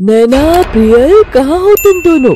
नैना प्रियल कहाँ हो तुम दोनों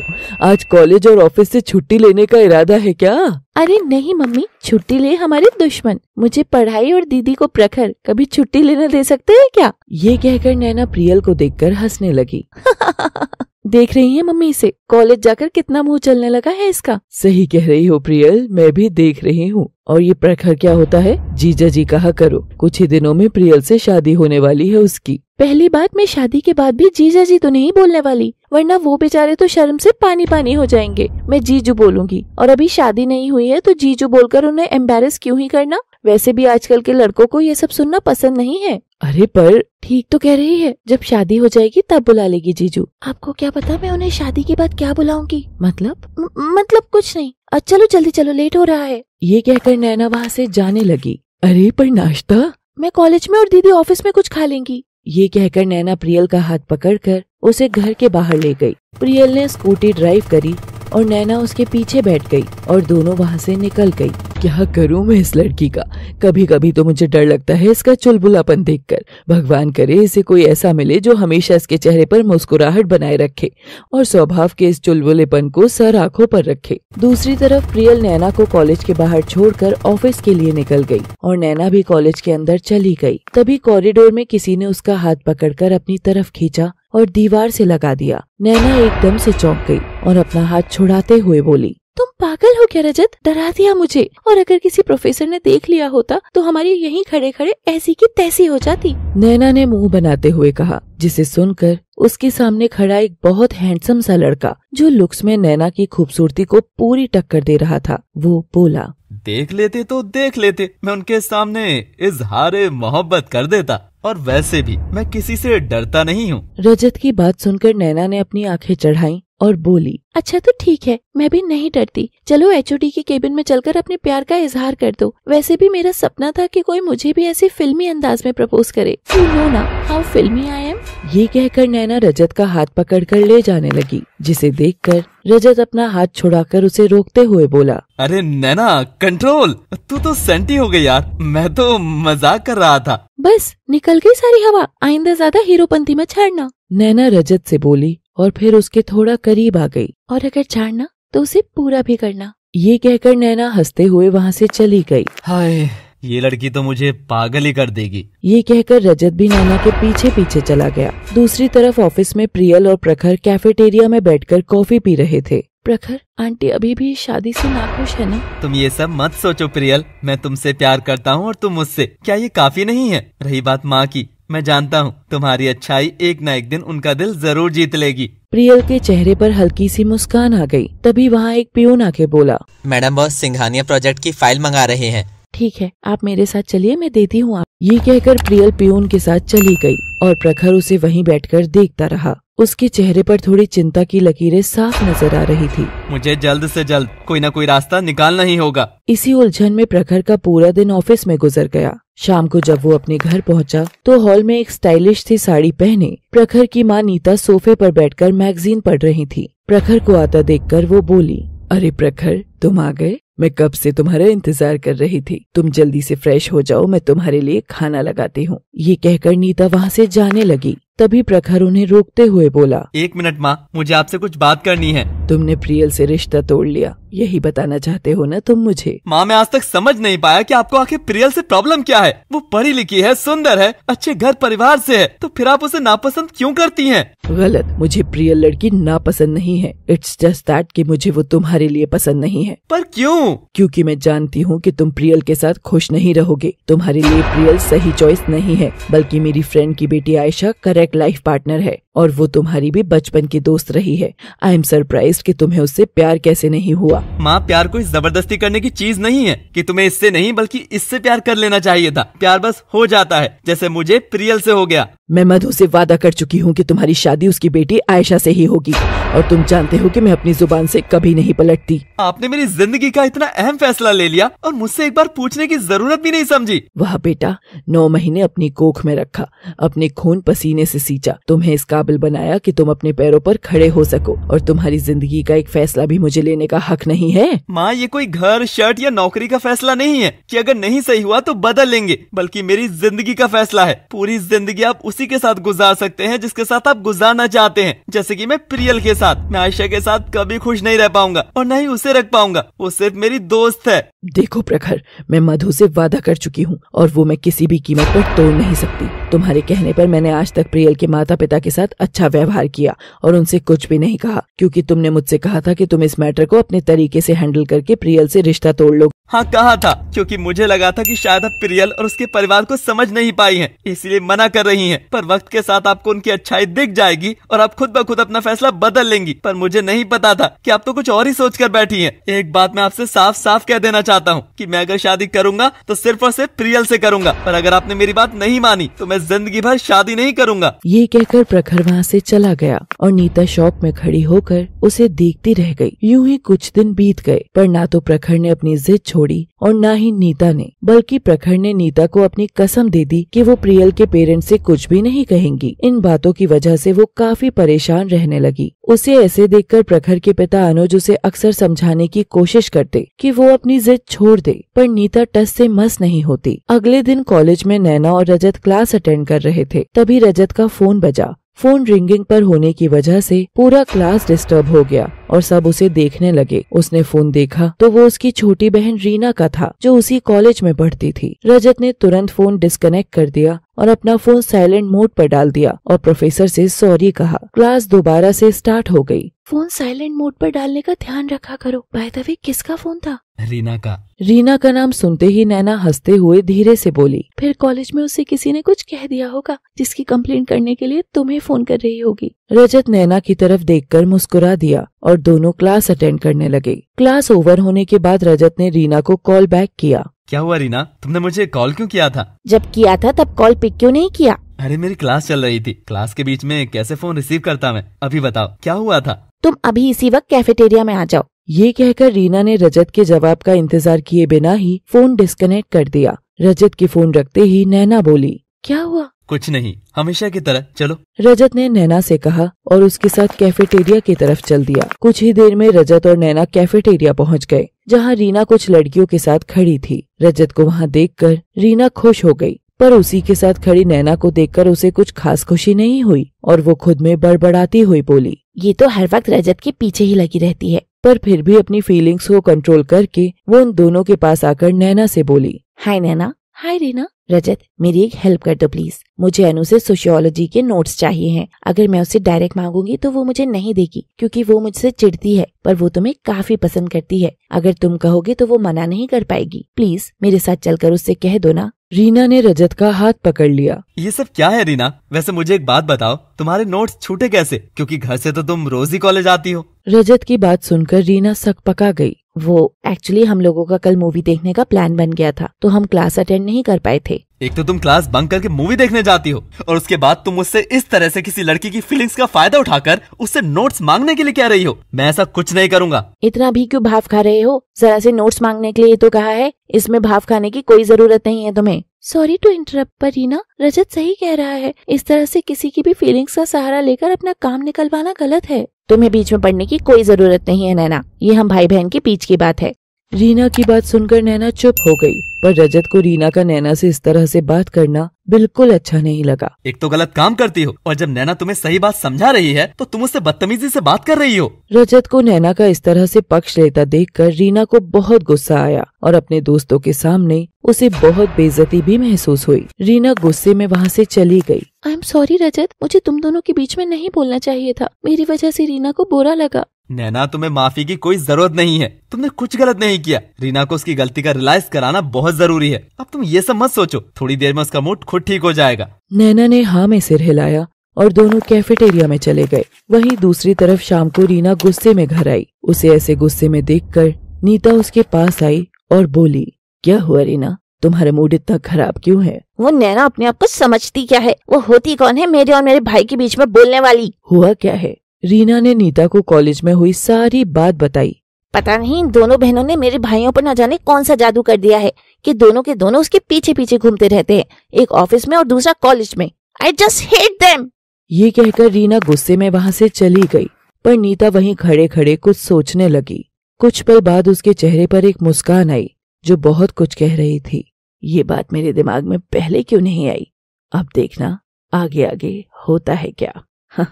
आज कॉलेज और ऑफिस से छुट्टी लेने का इरादा है क्या अरे नहीं मम्मी छुट्टी ले हमारे दुश्मन मुझे पढ़ाई और दीदी को प्रखर कभी छुट्टी लेने दे सकते हैं क्या ये कहकर नैना प्रियल को देखकर हंसने लगी देख रही है मम्मी इसे कॉलेज जाकर कितना मुंह चलने लगा है इसका सही कह रही हो प्रियल मैं भी देख रही हूँ और ये प्रखर क्या होता है जीजा जी कहा करो कुछ ही दिनों में प्रियल से शादी होने वाली है उसकी पहली बात मैं शादी के बाद भी जीजा जी तो नहीं बोलने वाली वरना वो बेचारे तो शर्म से पानी पानी हो जाएंगे मैं जीजू बोलूंगी और अभी शादी नहीं हुई है तो जीजू बोलकर उन्हें एम्बेरस क्यों ही करना वैसे भी आजकल के लड़कों को ये सब सुनना पसंद नहीं है अरे पर ठीक तो कह रही है जब शादी हो जाएगी तब बुला लेगी जीजू आपको क्या पता मैं उन्हें शादी के बाद क्या बुलाऊंगी मतलब म, मतलब कुछ नहीं अब चलो जल्दी चलो लेट हो रहा है ये कहकर नैना वहाँ से जाने लगी अरे पर नाश्ता मैं कॉलेज में और दीदी ऑफिस में कुछ खा लेंगी ये कहकर नैना प्रियल का हाथ पकड़कर उसे घर के बाहर ले गई। प्रियल ने स्कूटी ड्राइव करी और नैना उसके पीछे बैठ गई और दोनों वहाँ से निकल गई क्या करूं मैं इस लड़की का कभी कभी तो मुझे डर लगता है इसका चुलबुलापन देखकर भगवान करे इसे कोई ऐसा मिले जो हमेशा इसके चेहरे पर मुस्कुराहट बनाए रखे और स्वभाव के इस चुलबुलेपन को सर आंखों पर रखे दूसरी तरफ प्रियल नैना को कॉलेज के बाहर छोड़कर ऑफिस के लिए निकल गई और नैना भी कॉलेज के अंदर चली गई तभी कॉरिडोर में किसी ने उसका हाथ पकड़कर अपनी तरफ खींचा और दीवार से लगा दिया नैना एकदम से चौंक गई और अपना हाथ छुड़ाते हुए बोली तुम पागल हो क्या रजत डरा दिया मुझे और अगर किसी प्रोफेसर ने देख लिया होता तो हमारी यहीं खड़े खड़े ऐसी की तैसी हो जाती नैना ने मुंह बनाते हुए कहा जिसे सुनकर उसके सामने खड़ा एक बहुत हैंडसम सा लड़का जो लुक्स में नैना की खूबसूरती को पूरी टक्कर दे रहा था वो बोला देख लेते तो देख लेते मैं उनके सामने इजहार मोहब्बत कर देता और वैसे भी मैं किसी से डरता नहीं हूँ रजत की बात सुनकर नैना ने अपनी आंखें चढ़ाई और बोली अच्छा तो ठीक है मैं भी नहीं डरती चलो एच के केबिन में चलकर अपने प्यार का इजहार कर दो वैसे भी मेरा सपना था कि कोई मुझे भी ऐसे फिल्मी अंदाज में प्रपोज करे यू नो ना हाउ फिल्मी आई एम ये कहकर नैना रजत का हाथ पकड़ कर ले जाने लगी जिसे देख कर रजत अपना हाथ छुड़ाकर उसे रोकते हुए बोला अरे नैना कंट्रोल तू तो सेंटी हो गई यार मैं तो मजाक कर रहा था बस निकल गई सारी हवा आइंदा ज्यादा हीरोपंथी में छाड़ना नैना रजत से बोली और फिर उसके थोड़ा करीब आ गई और अगर छाड़ना तो उसे पूरा भी करना ये कहकर नैना हंसते हुए वहाँ से चली गई हाय ये लड़की तो मुझे पागल ही कर देगी ये कहकर रजत भी नैना के पीछे पीछे चला गया दूसरी तरफ ऑफिस में प्रियल और प्रखर कैफेटेरिया में बैठकर कॉफी पी रहे थे प्रखर आंटी अभी भी शादी से नाखुश है ना तुम ये सब मत सोचो प्रियल मैं तुमसे प्यार करता हूँ और तुम मुझसे क्या ये काफी नहीं है रही बात माँ की मैं जानता हूँ तुम्हारी अच्छाई एक न एक दिन उनका दिल जरूर जीत लेगी प्रियल के चेहरे पर हल्की सी मुस्कान आ गई तभी वहाँ एक पियोन आके बोला मैडम बॉस सिंघानिया प्रोजेक्ट की फाइल मंगा रहे हैं ठीक है आप मेरे साथ चलिए मैं देती हूँ आप ये कहकर प्रियल पियोन के साथ चली गई और प्रखर उसे वहीं बैठकर देखता रहा उसके चेहरे पर थोड़ी चिंता की लकीरें साफ नजर आ रही थी मुझे जल्द से जल्द कोई न कोई रास्ता निकालना ही होगा इसी उलझन में प्रखर का पूरा दिन ऑफिस में गुजर गया शाम को जब वो अपने घर पहुंचा तो हॉल में एक स्टाइलिश थी साड़ी पहने प्रखर की माँ नीता सोफे पर बैठकर मैगजीन पढ़ रही थी प्रखर को आता देखकर वो बोली अरे प्रखर तुम आ गए मैं कब से तुम्हारा इंतजार कर रही थी तुम जल्दी से फ्रेश हो जाओ मैं तुम्हारे लिए खाना लगाती हूँ ये कहकर नीता वहाँ से जाने लगी तभी प्रखर उन्हें रोकते हुए बोला एक मिनट माँ मुझे आपसे कुछ बात करनी है तुमने प्रियल से रिश्ता तोड़ लिया यही बताना चाहते हो ना तुम मुझे माँ मैं आज तक समझ नहीं पाया कि आपको आखिर प्रियल से प्रॉब्लम क्या है वो पढ़ी लिखी है सुंदर है अच्छे घर परिवार से है तो फिर आप उसे नापसंद क्यों करती हैं? गलत मुझे प्रियल लड़की नापसंद नहीं है इट्स जस्ट दैट कि मुझे वो तुम्हारे लिए पसंद नहीं है पर क्यों? क्योंकि मैं जानती हूँ कि तुम प्रियल के साथ खुश नहीं रहोगे तुम्हारे लिए प्रियल सही चॉइस नहीं है बल्कि मेरी फ्रेंड की बेटी आयशा करेक्ट एक लाइफ पार्टनर है और वो तुम्हारी भी बचपन की दोस्त रही है आई एम सरप्राइज कि तुम्हें उससे प्यार कैसे नहीं हुआ माँ प्यार कोई जबरदस्ती करने की चीज नहीं है कि तुम्हें इससे नहीं बल्कि इससे प्यार कर लेना चाहिए था प्यार बस हो जाता है जैसे मुझे प्रियल से हो गया मैं मधु से वादा कर चुकी हूँ कि तुम्हारी शादी उसकी बेटी आयशा से ही होगी और तुम जानते हो कि मैं अपनी जुबान से कभी नहीं पलटती आपने मेरी जिंदगी का इतना अहम फैसला ले लिया और मुझसे एक बार पूछने की जरूरत भी नहीं समझी वह बेटा नौ महीने अपनी कोख में रखा अपने खून पसीने से सींचा तुम्हें इस काबिल बनाया कि तुम अपने पैरों पर खड़े हो सको और तुम्हारी जिंदगी का एक फैसला भी मुझे लेने का हक नहीं है माँ ये कोई घर शर्ट या नौकरी का फैसला नहीं है की अगर नहीं सही हुआ तो बदल लेंगे बल्कि मेरी जिंदगी का फैसला है पूरी जिंदगी आप उस उसी के साथ गुजार सकते हैं जिसके साथ आप गुजारना चाहते हैं जैसे कि मैं प्रियल के साथ मैं आयशा के साथ कभी खुश नहीं रह पाऊंगा और न ही उसे रख पाऊंगा वो सिर्फ मेरी दोस्त है देखो प्रखर मैं मधु से वादा कर चुकी हूँ और वो मैं किसी भी कीमत पर तोड़ नहीं सकती तुम्हारे कहने पर मैंने आज तक प्रियल के माता पिता के साथ अच्छा व्यवहार किया और उनसे कुछ भी नहीं कहा क्योंकि तुमने मुझसे कहा था कि तुम इस मैटर को अपने तरीके से हैंडल करके प्रियल से रिश्ता तोड़ लो हाँ कहा था क्योंकि मुझे लगा था कि शायद आप प्रियल और उसके परिवार को समझ नहीं पाई हैं इसलिए मना कर रही हैं पर वक्त के साथ आपको उनकी अच्छाई दिख जाएगी और आप खुद ब खुद अपना फैसला बदल लेंगी पर मुझे नहीं पता था कि आप तो कुछ और ही सोच कर बैठी है एक बात मैं आपसे साफ साफ कह देना चाहता हूँ कि मैं अगर शादी करूंगा तो सिर्फ और सिर्फ प्रियल से करूंगा पर अगर आपने मेरी बात नहीं मानी तो मैं जिंदगी भर शादी नहीं करूंगा ये कहकर प्रखर वहाँ से चला गया और नीता शॉप में खड़ी होकर उसे देखती रह गई यूं ही कुछ दिन बीत गए पर ना तो प्रखर ने अपनी जिद छोड़ी और ना ही नीता ने बल्कि प्रखर ने नीता को अपनी कसम दे दी कि वो प्रियल के पेरेंट्स से कुछ भी नहीं कहेंगी इन बातों की वजह से वो काफी परेशान रहने लगी उसे ऐसे देखकर प्रखर के पिता अनुज उसे अक्सर समझाने की कोशिश करते कि वो अपनी जिद रजत छोड़ दे पर नीता टस से मस नहीं होती अगले दिन कॉलेज में नैना और रजत क्लास अटेंड कर रहे थे तभी रजत का फोन बजा फोन रिंगिंग पर होने की वजह से पूरा क्लास डिस्टर्ब हो गया और सब उसे देखने लगे उसने फोन देखा तो वो उसकी छोटी बहन रीना का था जो उसी कॉलेज में पढ़ती थी रजत ने तुरंत फोन डिस्कनेक्ट कर दिया और अपना फोन साइलेंट मोड पर डाल दिया और प्रोफेसर से सॉरी कहा क्लास दोबारा से स्टार्ट हो गई फोन साइलेंट मोड पर डालने का ध्यान रखा करो बाय द वे किसका फोन था रीना का रीना का नाम सुनते ही नैना हंसते हुए धीरे से बोली फिर कॉलेज में उसे किसी ने कुछ कह दिया होगा जिसकी कंप्लेंट करने के लिए तुम्हें फोन कर रही होगी रजत नैना की तरफ देखकर मुस्कुरा दिया और दोनों क्लास अटेंड करने लगे क्लास ओवर होने के बाद रजत ने रीना को कॉल बैक किया क्या हुआ रीना तुमने मुझे कॉल क्यों किया था जब किया था तब कॉल पिक क्यों नहीं किया अरे मेरी क्लास चल रही थी क्लास के बीच में कैसे फोन रिसीव करता मैं अभी बताओ क्या हुआ था तुम अभी इसी वक्त कैफेटेरिया में आ जाओ ये कहकर रीना ने रजत के जवाब का इंतजार किए बिना ही फोन डिस्कनेक्ट कर दिया रजत की फोन रखते ही नैना बोली क्या हुआ कुछ नहीं हमेशा की तरह चलो रजत ने नैना से कहा और उसके साथ कैफेटेरिया की तरफ चल दिया कुछ ही देर में रजत और नैना कैफेटेरिया पहुंच गए जहां रीना कुछ लड़कियों के साथ खड़ी थी रजत को वहां देखकर रीना खुश हो गई पर उसी के साथ खड़ी नैना को देखकर उसे कुछ खास खुशी नहीं हुई और वो खुद में बड़बड़ाती हुई बोली ये तो हर वक्त रजत के पीछे ही लगी रहती है पर फिर भी अपनी फीलिंग्स को कंट्रोल करके वो उन दोनों के पास आकर नैना से बोली हाय नैना हाय रीना रजत मेरी एक हेल्प कर दो प्लीज मुझे अनु से सोशियोलॉजी के नोट्स चाहिए हैं अगर मैं उसे डायरेक्ट मांगूंगी तो वो मुझे नहीं देगी क्योंकि वो मुझसे चिढ़ती है पर वो तुम्हें काफी पसंद करती है अगर तुम कहोगे तो वो मना नहीं कर पाएगी प्लीज मेरे साथ चलकर उससे कह दो ना रीना ने रजत का हाथ पकड़ लिया ये सब क्या है रीना वैसे मुझे एक बात बताओ तुम्हारे नोट्स छूटे कैसे क्योंकि घर से तो तुम रोज ही कॉलेज आती हो रजत की बात सुनकर रीना सक पका गई वो एक्चुअली हम लोगों का कल मूवी देखने का प्लान बन गया था तो हम क्लास अटेंड नहीं कर पाए थे एक तो तुम क्लास बंक करके मूवी देखने जाती हो और उसके बाद तुम मुझसे इस तरह से किसी लड़की की फीलिंग्स का फायदा उठाकर उससे नोट्स मांगने के लिए कह रही हो मैं ऐसा कुछ नहीं करूंगा इतना भी क्यों भाव खा रहे हो जरा से नोट्स मांगने के लिए तो कहा है इसमें भाव खाने की कोई जरूरत नहीं है तुम्हें सॉरी टू इंटरप्ट पर रीना रजत सही कह रहा है इस तरह से किसी की भी फीलिंग्स का सहारा लेकर अपना काम निकलवाना गलत है तुम्हें बीच में पड़ने की कोई जरूरत नहीं है नैना ये हम भाई बहन के बीच की बात है रीना की बात सुनकर नैना चुप हो गई पर रजत को रीना का नैना से इस तरह से बात करना बिल्कुल अच्छा नहीं लगा एक तो गलत काम करती हो और जब नैना तुम्हें सही बात समझा रही है तो तुम उससे बदतमीजी से बात कर रही हो रजत को नैना का इस तरह से पक्ष लेता देखकर रीना को बहुत गुस्सा आया और अपने दोस्तों के सामने उसे बहुत बेइज्जती भी महसूस हुई रीना गुस्से में वहाँ से चली गई आई एम सॉरी रजत मुझे तुम दोनों के बीच में नहीं बोलना चाहिए था मेरी वजह से रीना को बुरा लगा नैना तुम्हें माफी की कोई जरूरत नहीं है तुमने कुछ गलत नहीं किया रीना को उसकी गलती का रिलाइज कराना बहुत जरूरी है अब तुम ये सब मत सोचो थोड़ी देर में उसका मूड खुद ठीक हो जाएगा नैना ने हाँ में सिर हिलाया और दोनों कैफेटेरिया में चले गए वहीं दूसरी तरफ शाम को रीना गुस्से में घर आई उसे ऐसे गुस्से में देखकर नीता उसके पास आई और बोली क्या हुआ रीना तुम्हारा मूड इतना खराब क्यों है वो नैना अपने आप को समझती क्या है वो होती कौन है मेरे और मेरे भाई के बीच में बोलने वाली हुआ क्या है रीना ने नीता को कॉलेज में हुई सारी बात बताई पता नहीं दोनों बहनों ने मेरे भाइयों पर न जाने कौन सा जादू कर दिया है कि दोनों के दोनों उसके पीछे पीछे घूमते रहते हैं एक ऑफिस में और दूसरा कॉलेज में आई जस्ट हेट देम ये कहकर रीना गुस्से में वहाँ से चली गई पर नीता वहीं खड़े खड़े कुछ सोचने लगी कुछ पल बाद उसके चेहरे पर एक मुस्कान आई जो बहुत कुछ कह रही थी ये बात मेरे दिमाग में पहले क्यों नहीं आई अब देखना आगे आगे होता है क्या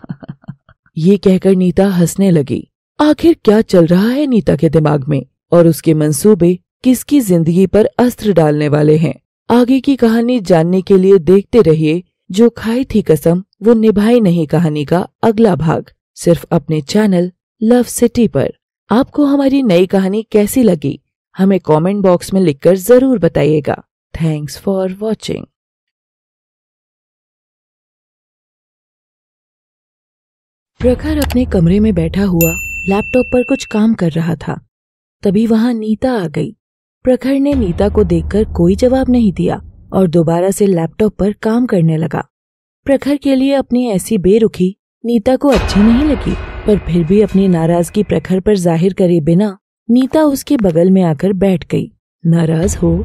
ये कहकर नीता हंसने लगी आखिर क्या चल रहा है नीता के दिमाग में और उसके मंसूबे किसकी जिंदगी पर अस्त्र डालने वाले हैं आगे की कहानी जानने के लिए देखते रहिए जो खाई थी कसम वो निभाई नहीं कहानी का अगला भाग सिर्फ अपने चैनल लव सिटी पर आपको हमारी नई कहानी कैसी लगी हमें कमेंट बॉक्स में लिखकर जरूर बताइएगा थैंक्स फॉर वॉचिंग प्रखर अपने कमरे में बैठा हुआ लैपटॉप पर कुछ काम कर रहा था तभी वहां नीता आ गई प्रखर ने नीता को देखकर कोई जवाब नहीं दिया और दोबारा से लैपटॉप पर काम करने लगा प्रखर के लिए अपनी ऐसी बेरुखी नीता को अच्छी नहीं लगी पर फिर भी अपनी नाराजगी प्रखर पर जाहिर करे बिना नीता उसके बगल में आकर बैठ गई नाराज हो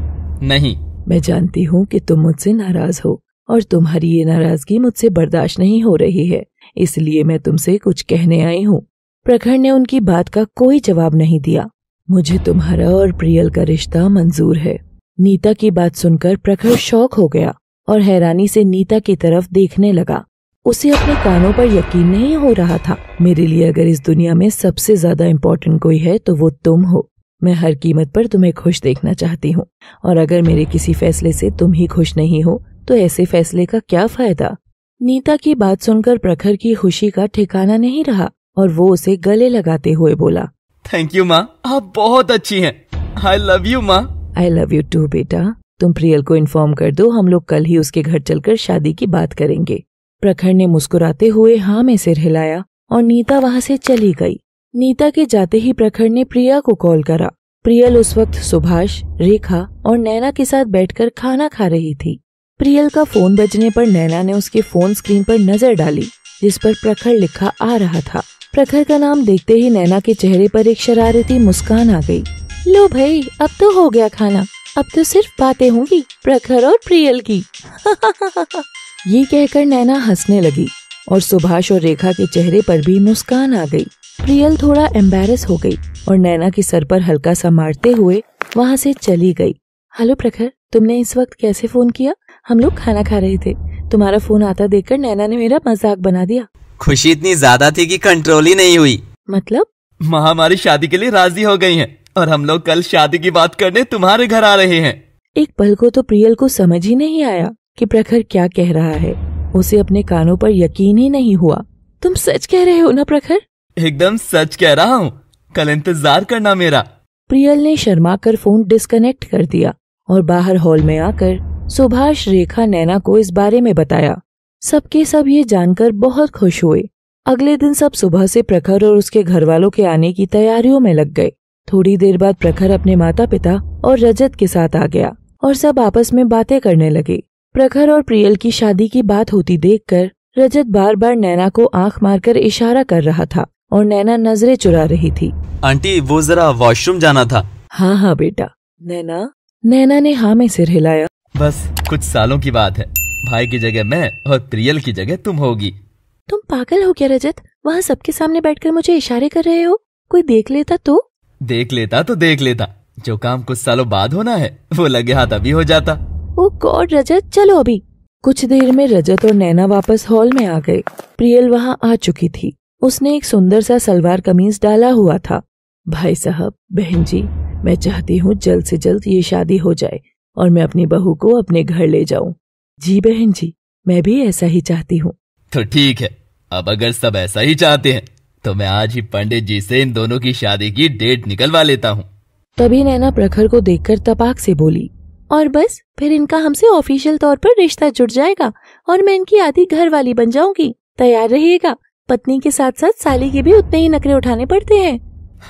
नहीं मैं जानती हूँ कि तुम मुझसे नाराज हो और तुम्हारी ये नाराजगी मुझसे बर्दाश्त नहीं हो रही है इसलिए मैं तुमसे कुछ कहने आई हूँ प्रखर ने उनकी बात का कोई जवाब नहीं दिया मुझे तुम्हारा और प्रियल का रिश्ता मंजूर है नीता की बात सुनकर प्रखर शौक हो गया और हैरानी से नीता की तरफ देखने लगा उसे अपने कानों पर यकीन नहीं हो रहा था मेरे लिए अगर इस दुनिया में सबसे ज्यादा इम्पोर्टेंट कोई है तो वो तुम हो मैं हर कीमत पर तुम्हें खुश देखना चाहती हूँ और अगर मेरे किसी फैसले से तुम ही खुश नहीं हो तो ऐसे फैसले का क्या फायदा नीता की बात सुनकर प्रखर की खुशी का ठिकाना नहीं रहा और वो उसे गले लगाते हुए बोला थैंक यू माँ आप बहुत अच्छी हैं। आई लव यू माँ आई लव यू टू बेटा तुम प्रियल को इन्फॉर्म कर दो हम लोग कल ही उसके घर चलकर शादी की बात करेंगे प्रखर ने मुस्कुराते हुए हाँ में सिर हिलाया और नीता वहाँ से चली गई नीता के जाते ही प्रखर ने प्रिया को कॉल करा प्रियल उस वक्त सुभाष रेखा और नैना के साथ बैठकर खाना खा रही थी प्रियल का फोन बजने पर नैना ने उसके फोन स्क्रीन पर नजर डाली जिस पर प्रखर लिखा आ रहा था प्रखर का नाम देखते ही नैना के चेहरे पर एक शरारती मुस्कान आ गई लो भाई अब तो हो गया खाना अब तो सिर्फ बातें होंगी प्रखर और प्रियल की ये कहकर नैना हंसने लगी और सुभाष और रेखा के चेहरे पर भी मुस्कान आ गई प्रियल थोड़ा एम्बेरस हो गई और नैना के सर पर हल्का सा मारते हुए वहाँ से चली गई हेलो प्रखर तुमने इस वक्त कैसे फोन किया हम लोग खाना खा रहे थे तुम्हारा फोन आता देखकर नैना ने मेरा मजाक बना दिया खुशी इतनी ज्यादा थी कि कंट्रोल ही नहीं हुई मतलब माँ हमारी शादी के लिए राजी हो गई हैं और हम लोग कल शादी की बात करने तुम्हारे घर आ रहे हैं एक पल को तो प्रियल को समझ ही नहीं आया कि प्रखर क्या कह रहा है उसे अपने कानों पर यकीन ही नहीं हुआ तुम सच कह रहे हो ना प्रखर एकदम सच कह रहा हूँ कल इंतजार करना मेरा प्रियल ने शर्मा कर फोन डिस्कनेक्ट कर दिया और बाहर हॉल में आकर सुभाष रेखा नैना को इस बारे में बताया सबके सब ये जानकर बहुत खुश हुए अगले दिन सब सुबह से प्रखर और उसके घर वालों के आने की तैयारियों में लग गए थोड़ी देर बाद प्रखर अपने माता पिता और रजत के साथ आ गया और सब आपस में बातें करने लगे प्रखर और प्रियल की शादी की बात होती देखकर रजत बार बार नैना को आंख मारकर इशारा कर रहा था और नैना नजरें चुरा रही थी आंटी वो जरा वॉशरूम जाना था हाँ हाँ बेटा नैना नैना ने हाँ में सिर हिलाया बस कुछ सालों की बात है भाई की जगह मैं और प्रियल की जगह तुम होगी तुम पागल हो क्या रजत वहाँ सबके सामने बैठकर मुझे इशारे कर रहे हो कोई देख लेता तो देख लेता तो देख लेता जो काम कुछ सालों बाद होना है वो लगे हाथ अभी हो जाता ओ गॉड रजत चलो अभी कुछ देर में रजत और नैना वापस हॉल में आ गए प्रियल वहाँ आ चुकी थी उसने एक सुंदर सा सलवार कमीज डाला हुआ था भाई साहब बहन जी मैं चाहती हूँ जल्द से जल्द ये शादी हो जाए और मैं अपनी बहू को अपने घर ले जाऊं जी बहन जी मैं भी ऐसा ही चाहती हूँ तो ठीक है अब अगर सब ऐसा ही चाहते हैं तो मैं आज ही पंडित जी से इन दोनों की शादी की डेट निकलवा लेता हूँ तभी नैना प्रखर को देखकर तपाक से बोली और बस फिर इनका हमसे ऑफिशियल तौर पर रिश्ता जुड़ जाएगा और मैं इनकी आधी घर वाली बन जाऊंगी तैयार रहिएगा पत्नी के साथ साथ साली के भी उतने ही नखरे उठाने पड़ते हैं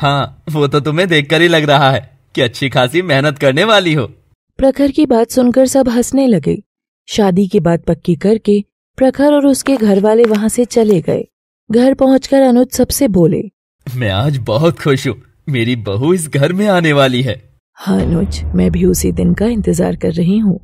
हाँ वो तो तुम्हें देखकर ही लग रहा है कि अच्छी खासी मेहनत करने वाली हो प्रखर की बात सुनकर सब हंसने लगे शादी की बात पक्की करके प्रखर और उसके घर वाले वहां से चले गए घर पहुंचकर अनुज सबसे बोले मैं आज बहुत खुश हूँ मेरी बहू इस घर में आने वाली है हाँ अनुज मैं भी उसी दिन का इंतजार कर रही हूँ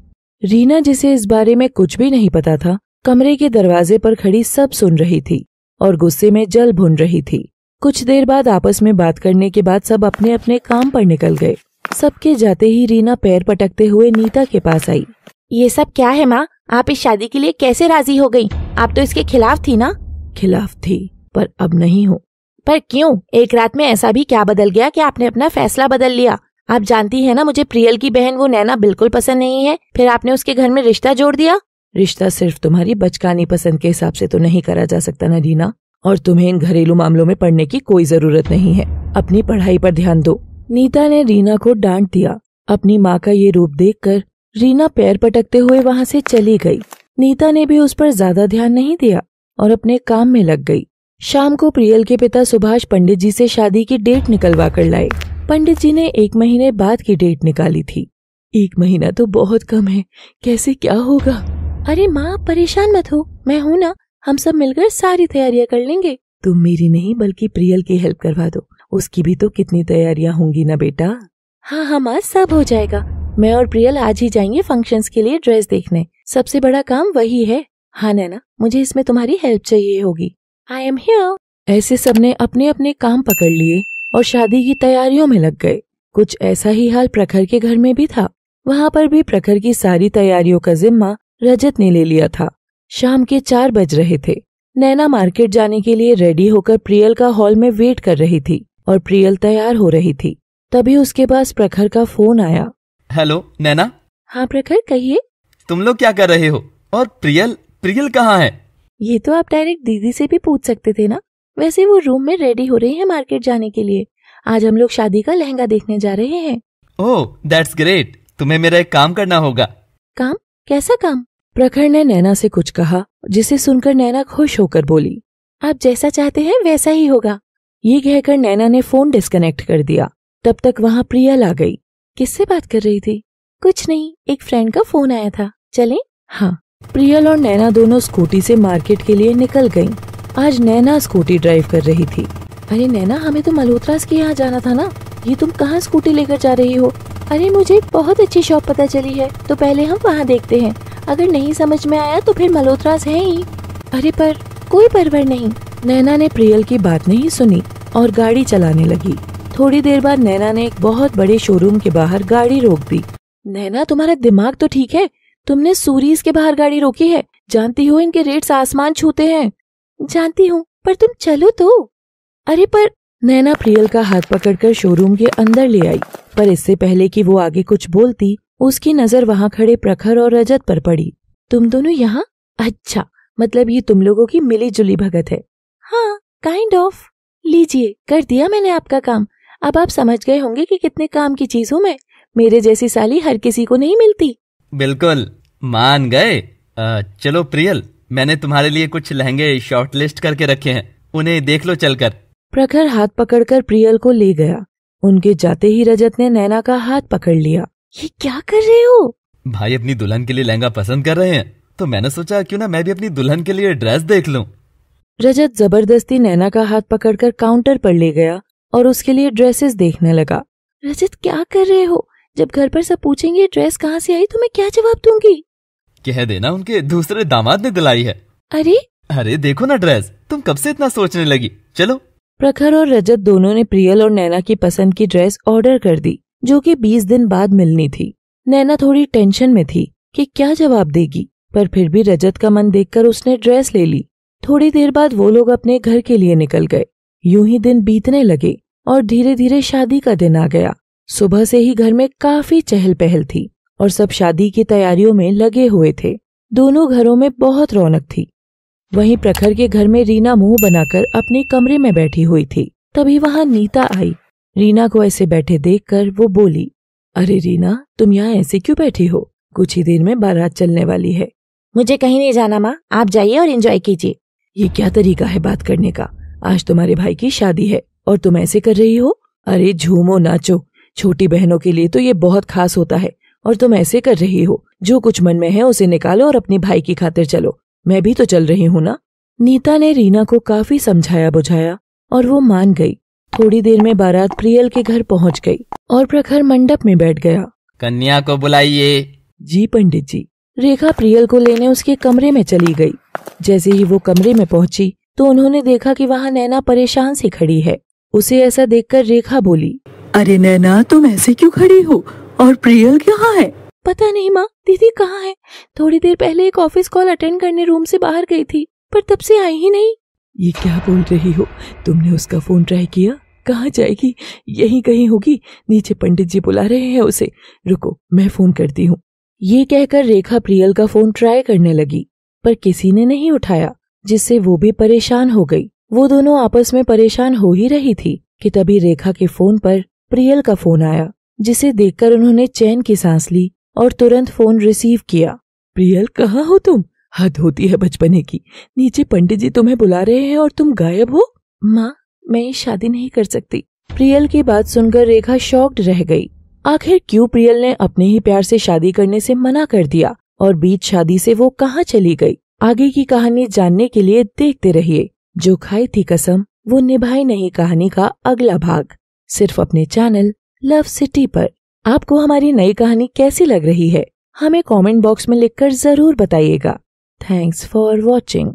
रीना जिसे इस बारे में कुछ भी नहीं पता था कमरे के दरवाजे पर खड़ी सब सुन रही थी और गुस्से में जल भुन रही थी कुछ देर बाद आपस में बात करने के बाद सब अपने अपने काम पर निकल गए सबके जाते ही रीना पैर पटकते हुए नीता के पास आई ये सब क्या है माँ आप इस शादी के लिए कैसे राजी हो गई आप तो इसके खिलाफ थी ना खिलाफ थी पर अब नहीं हो पर क्यों एक रात में ऐसा भी क्या बदल गया कि आपने अपना फैसला बदल लिया आप जानती है ना मुझे प्रियल की बहन वो नैना बिल्कुल पसंद नहीं है फिर आपने उसके घर में रिश्ता जोड़ दिया रिश्ता सिर्फ तुम्हारी बचकानी पसंद के हिसाब से तो नहीं करा जा सकता ना रीना और तुम्हें इन घरेलू मामलों में पढ़ने की कोई जरूरत नहीं है अपनी पढ़ाई पर ध्यान दो नीता ने रीना को डांट दिया अपनी माँ का ये रूप देखकर रीना पैर पटकते हुए वहाँ से चली गई नीता ने भी उस पर ज्यादा ध्यान नहीं दिया और अपने काम में लग गई शाम को प्रियल के पिता सुभाष पंडित जी से शादी की डेट निकलवा कर लाए पंडित जी ने एक महीने बाद की डेट निकाली थी एक महीना तो बहुत कम है कैसे क्या होगा अरे माँ परेशान मत हो मैं हूँ ना हम सब मिलकर सारी तैयारियाँ कर लेंगे तुम मेरी नहीं बल्कि प्रियल की हेल्प करवा दो उसकी भी तो कितनी तैयारियां होंगी ना बेटा हाँ हाँ माँ सब हो जाएगा मैं और प्रियल आज ही जाएंगे फंक्शंस के लिए ड्रेस देखने सबसे बड़ा काम वही है हाँ नैना मुझे इसमें तुम्हारी हेल्प चाहिए होगी आई एम ह्यू ऐसे सबने अपने अपने काम पकड़ लिए और शादी की तैयारियों में लग गए कुछ ऐसा ही हाल प्रखर के घर में भी था वहाँ पर भी प्रखर की सारी तैयारियों का जिम्मा रजत ने ले लिया था शाम के चार बज रहे थे नैना मार्केट जाने के लिए रेडी होकर प्रियल का हॉल में वेट कर रही थी और प्रियल तैयार हो रही थी तभी उसके पास प्रखर का फोन आया हेलो नैना हाँ प्रखर कहिए तुम लोग क्या कर रहे हो और प्रियल प्रियल कहाँ है ये तो आप डायरेक्ट दीदी से भी पूछ सकते थे ना वैसे वो रूम में रेडी हो रही है मार्केट जाने के लिए आज हम लोग शादी का लहंगा देखने जा रहे हैं ओह दैट्स ग्रेट तुम्हें मेरा एक काम करना होगा काम कैसा काम प्रखर ने नैना से कुछ कहा जिसे सुनकर नैना खुश होकर बोली आप जैसा चाहते हैं वैसा ही होगा ये कहकर नैना ने फोन डिस्कनेक्ट कर दिया तब तक वहाँ प्रियल आ गई किससे बात कर रही थी कुछ नहीं एक फ्रेंड का फोन आया था चलें हाँ प्रियल और नैना दोनों स्कूटी से मार्केट के लिए निकल गईं। आज नैना स्कूटी ड्राइव कर रही थी अरे नैना हमें तो मल्होत्रास के यहाँ जाना था ना ये तुम कहाँ स्कूटी लेकर जा रही हो अरे मुझे बहुत अच्छी शॉप पता चली है तो पहले हम वहाँ देखते हैं अगर नहीं समझ में आया तो फिर मल्होत्रास है ही अरे पर कोई परवर नहीं नैना ने प्रियल की बात नहीं सुनी और गाड़ी चलाने लगी थोड़ी देर बाद नैना ने एक बहुत बड़े शोरूम के बाहर गाड़ी रोक दी नैना तुम्हारा दिमाग तो ठीक है तुमने सूरीज के बाहर गाड़ी रोकी है जानती हो इनके रेट्स आसमान छूते हैं जानती हूँ पर तुम चलो तो अरे पर नैना प्रियल का हाथ पकड़कर शोरूम के अंदर ले आई पर इससे पहले कि वो आगे कुछ बोलती उसकी नजर वहाँ खड़े प्रखर और रजत पर पड़ी तुम दोनों यहाँ अच्छा मतलब ये तुम लोगों की मिली जुली भगत है हाँ काइंड kind ऑफ of. लीजिए कर दिया मैंने आपका काम अब आप समझ गए होंगे कि कितने काम की चीज हूँ मैं मेरे जैसी साली हर किसी को नहीं मिलती बिल्कुल मान गए चलो प्रियल मैंने तुम्हारे लिए कुछ लहंगे शॉर्टलिस्ट करके रखे हैं उन्हें देख लो चलकर प्रखर हाथ पकड़कर प्रियल को ले गया उनके जाते ही रजत ने नैना का हाथ पकड़ लिया ये क्या कर रहे हो भाई अपनी दुल्हन के लिए लहंगा पसंद कर रहे हैं तो मैंने सोचा क्यों ना मैं भी अपनी दुल्हन के लिए ड्रेस देख लूं रजत जबरदस्ती नैना का हाथ पकड़कर काउंटर पर ले गया और उसके लिए ड्रेसेस देखने लगा रजत क्या कर रहे हो जब घर पर सब पूछेंगे ड्रेस कहाँ से आई तो मैं क्या जवाब दूंगी कह देना उनके दूसरे दामाद ने दिलाई है अरे अरे देखो ना ड्रेस तुम कब से इतना सोचने लगी चलो प्रखर और रजत दोनों ने प्रियल और नैना की पसंद की ड्रेस ऑर्डर कर दी जो कि बीस दिन बाद मिलनी थी नैना थोड़ी टेंशन में थी कि क्या जवाब देगी पर फिर भी रजत का मन देखकर उसने ड्रेस ले ली थोड़ी देर बाद वो लोग अपने घर के लिए निकल गए यूं ही दिन बीतने लगे और धीरे धीरे शादी का दिन आ गया सुबह से ही घर में काफी चहल पहल थी और सब शादी की तैयारियों में लगे हुए थे दोनों घरों में बहुत रौनक थी वहीं प्रखर के घर में रीना मुंह बनाकर अपने कमरे में बैठी हुई थी तभी वहां नीता आई रीना को ऐसे बैठे देखकर वो बोली अरे रीना तुम यहाँ ऐसे क्यों बैठी हो कुछ ही देर में बारात चलने वाली है मुझे कहीं नहीं जाना माँ आप जाइए और एंजॉय कीजिए ये क्या तरीका है बात करने का आज तुम्हारे भाई की शादी है और तुम ऐसे कर रही हो अरे झूमो नाचो छोटी बहनों के लिए तो ये बहुत खास होता है और तुम ऐसे कर रही हो जो कुछ मन में है उसे निकालो और अपने भाई की खातिर चलो मैं भी तो चल रही हूँ ना नीता ने रीना को काफी समझाया बुझाया और वो मान गई थोड़ी देर में बारात प्रियल के घर पहुंच गई और प्रखर मंडप में बैठ गया कन्या को बुलाइए जी पंडित जी रेखा प्रियल को लेने उसके कमरे में चली गई जैसे ही वो कमरे में पहुंची तो उन्होंने देखा कि वहाँ नैना परेशान से खड़ी है उसे ऐसा देखकर रेखा बोली अरे नैना तुम ऐसे क्यों खड़ी हो और प्रियल कहाँ है पता नहीं माँ दीदी कहाँ है थोड़ी देर पहले एक ऑफिस कॉल अटेंड करने रूम से बाहर गई थी पर तब से आई ही नहीं ये क्या बोल रही हो तुमने उसका फोन ट्राई किया कहाँ जाएगी यही कहीं होगी नीचे पंडित जी बुला रहे हैं उसे रुको मैं फोन करती हूँ ये कहकर रेखा प्रियल का फोन ट्राई करने लगी पर किसी ने नहीं उठाया जिससे वो भी परेशान हो गई वो दोनों आपस में परेशान हो ही रही थी कि तभी रेखा के फोन पर प्रियल का फोन आया जिसे देखकर उन्होंने चैन की सांस ली और तुरंत फोन रिसीव किया प्रियल कहा हो तुम हद होती है बचपने की नीचे पंडित जी तुम्हें बुला रहे हैं और तुम गायब हो माँ मैं शादी नहीं कर सकती प्रियल की बात सुनकर रेखा शॉक्ड रह गई आखिर क्यों प्रियल ने अपने ही प्यार से शादी करने से मना कर दिया और बीच शादी से वो कहाँ चली गई आगे की कहानी जानने के लिए देखते रहिए जो खाई थी कसम वो निभाई नहीं कहानी का अगला भाग सिर्फ अपने चैनल लव सिटी पर आपको हमारी नई कहानी कैसी लग रही है हमें कमेंट बॉक्स में लिखकर जरूर बताइएगा थैंक्स फॉर वॉचिंग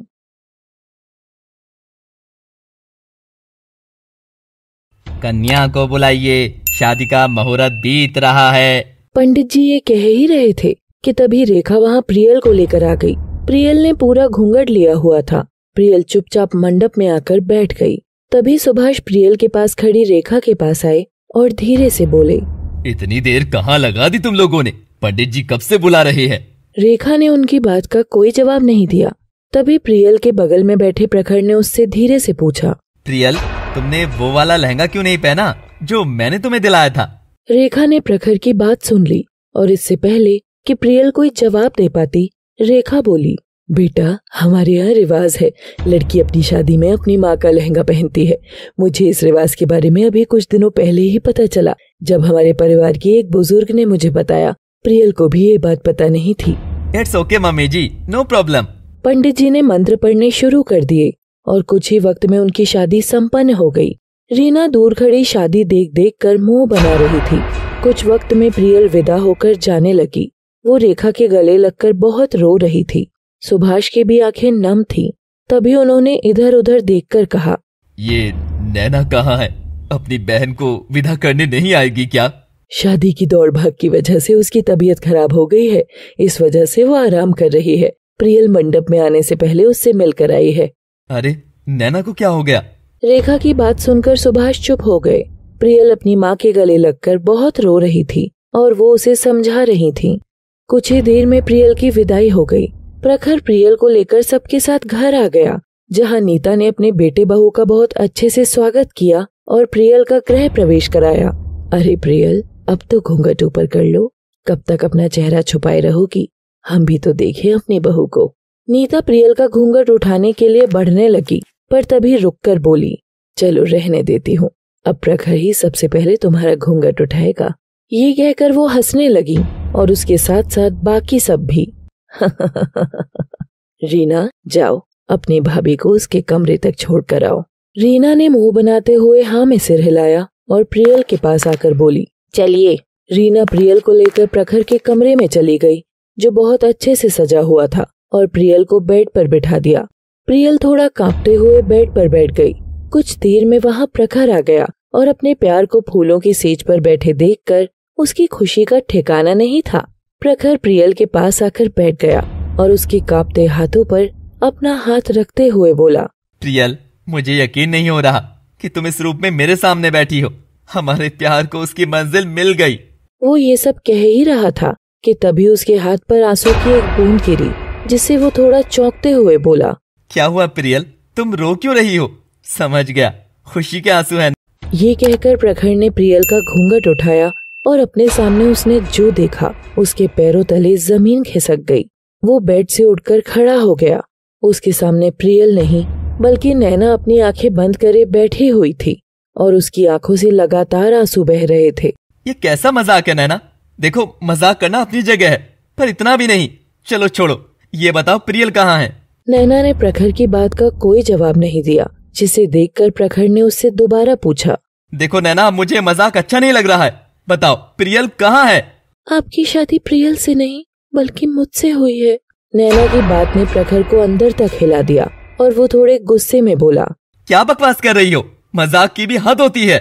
कन्या को बुलाइए शादी का मुहूर्त बीत रहा है पंडित जी ये कह ही रहे थे कि तभी रेखा वहाँ प्रियल को लेकर आ गई प्रियल ने पूरा घूंघट लिया हुआ था प्रियल चुपचाप मंडप में आकर बैठ गई तभी सुभाष प्रियल के पास खड़ी रेखा के पास आए और धीरे से बोले इतनी देर कहाँ लगा दी तुम लोगों ने पंडित जी कब से बुला रहे हैं रेखा ने उनकी बात का कोई जवाब नहीं दिया तभी प्रियल के बगल में बैठे प्रखर ने उससे धीरे से पूछा प्रियल तुमने वो वाला लहंगा क्यों नहीं पहना जो मैंने तुम्हें दिलाया था रेखा ने प्रखर की बात सुन ली और इससे पहले कि प्रियल कोई जवाब नहीं पाती रेखा बोली बेटा हमारे यहाँ रिवाज है लड़की अपनी शादी में अपनी माँ का लहंगा पहनती है मुझे इस रिवाज के बारे में अभी कुछ दिनों पहले ही पता चला जब हमारे परिवार के एक बुजुर्ग ने मुझे बताया प्रियल को भी ये बात पता नहीं थी it's okay mummy ji no problem pandit ji ने मंत्र पढ़ने शुरू कर दिए और कुछ ही वक्त में उनकी शादी सम्पन्न हो गयी रीना दूर खड़ी शादी देख देख कर मुंह बना रही थी कुछ वक्त में प्रियल विदा होकर जाने लगी वो रेखा के गले लगकर बहुत रो रही थी सुभाष की भी आंखें नम थी तभी उन्होंने इधर उधर देखकर कहा ये नैना कहाँ है अपनी बहन को विदा करने नहीं आएगी क्या शादी की दौड़ भाग की वजह से उसकी तबीयत खराब हो गई है इस वजह से वो आराम कर रही है प्रियल मंडप में आने से पहले उससे मिलकर आई है अरे नैना को क्या हो गया रेखा की बात सुनकर सुभाष चुप हो गए प्रियल अपनी माँ के गले लगकर बहुत रो रही थी और वो उसे समझा रही थी कुछ ही देर में प्रियल की विदाई हो गई प्रखर प्रियल को लेकर सबके साथ घर आ गया जहां नीता ने अपने बेटे बहू का बहुत अच्छे से स्वागत किया और प्रियल का गृह प्रवेश कराया अरे प्रियल अब तो घूंघट ऊपर कर लो कब तक अपना चेहरा छुपाए रहोगी हम भी तो देखे अपनी बहू को नीता प्रियल का घूंघट उठाने के लिए बढ़ने लगी पर तभी रुककर बोली चलो रहने देती हूँ अब प्रखर ही सबसे पहले तुम्हारा घूंघट उठाएगा ये कहकर वो हंसने लगी और उसके साथ साथ बाकी सब भी रीना जाओ अपनी भाभी को उसके कमरे तक छोड़ कर आओ रीना ने मुंह बनाते हुए हाँ में सिर हिलाया और प्रियल के पास आकर बोली चलिए रीना प्रियल को लेकर प्रखर के कमरे में चली गई जो बहुत अच्छे से सजा हुआ था और प्रियल को बेड पर बिठा दिया प्रियल थोड़ा कांपते हुए बेड पर बैठ गई कुछ देर में वहाँ प्रखर आ गया और अपने प्यार को फूलों की सेज पर बैठे देखकर उसकी खुशी का ठिकाना नहीं था प्रखर प्रियल के पास आकर बैठ गया और उसके कांपते हाथों पर अपना हाथ रखते हुए बोला प्रियल मुझे यकीन नहीं हो रहा कि तुम इस रूप में मेरे सामने बैठी हो हमारे प्यार को उसकी मंजिल मिल गई वो ये सब कह ही रहा था कि तभी उसके हाथ पर आंसू की एक बूंद गिरी जिससे वो थोड़ा चौंकते हुए बोला क्या हुआ प्रियल तुम रो क्यों रही हो समझ गया खुशी के आंसू है ये कहकर प्रखर ने प्रियल का घूंघट उठाया और अपने सामने उसने जो देखा उसके पैरों तले जमीन खिसक गई वो बेड से उठकर खड़ा हो गया उसके सामने प्रियल नहीं बल्कि नैना अपनी आंखें बंद करे बैठी हुई थी और उसकी आंखों से लगातार आंसू बह रहे थे ये कैसा मजाक है नैना देखो मजाक करना अपनी जगह है पर इतना भी नहीं चलो छोड़ो ये बताओ प्रियल कहाँ है नैना ने प्रखर की बात का कोई जवाब नहीं दिया जिसे देखकर प्रखर ने उससे दोबारा पूछा देखो नैना मुझे मजाक अच्छा नहीं लग रहा है बताओ प्रियल कहाँ है आपकी शादी प्रियल से नहीं बल्कि मुझसे हुई है नैना की बात ने प्रखर को अंदर तक हिला दिया और वो थोड़े गुस्से में बोला क्या बकवास कर रही हो मजाक की भी हद होती है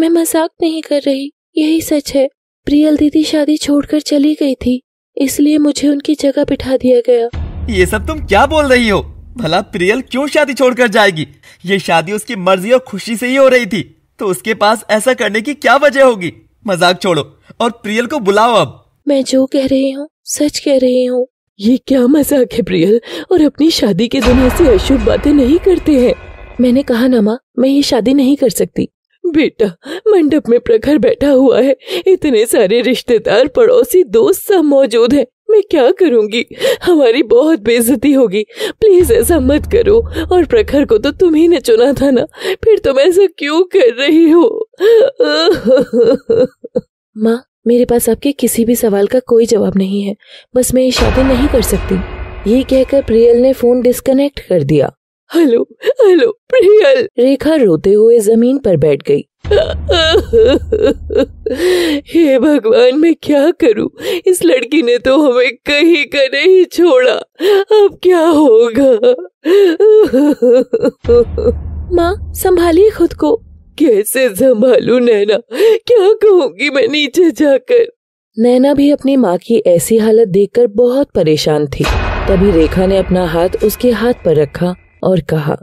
मैं मजाक नहीं कर रही यही सच है प्रियल दीदी शादी छोड़कर चली गई थी इसलिए मुझे उनकी जगह बिठा दिया गया ये सब तुम क्या बोल रही हो भला प्रियल क्यों शादी छोड़कर जाएगी ये शादी उसकी मर्जी और खुशी से ही हो रही थी तो उसके पास ऐसा करने की क्या वजह होगी मजाक छोड़ो और प्रियल को बुलाओ अब मैं जो कह रही हूँ सच कह रही हूँ ये क्या मजाक है प्रियल और अपनी शादी के दिन ऐसी अशुभ बातें नहीं करते हैं मैंने कहा ना माँ मैं ये शादी नहीं कर सकती बेटा मंडप में प्रखर बैठा हुआ है इतने सारे रिश्तेदार पड़ोसी दोस्त सब मौजूद हैं मैं क्या करूंगी हमारी बहुत बेजती होगी प्लीज ऐसा मत करो और प्रखर को तो तुम्ही ने चुना था ना फिर तुम ऐसा क्यों कर रही हो माँ मेरे पास आपके किसी भी सवाल का कोई जवाब नहीं है बस मैं ये शादी नहीं कर सकती ये कहकर प्रियल ने फोन डिस्कनेक्ट कर दिया हेलो हेलो प्रियल रेखा रोते हुए जमीन पर बैठ गई हे भगवान मैं क्या करूं इस लड़की ने तो हमें कहीं का नहीं छोड़ा अब क्या होगा माँ संभालिए खुद को कैसे संभालू नैना क्या कहूंगी मैं नीचे जाकर नैना भी अपनी माँ की ऐसी हालत देखकर बहुत परेशान थी तभी रेखा ने अपना हाथ उसके हाथ पर रखा और कहा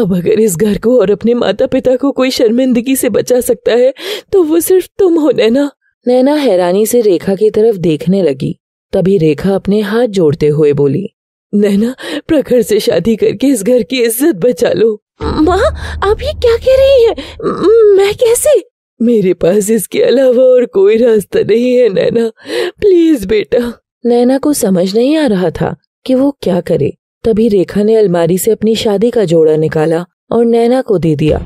अब अगर इस घर को और अपने माता पिता को कोई शर्मिंदगी से बचा सकता है तो वो सिर्फ तुम हो नैना नैना हैरानी से रेखा की तरफ देखने लगी तभी रेखा अपने हाथ जोड़ते हुए बोली नैना प्रखर से शादी करके इस घर की इज्जत बचा लो माँ आप ये क्या कह रही हैं? मैं कैसे मेरे पास इसके अलावा और कोई रास्ता नहीं है नैना प्लीज बेटा नैना को समझ नहीं आ रहा था कि वो क्या करे तभी रेखा ने अलमारी से अपनी शादी का जोड़ा निकाला और नैना को दे दिया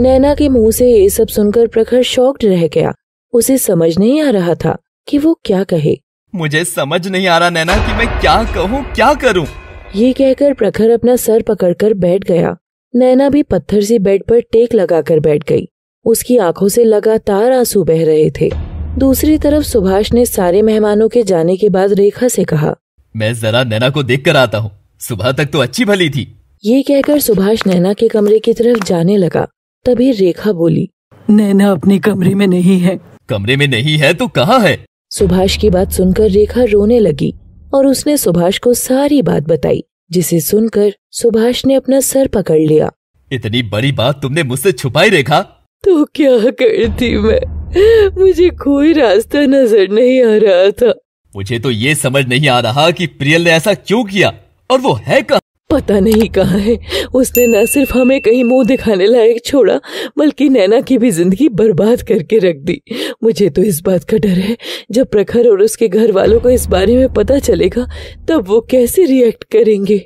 नैना के मुंह से ये सब सुनकर प्रखर शॉक्ड रह गया उसे समझ नहीं आ रहा था कि वो क्या कहे मुझे समझ नहीं आ रहा नैना कि मैं क्या कहूँ क्या करूँ ये कहकर प्रखर अपना सर पकड़कर बैठ गया नैना भी पत्थर से बेड पर टेक लगाकर बैठ गई उसकी आंखों से लगातार आंसू बह रहे थे दूसरी तरफ सुभाष ने सारे मेहमानों के जाने के बाद रेखा से कहा मैं जरा नैना को देख कर आता हूँ सुबह तक तो अच्छी भली थी ये कहकर सुभाष नैना के कमरे की तरफ जाने लगा तभी रेखा बोली नैना अपने कमरे में नहीं है कमरे में नहीं है तो कहाँ है सुभाष की बात सुनकर रेखा रोने लगी और उसने सुभाष को सारी बात बताई जिसे सुनकर सुभाष ने अपना सर पकड़ लिया इतनी बड़ी बात तुमने मुझसे छुपाई रेखा तो क्या करती मैं मुझे कोई रास्ता नजर नहीं आ रहा था मुझे तो ये समझ नहीं आ रहा कि प्रियल ने ऐसा क्यों किया और वो है कहा पता नहीं कहाँ है उसने न सिर्फ हमें कहीं मुंह दिखाने लायक छोड़ा बल्कि नैना की भी जिंदगी बर्बाद करके रख दी मुझे तो इस बात का डर है जब प्रखर और उसके घर वालों को इस बारे में पता चलेगा तब वो कैसे रिएक्ट करेंगे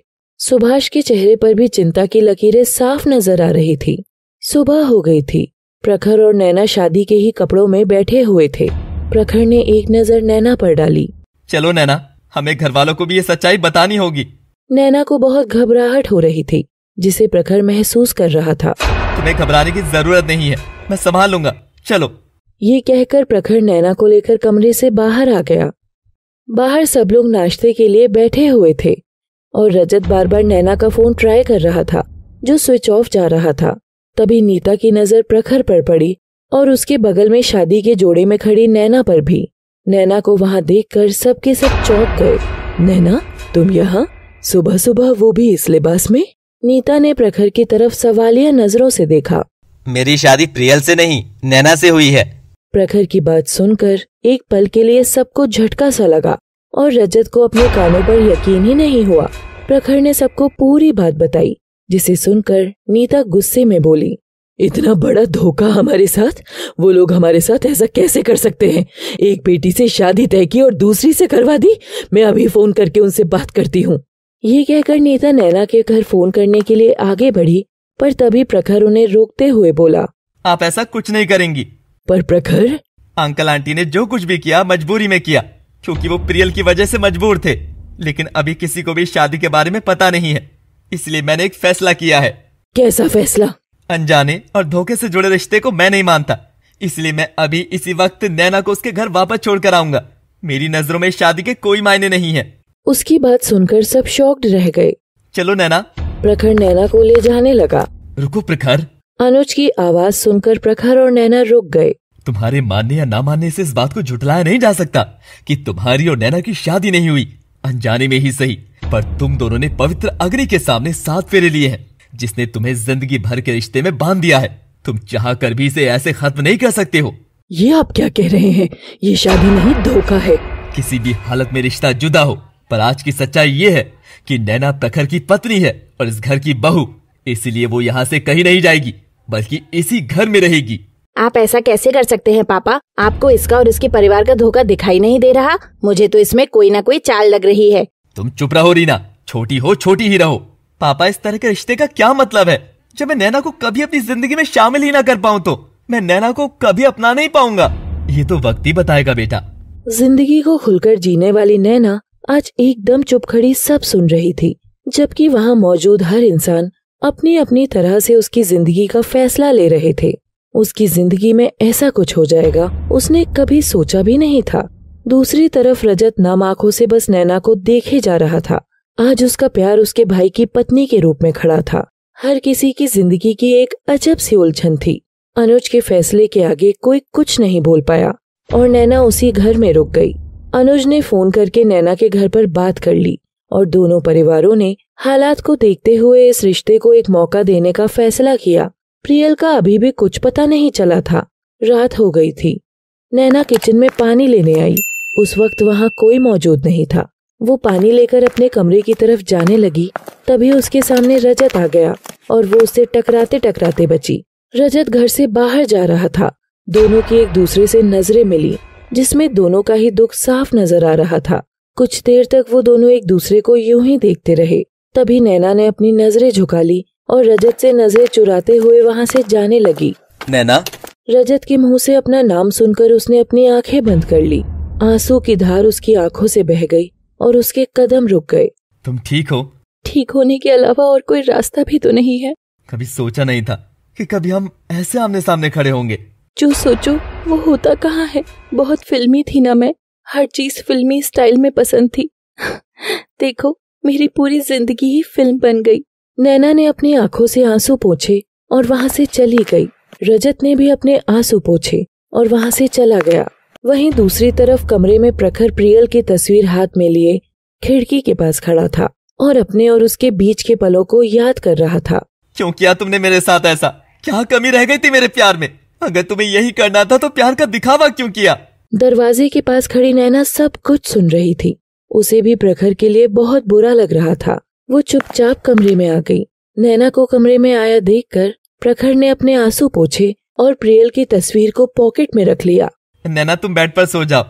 सुभाष के चेहरे पर भी चिंता की लकीरें साफ नजर आ रही थी सुबह हो गई थी प्रखर और नैना शादी के ही कपड़ों में बैठे हुए थे प्रखर ने एक नजर नैना पर डाली चलो नैना हमें घर वालों को भी ये सच्चाई बतानी होगी नैना को बहुत घबराहट हो रही थी जिसे प्रखर महसूस कर रहा था तुम्हें घबराने की जरूरत नहीं है मैं संभाल लूंगा चलो ये कहकर प्रखर नैना को लेकर कमरे से बाहर आ गया बाहर सब लोग नाश्ते के लिए बैठे हुए थे और रजत बार बार नैना का फोन ट्राई कर रहा था जो स्विच ऑफ जा रहा था तभी नीता की नजर प्रखर पर पड़ी और उसके बगल में शादी के जोड़े में खड़ी नैना पर भी नैना को वहाँ देख सबके सब चौंक गए नैना तुम यहाँ सुबह सुबह वो भी इस लिबास में नीता ने प्रखर की तरफ सवालिया नजरों से देखा मेरी शादी प्रियल से नहीं नैना से हुई है प्रखर की बात सुनकर एक पल के लिए सबको झटका सा लगा और रजत को अपने कानों पर यकीन ही नहीं हुआ प्रखर ने सबको पूरी बात बताई जिसे सुनकर नीता गुस्से में बोली इतना बड़ा धोखा हमारे साथ वो लोग हमारे साथ ऐसा कैसे कर सकते हैं एक बेटी से शादी तय की और दूसरी से करवा दी मैं अभी फोन करके उनसे बात करती हूँ ये कहकर नेता नैना के घर फोन करने के लिए आगे बढ़ी पर तभी प्रखर उन्हें रोकते हुए बोला आप ऐसा कुछ नहीं करेंगी पर प्रखर अंकल आंटी ने जो कुछ भी किया मजबूरी में किया क्योंकि वो प्रियल की वजह से मजबूर थे लेकिन अभी किसी को भी शादी के बारे में पता नहीं है इसलिए मैंने एक फैसला किया है कैसा फैसला अनजाने और धोखे से जुड़े रिश्ते को मैं नहीं मानता इसलिए मैं अभी इसी वक्त नैना को उसके घर वापस छोड़ कर आऊंगा मेरी नजरों में शादी के कोई मायने नहीं है उसकी बात सुनकर सब शॉक्ड रह गए चलो नैना प्रखर नैना को ले जाने लगा रुको प्रखर अनुज की आवाज सुनकर प्रखर और नैना रुक गए तुम्हारे मानने या ना मानने से इस बात को झुटलाया नहीं जा सकता कि तुम्हारी और नैना की शादी नहीं हुई अनजाने में ही सही पर तुम दोनों ने पवित्र अग्नि के सामने साथ फेरे लिए हैं जिसने तुम्हें जिंदगी भर के रिश्ते में बांध दिया है तुम चाह कर भी इसे ऐसे खत्म नहीं कर सकते हो ये आप क्या कह रहे हैं ये शादी नहीं धोखा है किसी भी हालत में रिश्ता जुदा हो पर आज की सच्चाई ये है कि नैना प्रखर की पत्नी है और इस घर की बहू इसीलिए वो यहाँ से कहीं नहीं जाएगी बल्कि इसी घर में रहेगी आप ऐसा कैसे कर सकते हैं पापा आपको इसका और इसके परिवार का धोखा दिखाई नहीं दे रहा मुझे तो इसमें कोई ना कोई चाल लग रही है तुम चुप रहो रीना छोटी हो छोटी ही रहो पापा इस तरह के रिश्ते का क्या मतलब है जब मैं नैना को कभी अपनी जिंदगी में शामिल ही ना कर पाऊँ तो मैं नैना को कभी अपना नहीं पाऊंगा ये तो वक्त ही बताएगा बेटा जिंदगी को खुलकर जीने वाली नैना आज एकदम चुप खड़ी सब सुन रही थी जबकि वहाँ मौजूद हर इंसान अपनी अपनी तरह से उसकी जिंदगी का फैसला ले रहे थे उसकी जिंदगी में ऐसा कुछ हो जाएगा उसने कभी सोचा भी नहीं था दूसरी तरफ रजत नाम आंखों से बस नैना को देखे जा रहा था आज उसका प्यार उसके भाई की पत्नी के रूप में खड़ा था हर किसी की जिंदगी की एक अजब सी उलझन थी अनुज के फैसले के आगे कोई कुछ नहीं बोल पाया और नैना उसी घर में रुक गई अनुज ने फोन करके नैना के घर पर बात कर ली और दोनों परिवारों ने हालात को देखते हुए इस रिश्ते को एक मौका देने का फैसला किया प्रियल का अभी भी कुछ पता नहीं चला था रात हो गई थी नैना किचन में पानी लेने आई उस वक्त वहाँ कोई मौजूद नहीं था वो पानी लेकर अपने कमरे की तरफ जाने लगी तभी उसके सामने रजत आ गया और वो उससे टकराते टकराते बची रजत घर से बाहर जा रहा था दोनों की एक दूसरे से नजरें मिली जिसमें दोनों का ही दुख साफ नजर आ रहा था कुछ देर तक वो दोनों एक दूसरे को यूं ही देखते रहे तभी नैना ने अपनी नजरें झुका ली और रजत से नजरें चुराते हुए वहाँ से जाने लगी नैना रजत के मुंह से अपना नाम सुनकर उसने अपनी आंखें बंद कर ली आंसू की धार उसकी आंखों से बह गई और उसके कदम रुक गए तुम ठीक हो ठीक होने के अलावा और कोई रास्ता भी तो नहीं है कभी सोचा नहीं था कि कभी हम ऐसे आमने सामने खड़े होंगे जो सोचो वो होता कहाँ है बहुत फिल्मी थी ना मैं हर चीज फिल्मी स्टाइल में पसंद थी देखो मेरी पूरी जिंदगी ही फिल्म बन गई नैना ने अपनी आंखों से आंसू पोछे और वहां से चली गई रजत ने भी अपने आंसू पोछे और वहां से चला गया वहीं दूसरी तरफ कमरे में प्रखर प्रियल की तस्वीर हाथ में लिए खिड़की के पास खड़ा था और अपने और उसके बीच के पलों को याद कर रहा था क्यों किया तुमने मेरे साथ ऐसा क्या कमी रह गई थी मेरे प्यार में अगर तुम्हें यही करना था तो प्यार का दिखावा क्यों किया दरवाजे के पास खड़ी नैना सब कुछ सुन रही थी उसे भी प्रखर के लिए बहुत बुरा लग रहा था वो चुपचाप कमरे में आ गई नैना को कमरे में आया देखकर प्रखर ने अपने आंसू पोछे और प्रियल की तस्वीर को पॉकेट में रख लिया नैना तुम बेड पर सो जाओ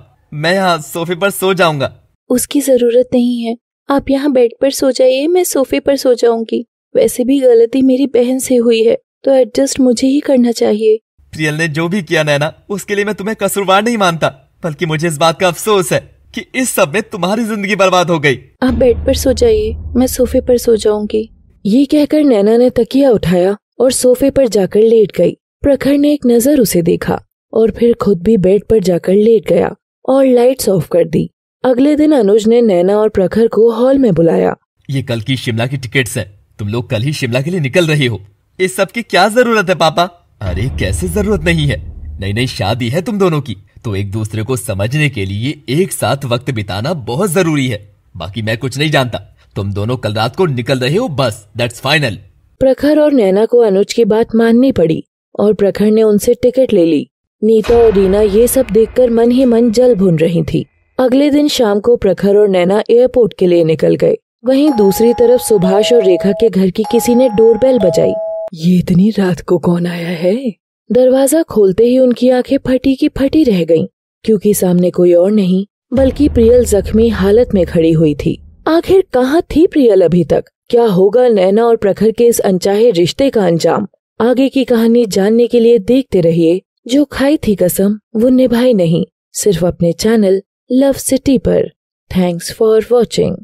मैं यहाँ सोफे पर सो जाऊंगा उसकी जरूरत नहीं है आप यहाँ बेड पर सो जाइए मैं सोफे पर सो जाऊंगी वैसे भी गलती मेरी बहन से हुई है तो एडजस्ट मुझे ही करना चाहिए प्रियल ने जो भी किया नैना उसके लिए मैं तुम्हें कसूरवार नहीं मानता बल्कि मुझे इस बात का अफसोस है कि इस सब में तुम्हारी जिंदगी बर्बाद हो गई आप बेड पर सो जाइए मैं सोफे पर सो जाऊंगी ये कहकर नैना ने तकिया उठाया और सोफे पर जाकर लेट गई प्रखर ने एक नजर उसे देखा और फिर खुद भी बेड पर जाकर लेट गया और लाइट्स ऑफ कर दी अगले दिन अनुज ने नैना और प्रखर को हॉल में बुलाया ये कल की शिमला की टिकट्स है तुम लोग कल ही शिमला के लिए निकल रही हो इस सब की क्या जरूरत है पापा अरे कैसे जरूरत नहीं है नई नई शादी है तुम दोनों की तो एक दूसरे को समझने के लिए एक साथ वक्त बिताना बहुत जरूरी है बाकी मैं कुछ नहीं जानता तुम दोनों कल रात को निकल रहे हो बस दैट्स फाइनल प्रखर और नैना को अनुज की बात माननी पड़ी और प्रखर ने उनसे टिकट ले ली नीता और रीना ये सब देखकर मन ही मन जल भून रही थी अगले दिन शाम को प्रखर और नैना एयरपोर्ट के लिए निकल गए वहीं दूसरी तरफ सुभाष और रेखा के घर की किसी ने डोरबेल बजाई ये इतनी रात को कौन आया है दरवाजा खोलते ही उनकी आंखें फटी की फटी रह गईं, क्योंकि सामने कोई और नहीं बल्कि प्रियल जख्मी हालत में खड़ी हुई थी आखिर कहाँ थी प्रियल अभी तक क्या होगा नैना और प्रखर के इस अनचाहे रिश्ते का अंजाम आगे की कहानी जानने के लिए देखते रहिए जो खाई थी कसम वो निभाई नहीं सिर्फ अपने चैनल लव सिटी पर थैंक्स फॉर वॉचिंग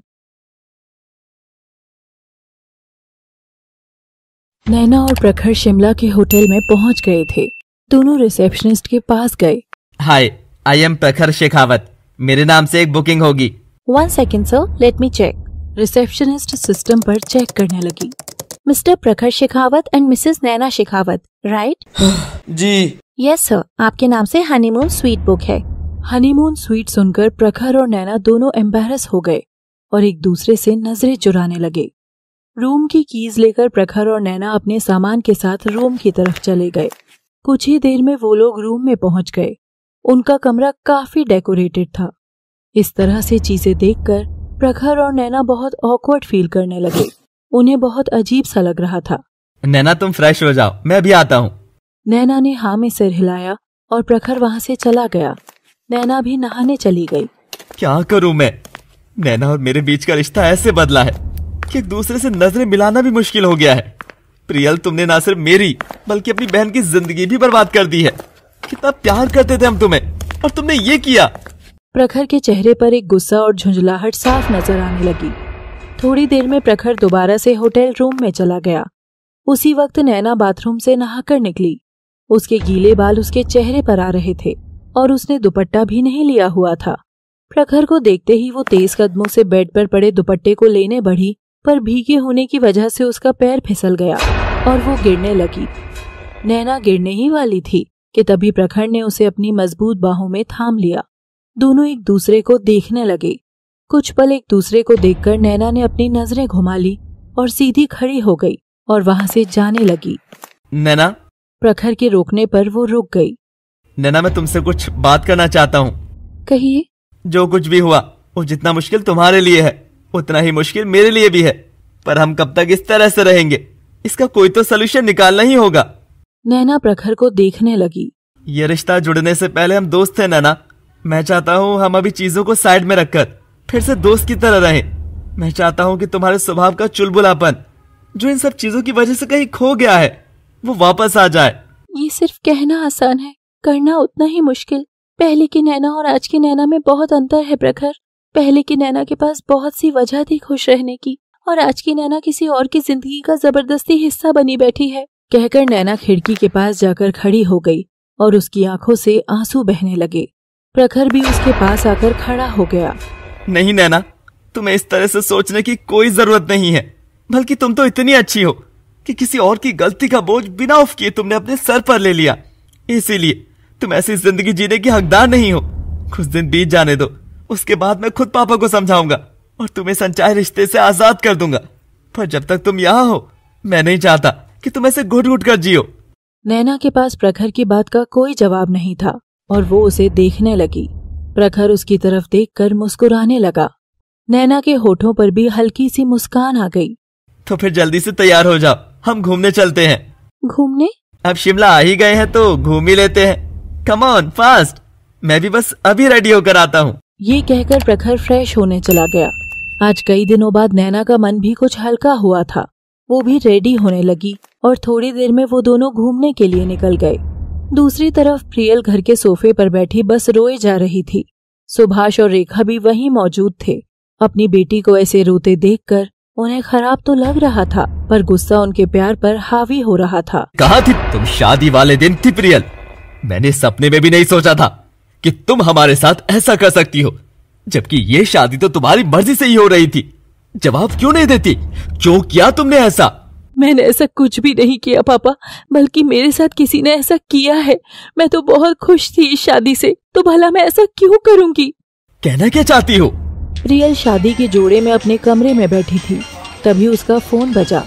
नैना और प्रखर शिमला के होटल में पहुंच गए थे दोनों रिसेप्शनिस्ट के पास गए हाय आई एम प्रखर शेखावत मेरे नाम से एक बुकिंग होगी one second sir let me check receptionist system पर चेक करने लगी Mr Prakhar Shekhawat and Mrs Naina Shekhawat right ji yes sir आपके नाम से हनीमून स्वीट बुक है हनीमून स्वीट सुनकर प्रखर और नैना दोनों एम्बेरस हो गए और एक दूसरे से नजरें चुराने लगे रूम की कीज लेकर प्रखर और नैना अपने सामान के साथ रूम की तरफ चले गए कुछ ही देर में वो लोग रूम में पहुंच गए उनका कमरा काफी डेकोरेटेड था इस तरह से चीजें देखकर प्रखर और नैना बहुत ऑकवर्ड फील करने लगे उन्हें बहुत अजीब सा लग रहा था नैना तुम फ्रेश हो जाओ मैं भी आता हूँ नैना ने हाँ में सिर हिलाया और प्रखर वहाँ से चला गया नैना भी नहाने चली गई क्या करूँ मैं नैना और मेरे बीच का रिश्ता ऐसे बदला है कि एक दूसरे से नजरें मिलाना भी मुश्किल हो गया है प्रियल तुमने ना सिर्फ मेरी बल्कि अपनी बहन की जिंदगी भी बर्बाद कर दी है कितना प्यार करते थे हम तुम्हें और तुमने ये किया प्रखर के चेहरे पर एक गुस्सा और झुंझलाहट साफ नजर आने लगी थोड़ी देर में प्रखर दोबारा से होटल रूम में चला गया उसी वक्त नैना बाथरूम से नहाकर निकली उसके गीले बाल उसके चेहरे पर आ रहे थे और उसने दुपट्टा भी नहीं लिया हुआ था प्रखर को देखते ही वो तेज कदमों से बेड पर पड़े दुपट्टे को लेने बढ़ी पर भीगे होने की वजह से उसका पैर फिसल गया और वो गिरने लगी नैना गिरने ही वाली थी कि तभी प्रखर ने उसे अपनी मजबूत बाहों में थाम लिया दोनों एक दूसरे को देखने लगे कुछ पल एक दूसरे को देखकर नैना ने अपनी नजरें घुमा ली और सीधी खड़ी हो गई और वहां से जाने लगी नैना प्रखर के रोकने पर वो रुक गई नैना मैं तुमसे कुछ बात करना चाहता हूँ कहिए जो कुछ भी हुआ वो जितना मुश्किल तुम्हारे लिए है उतना ही मुश्किल मेरे लिए भी है पर हम कब तक इस तरह से रहेंगे इसका कोई तो सलूशन निकालना ही होगा नैना प्रखर को देखने लगी ये रिश्ता जुड़ने से पहले हम दोस्त थे नैना मैं चाहता हूँ हम अभी चीजों को साइड में रखकर फिर से दोस्त की तरह रहें मैं चाहता हूँ कि तुम्हारे स्वभाव का चुलबुलापन जो इन सब चीजों की वजह से कहीं खो गया है वो वापस आ जाए ये सिर्फ कहना आसान है करना उतना ही मुश्किल पहले की नैना और आज की नैना में बहुत अंतर है प्रखर पहले की नैना के पास बहुत सी वजह थी खुश रहने की और आज की नैना किसी और की जिंदगी का जबरदस्ती हिस्सा बनी बैठी है कहकर नैना खिड़की के पास जाकर खड़ी हो गई और उसकी आंखों से आंसू बहने लगे प्रखर भी उसके पास आकर खड़ा हो गया नहीं नैना तुम्हें इस तरह से सोचने की कोई जरूरत नहीं है बल्कि तुम तो इतनी अच्छी हो कि किसी और की गलती का बोझ बिना उफ किए तुमने अपने सर पर ले लिया इसीलिए तुम ऐसी जिंदगी जीने की हकदार नहीं हो कुछ दिन बीत जाने दो उसके बाद मैं खुद पापा को समझाऊंगा और तुम्हें संचार रिश्ते से आजाद कर दूंगा पर जब तक तुम यहाँ हो मैं नहीं चाहता कि तुम ऐसे घुट घुट कर जियो नैना के पास प्रखर की बात का कोई जवाब नहीं था और वो उसे देखने लगी प्रखर उसकी तरफ देखकर मुस्कुराने लगा नैना के होठों पर भी हल्की सी मुस्कान आ गई तो फिर जल्दी से तैयार हो जाओ हम घूमने चलते हैं घूमने अब शिमला आ ही गए हैं तो घूम ही लेते हैं कम ऑन फास्ट मैं भी बस अभी रेडी होकर आता हूँ ये कहकर प्रखर फ्रेश होने चला गया आज कई दिनों बाद नैना का मन भी कुछ हल्का हुआ था वो भी रेडी होने लगी और थोड़ी देर में वो दोनों घूमने के लिए निकल गए दूसरी तरफ प्रियल घर के सोफे पर बैठी बस रोए जा रही थी सुभाष और रेखा भी वहीं मौजूद थे अपनी बेटी को ऐसे रोते देखकर उन्हें खराब तो लग रहा था पर गुस्सा उनके प्यार पर हावी हो रहा था कहा थी तुम शादी वाले दिन थी प्रियल मैंने सपने में भी नहीं सोचा था कि तुम हमारे साथ ऐसा कर सकती हो जबकि ये शादी तो तुम्हारी मर्जी से ही हो रही थी जवाब क्यों नहीं देती क्यों किया तुमने ऐसा मैंने ऐसा कुछ भी नहीं किया पापा बल्कि मेरे साथ किसी ने ऐसा किया है मैं तो बहुत खुश थी इस शादी से तो भला मैं ऐसा क्यों करूंगी कहना क्या चाहती हो रियल शादी के जोड़े में अपने कमरे में बैठी थी तभी उसका फोन बजा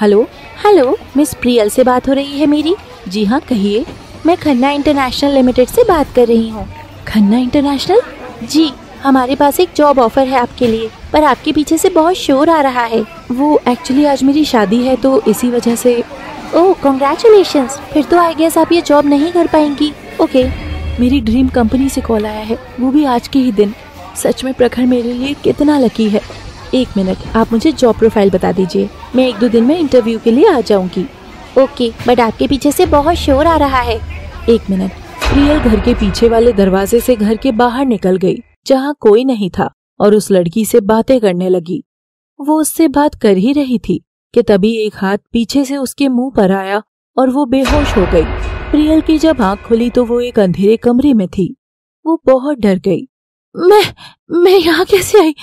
हेलो हेलो मिस प्रियल से बात हो रही है मेरी जी हाँ कहिए मैं खन्ना इंटरनेशनल लिमिटेड से बात कर रही हूँ खन्ना इंटरनेशनल जी हमारे पास एक जॉब ऑफर है आपके लिए पर आपके पीछे से बहुत शोर आ रहा है वो एक्चुअली आज मेरी शादी है तो इसी वजह से ओह कॉन्ग्रेचुलेशन फिर तो आई गेस आप ये जॉब नहीं कर पाएंगी ओके मेरी ड्रीम कंपनी से कॉल आया है वो भी आज के ही दिन सच में प्रखर मेरे लिए कितना लकी है एक मिनट आप मुझे जॉब प्रोफाइल बता दीजिए मैं एक दो दिन में इंटरव्यू के लिए आ जाऊंगी ओके बट आपके पीछे से बहुत शोर आ रहा है एक मिनट प्रियल घर के पीछे वाले दरवाजे से घर के बाहर निकल गई जहाँ कोई नहीं था और उस लड़की से बातें करने लगी वो उससे बात कर ही रही थी कि तभी एक हाथ पीछे से उसके मुंह पर आया और वो बेहोश हो गई प्रियल की जब आंख खुली तो वो एक अंधेरे कमरे में थी वो बहुत डर गई मैं मैं यहाँ कैसे आई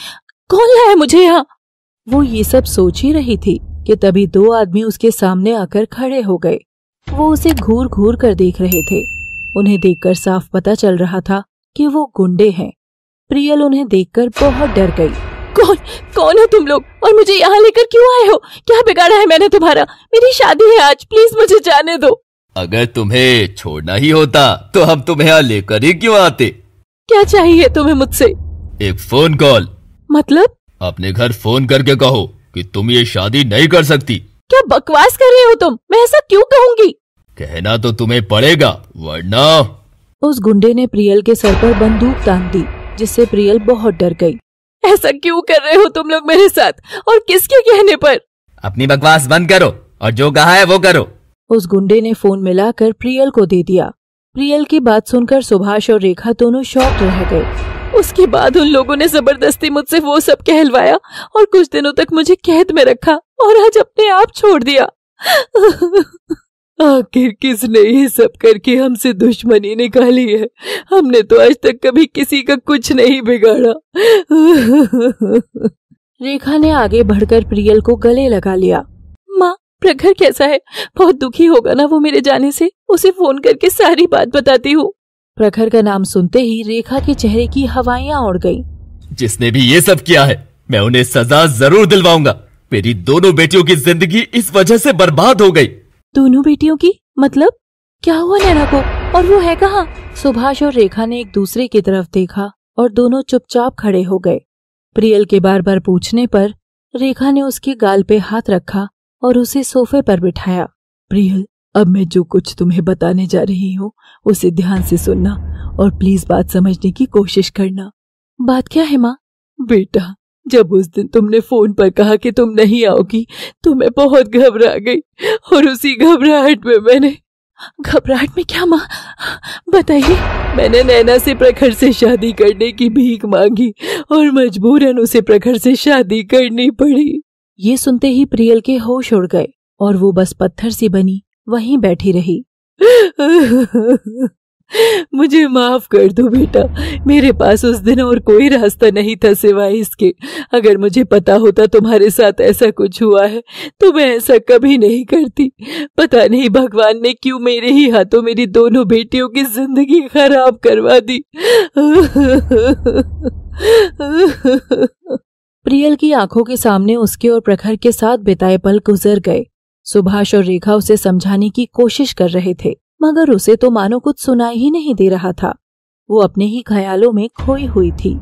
कौन लाया मुझे यहाँ वो ये सब सोच ही रही थी कि तभी दो आदमी उसके सामने आकर खड़े हो गए वो उसे घूर घूर कर देख रहे थे उन्हें देखकर साफ पता चल रहा था कि वो गुंडे हैं प्रियल उन्हें देखकर बहुत डर गई कौन कौन हो तुम लोग और मुझे यहाँ लेकर क्यों आए हो क्या बिगाड़ा है मैंने तुम्हारा मेरी शादी है आज प्लीज मुझे जाने दो अगर तुम्हें छोड़ना ही होता तो हम तुम्हें यहाँ लेकर ही क्यों आते क्या चाहिए तुम्हें मुझसे एक फोन कॉल मतलब अपने घर फोन करके कहो कि तुम ये शादी नहीं कर सकती क्या बकवास कर रहे हो तुम मैं ऐसा क्यों कहूँगी कहना तो तुम्हें पड़ेगा वरना उस गुंडे ने प्रियल के सर पर बंदूक तान दी जिससे प्रियल बहुत डर गई ऐसा क्यों कर रहे हो तुम लोग मेरे साथ और किसके कहने पर अपनी बकवास बंद करो और जो कहा है वो करो उस गुंडे ने फोन मिलाकर प्रियल को दे दिया प्रियल की बात सुनकर सुभाष और रेखा दोनों शॉक रह गए उसके बाद उन लोगों ने जबरदस्ती मुझसे वो सब कहलवाया और कुछ दिनों तक मुझे कैद में रखा और आज अपने आप छोड़ दिया आखिर किसने ये सब करके हमसे दुश्मनी निकाली है हमने तो आज तक कभी किसी का कुछ नहीं बिगाड़ा रेखा ने आगे बढ़कर प्रियल को गले लगा लिया प्रखर कैसा है बहुत दुखी होगा ना वो मेरे जाने से उसे फोन करके सारी बात बताती हूँ प्रखर का नाम सुनते ही रेखा के चेहरे की हवाया उड़ गयी जिसने भी ये सब किया है मैं उन्हें सजा जरूर दिलवाऊंगा मेरी दोनों बेटियों की जिंदगी इस वजह से बर्बाद हो गई दोनों बेटियों की मतलब क्या हुआ नैना को और वो है कहाँ सुभाष और रेखा ने एक दूसरे की तरफ देखा और दोनों चुपचाप खड़े हो गए प्रियल के बार बार पूछने पर रेखा ने उसके गाल पे हाथ रखा और उसे सोफे पर बिठाया प्रियल अब मैं जो कुछ तुम्हें बताने जा रही हूँ उसे ध्यान से सुनना और प्लीज बात समझने की कोशिश करना बात क्या है माँ बेटा जब उस दिन तुमने फोन पर कहा कि तुम नहीं आओगी तो मैं बहुत घबरा गई और उसी घबराहट में मैंने घबराहट में क्या माँ बताइए मैंने नैना से प्रखर से शादी करने की भीख मांगी और मजबूरन उसे प्रखर से शादी करनी पड़ी ये सुनते ही प्रियल के होश उड़ गए और वो बस पत्थर से बनी वहीं बैठी रही मुझे माफ कर दो बेटा मेरे पास उस दिन और कोई रास्ता नहीं था सिवाय इसके अगर मुझे पता होता तुम्हारे साथ ऐसा कुछ हुआ है तो मैं ऐसा कभी नहीं करती पता नहीं भगवान ने क्यों मेरे ही हाथों मेरी दोनों बेटियों की जिंदगी खराब करवा दी प्रियल की आंखों के सामने उसके और प्रखर के साथ बिताए पल गुजर गए सुभाष और रेखा उसे समझाने की कोशिश कर रहे थे मगर उसे तो मानो कुछ सुनाई ही नहीं दे रहा था वो अपने ही ख्यालों में खोई हुई थी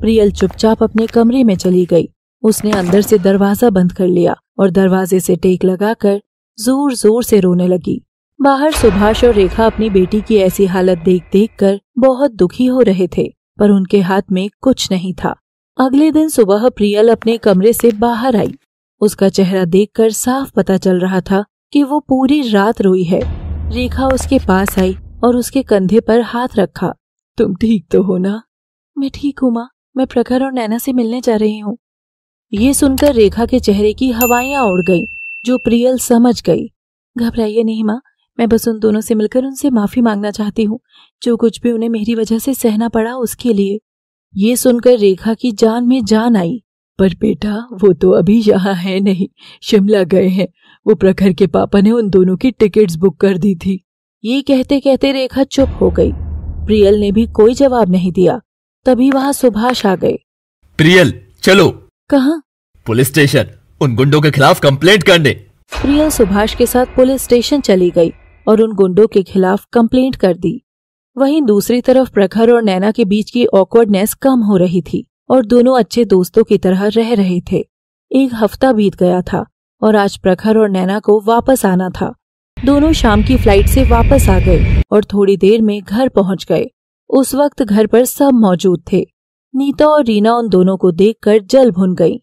प्रियल चुपचाप अपने कमरे में चली गई उसने अंदर से दरवाजा बंद कर लिया और दरवाजे से टेक लगाकर जोर जोर से रोने लगी बाहर सुभाष और रेखा अपनी बेटी की ऐसी हालत देख देख कर बहुत दुखी हो रहे थे पर उनके हाथ में कुछ नहीं था अगले दिन सुबह प्रियल अपने कमरे से बाहर आई उसका चेहरा देखकर साफ पता चल रहा था कि वो पूरी रात रोई है रेखा उसके पास आई और उसके कंधे पर हाथ रखा तुम ठीक तो हो ना मैं ठीक हूँ माँ मैं प्रखर और नैना से मिलने जा रही हूँ ये सुनकर रेखा के चेहरे की हवाया उड़ गई जो प्रियल समझ गई घबराइए नहीं माँ मैं बस उन दोनों से मिलकर उनसे माफी मांगना चाहती हूँ जो कुछ भी उन्हें मेरी वजह से सहना पड़ा उसके लिए ये सुनकर रेखा की जान में जान आई पर बेटा वो तो अभी यहाँ है नहीं शिमला गए हैं वो प्रखर के पापा ने उन दोनों की टिकट्स बुक कर दी थी ये कहते कहते रेखा चुप हो गई प्रियल ने भी कोई जवाब नहीं दिया तभी वहाँ सुभाष आ गए प्रियल चलो कहा पुलिस स्टेशन उन गुंडों के खिलाफ कंप्लेंट करने प्रियल सुभाष के साथ पुलिस स्टेशन चली गई और उन गुंडों के खिलाफ कंप्लेंट कर दी वहीं दूसरी तरफ प्रखर और नैना के बीच की ऑकवर्डनेस कम हो रही थी और दोनों अच्छे दोस्तों की तरह रह रहे थे एक हफ्ता बीत गया था और आज प्रखर और नैना को वापस आना था दोनों शाम की फ्लाइट से वापस आ गए और थोड़ी देर में घर पहुंच गए उस वक्त घर पर सब मौजूद थे नीता और रीना उन दोनों को देखकर जल भुन गई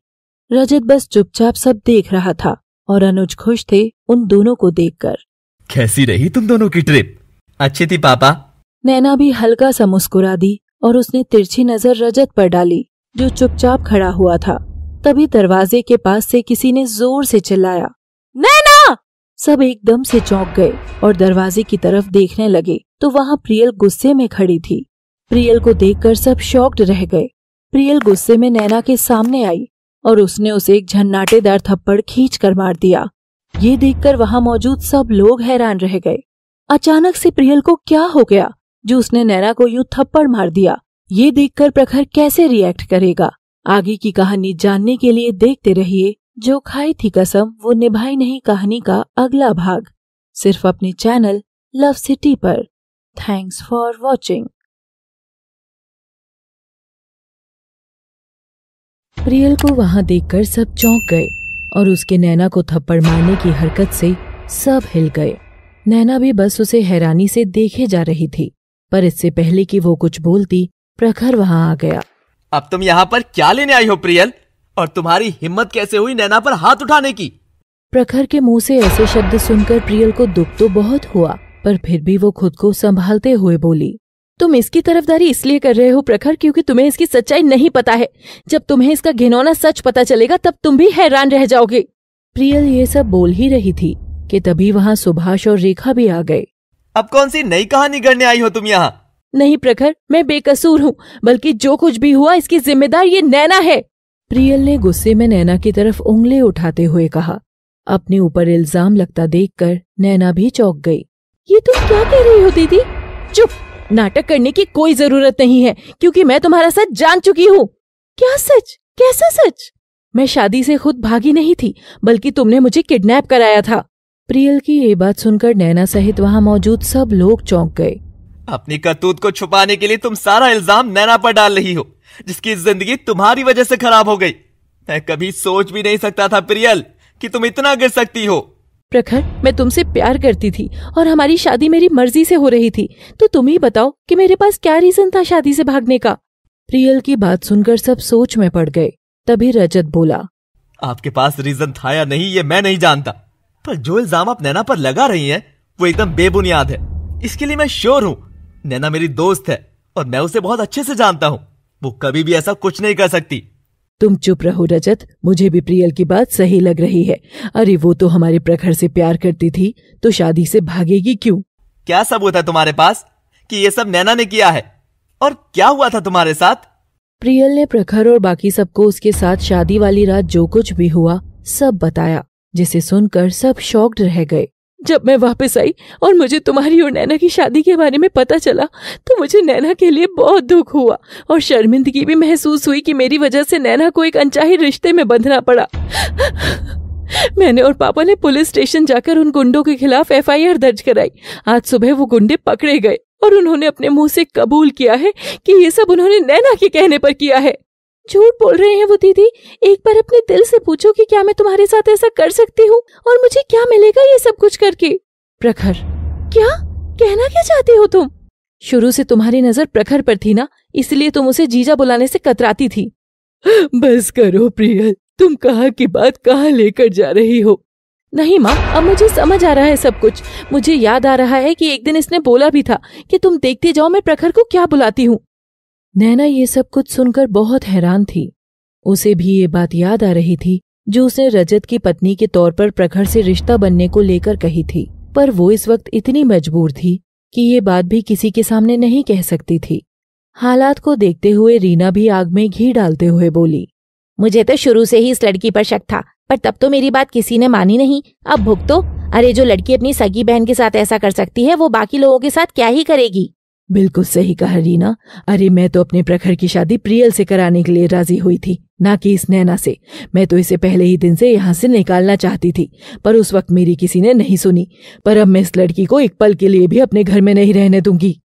रजत बस चुपचाप सब देख रहा था और अनुज खुश थे उन दोनों को देखकर कैसी रही तुम दोनों की ट्रिप अच्छी थी पापा नैना भी हल्का सा मुस्कुरा दी और उसने तिरछी नजर रजत पर डाली जो चुपचाप खड़ा हुआ था तभी दरवाजे के पास से किसी ने जोर से चिल्लाया नैना सब एकदम से चौंक गए और दरवाजे की तरफ देखने लगे तो वहाँ प्रियल गुस्से में खड़ी थी प्रियल को देखकर सब शॉक्ड रह गए प्रियल गुस्से में नैना के सामने आई और उसने उसे एक झन्नाटेदार थप्पड़ खींच कर मार दिया ये देखकर वहाँ मौजूद सब लोग हैरान रह गए अचानक से प्रियल को क्या हो गया जो उसने नैना को यूं थप्पड़ मार दिया ये देखकर प्रखर कैसे रिएक्ट करेगा आगे की कहानी जानने के लिए देखते रहिए जो खाई थी कसम वो निभाई नहीं कहानी का अगला भाग सिर्फ अपने चैनल लव सिटी पर थैंक्स फॉर वॉचिंग प्रियल को वहाँ देखकर सब चौंक गए और उसके नैना को थप्पड़ मारने की हरकत से सब हिल गए नैना भी बस उसे हैरानी से देखे जा रही थी पर इससे पहले कि वो कुछ बोलती प्रखर वहां आ गया अब तुम यहाँ पर क्या लेने आई हो प्रियल और तुम्हारी हिम्मत कैसे हुई नैना पर हाथ उठाने की प्रखर के मुंह से ऐसे शब्द सुनकर प्रियल को दुख तो बहुत हुआ पर फिर भी वो खुद को संभालते हुए बोली तुम इसकी तरफदारी इसलिए कर रहे हो प्रखर क्योंकि तुम्हें इसकी सच्चाई नहीं पता है जब तुम्हें इसका घिनौना सच पता चलेगा तब तुम भी हैरान रह जाओगे प्रियल ये सब बोल ही रही थी कि तभी वहाँ सुभाष और रेखा भी आ गए अब कौन सी नई कहानी करने आई हो तुम यहाँ नहीं प्रखर मैं बेकसूर हूँ बल्कि जो कुछ भी हुआ इसकी जिम्मेदार ये नैना है प्रियल ने गुस्से में नैना की तरफ उंगली उठाते हुए कहा अपने ऊपर इल्जाम लगता देखकर नैना भी चौंक गई ये तुम क्या कह रही हो दीदी चुप नाटक करने की कोई जरूरत नहीं है क्योंकि मैं तुम्हारा सच जान चुकी हूँ क्या सच कैसा सच मैं शादी से खुद भागी नहीं थी बल्कि तुमने मुझे किडनैप कराया था प्रियल की ये बात सुनकर नैना सहित वहाँ मौजूद सब लोग चौंक गए अपनी करतूत को छुपाने के लिए तुम सारा इल्जाम नैना पर डाल रही हो जिसकी जिंदगी तुम्हारी वजह से खराब हो गई मैं कभी सोच भी नहीं सकता था प्रियल कि तुम इतना गिर सकती हो प्रखर मैं तुमसे प्यार करती थी और हमारी शादी मेरी मर्जी से हो रही थी तो तुम ही बताओ कि मेरे पास क्या रीजन था शादी से भागने का प्रियल की बात सुनकर सब सोच में पड़ गए तभी रजत बोला आपके पास रीजन था या नहीं ये मैं नहीं जानता पर जो इल्जाम आप नैना पर लगा रही हैं वो एकदम बेबुनियाद है इसके लिए मैं श्योर हूँ नैना मेरी दोस्त है और मैं उसे बहुत अच्छे से जानता हूँ वो कभी भी ऐसा कुछ नहीं कर सकती तुम चुप रहो रजत मुझे भी प्रियल की बात सही लग रही है अरे वो तो हमारे प्रखर से प्यार करती थी तो शादी से भागेगी क्यों क्या सबूत है तुम्हारे पास कि ये सब नैना ने किया है और क्या हुआ था तुम्हारे साथ प्रियल ने प्रखर और बाकी सबको उसके साथ शादी वाली रात जो कुछ भी हुआ सब बताया जिसे सुनकर सब शॉक्ड रह गए जब मैं वापस आई और मुझे तुम्हारी और नैना की शादी के बारे में पता चला तो मुझे नैना के लिए बहुत दुख हुआ और शर्मिंदगी भी महसूस हुई कि मेरी वजह से नैना को एक अनचाहे रिश्ते में बंधना पड़ा मैंने और पापा ने पुलिस स्टेशन जाकर उन गुंडों के खिलाफ एफआईआर दर्ज कराई आज सुबह वो गुंडे पकड़े गए और उन्होंने अपने मुंह से कबूल किया है कि ये सब उन्होंने नैना के कहने पर किया है झूठ बोल रहे हैं वो दीदी एक बार अपने दिल से पूछो कि क्या मैं तुम्हारे साथ ऐसा कर सकती हूँ और मुझे क्या मिलेगा ये सब कुछ करके प्रखर क्या कहना क्या चाहती हो तुम शुरू से तुम्हारी नजर प्रखर पर थी ना इसलिए तुम उसे जीजा बुलाने से कतराती थी बस करो प्रियल तुम कहाँ की बात कहाँ लेकर जा रही हो नहीं माँ अब मुझे समझ आ रहा है सब कुछ मुझे याद आ रहा है कि एक दिन इसने बोला भी था कि तुम देखते जाओ मैं प्रखर को क्या बुलाती हूँ नैना ये सब कुछ सुनकर बहुत हैरान थी उसे भी ये बात याद आ रही थी जो उसने रजत की पत्नी के तौर पर प्रखर से रिश्ता बनने को लेकर कही थी पर वो इस वक्त इतनी मजबूर थी कि ये बात भी किसी के सामने नहीं कह सकती थी हालात को देखते हुए रीना भी आग में घी डालते हुए बोली मुझे तो शुरू से ही इस लड़की पर शक था पर तब तो मेरी बात किसी ने मानी नहीं अब भुगतो अरे जो लड़की अपनी सगी बहन के साथ ऐसा कर सकती है वो बाकी लोगों के साथ क्या ही करेगी बिल्कुल सही कहा रीना अरे मैं तो अपने प्रखर की शादी प्रियल से कराने के लिए राजी हुई थी ना कि इस नैना से मैं तो इसे पहले ही दिन से यहाँ से निकालना चाहती थी पर उस वक्त मेरी किसी ने नहीं सुनी पर अब मैं इस लड़की को एक पल के लिए भी अपने घर में नहीं रहने दूंगी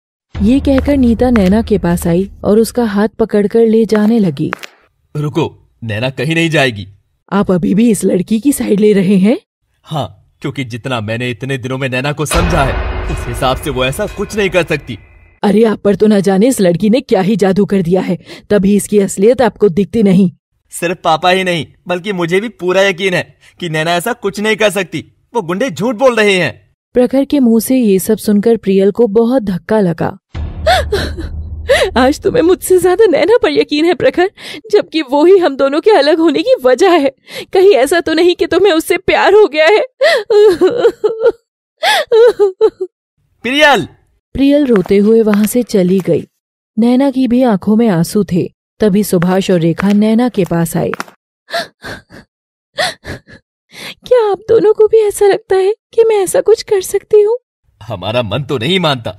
ये कहकर नीता नैना के पास आई और उसका हाथ पकड़कर ले जाने लगी रुको नैना कहीं नहीं जाएगी आप अभी भी इस लड़की की साइड ले रहे हैं हाँ क्योंकि जितना मैंने इतने दिनों में नैना को समझा है उस हिसाब से वो ऐसा कुछ नहीं कर सकती अरे आप पर तो ना जाने इस लड़की ने क्या ही जादू कर दिया है तभी इसकी असलियत आपको दिखती नहीं सिर्फ पापा ही नहीं बल्कि मुझे भी पूरा यकीन है कि नैना ऐसा कुछ नहीं कर सकती वो गुंडे झूठ बोल रहे हैं प्रखर के मुंह से ये सब सुनकर प्रियल को बहुत धक्का लगा आज तुम्हें मुझसे ज्यादा नैना पर यकीन है प्रखर जबकि वो ही हम दोनों के अलग होने की वजह है कहीं ऐसा तो नहीं कि तुम्हें उससे प्यार हो गया है प्रियल प्रियल रोते हुए वहां से चली गई नैना की भी आंखों में आंसू थे तभी सुभाष और रेखा नैना के पास आए क्या आप दोनों को भी ऐसा लगता है कि मैं ऐसा कुछ कर सकती हूँ हमारा मन तो नहीं मानता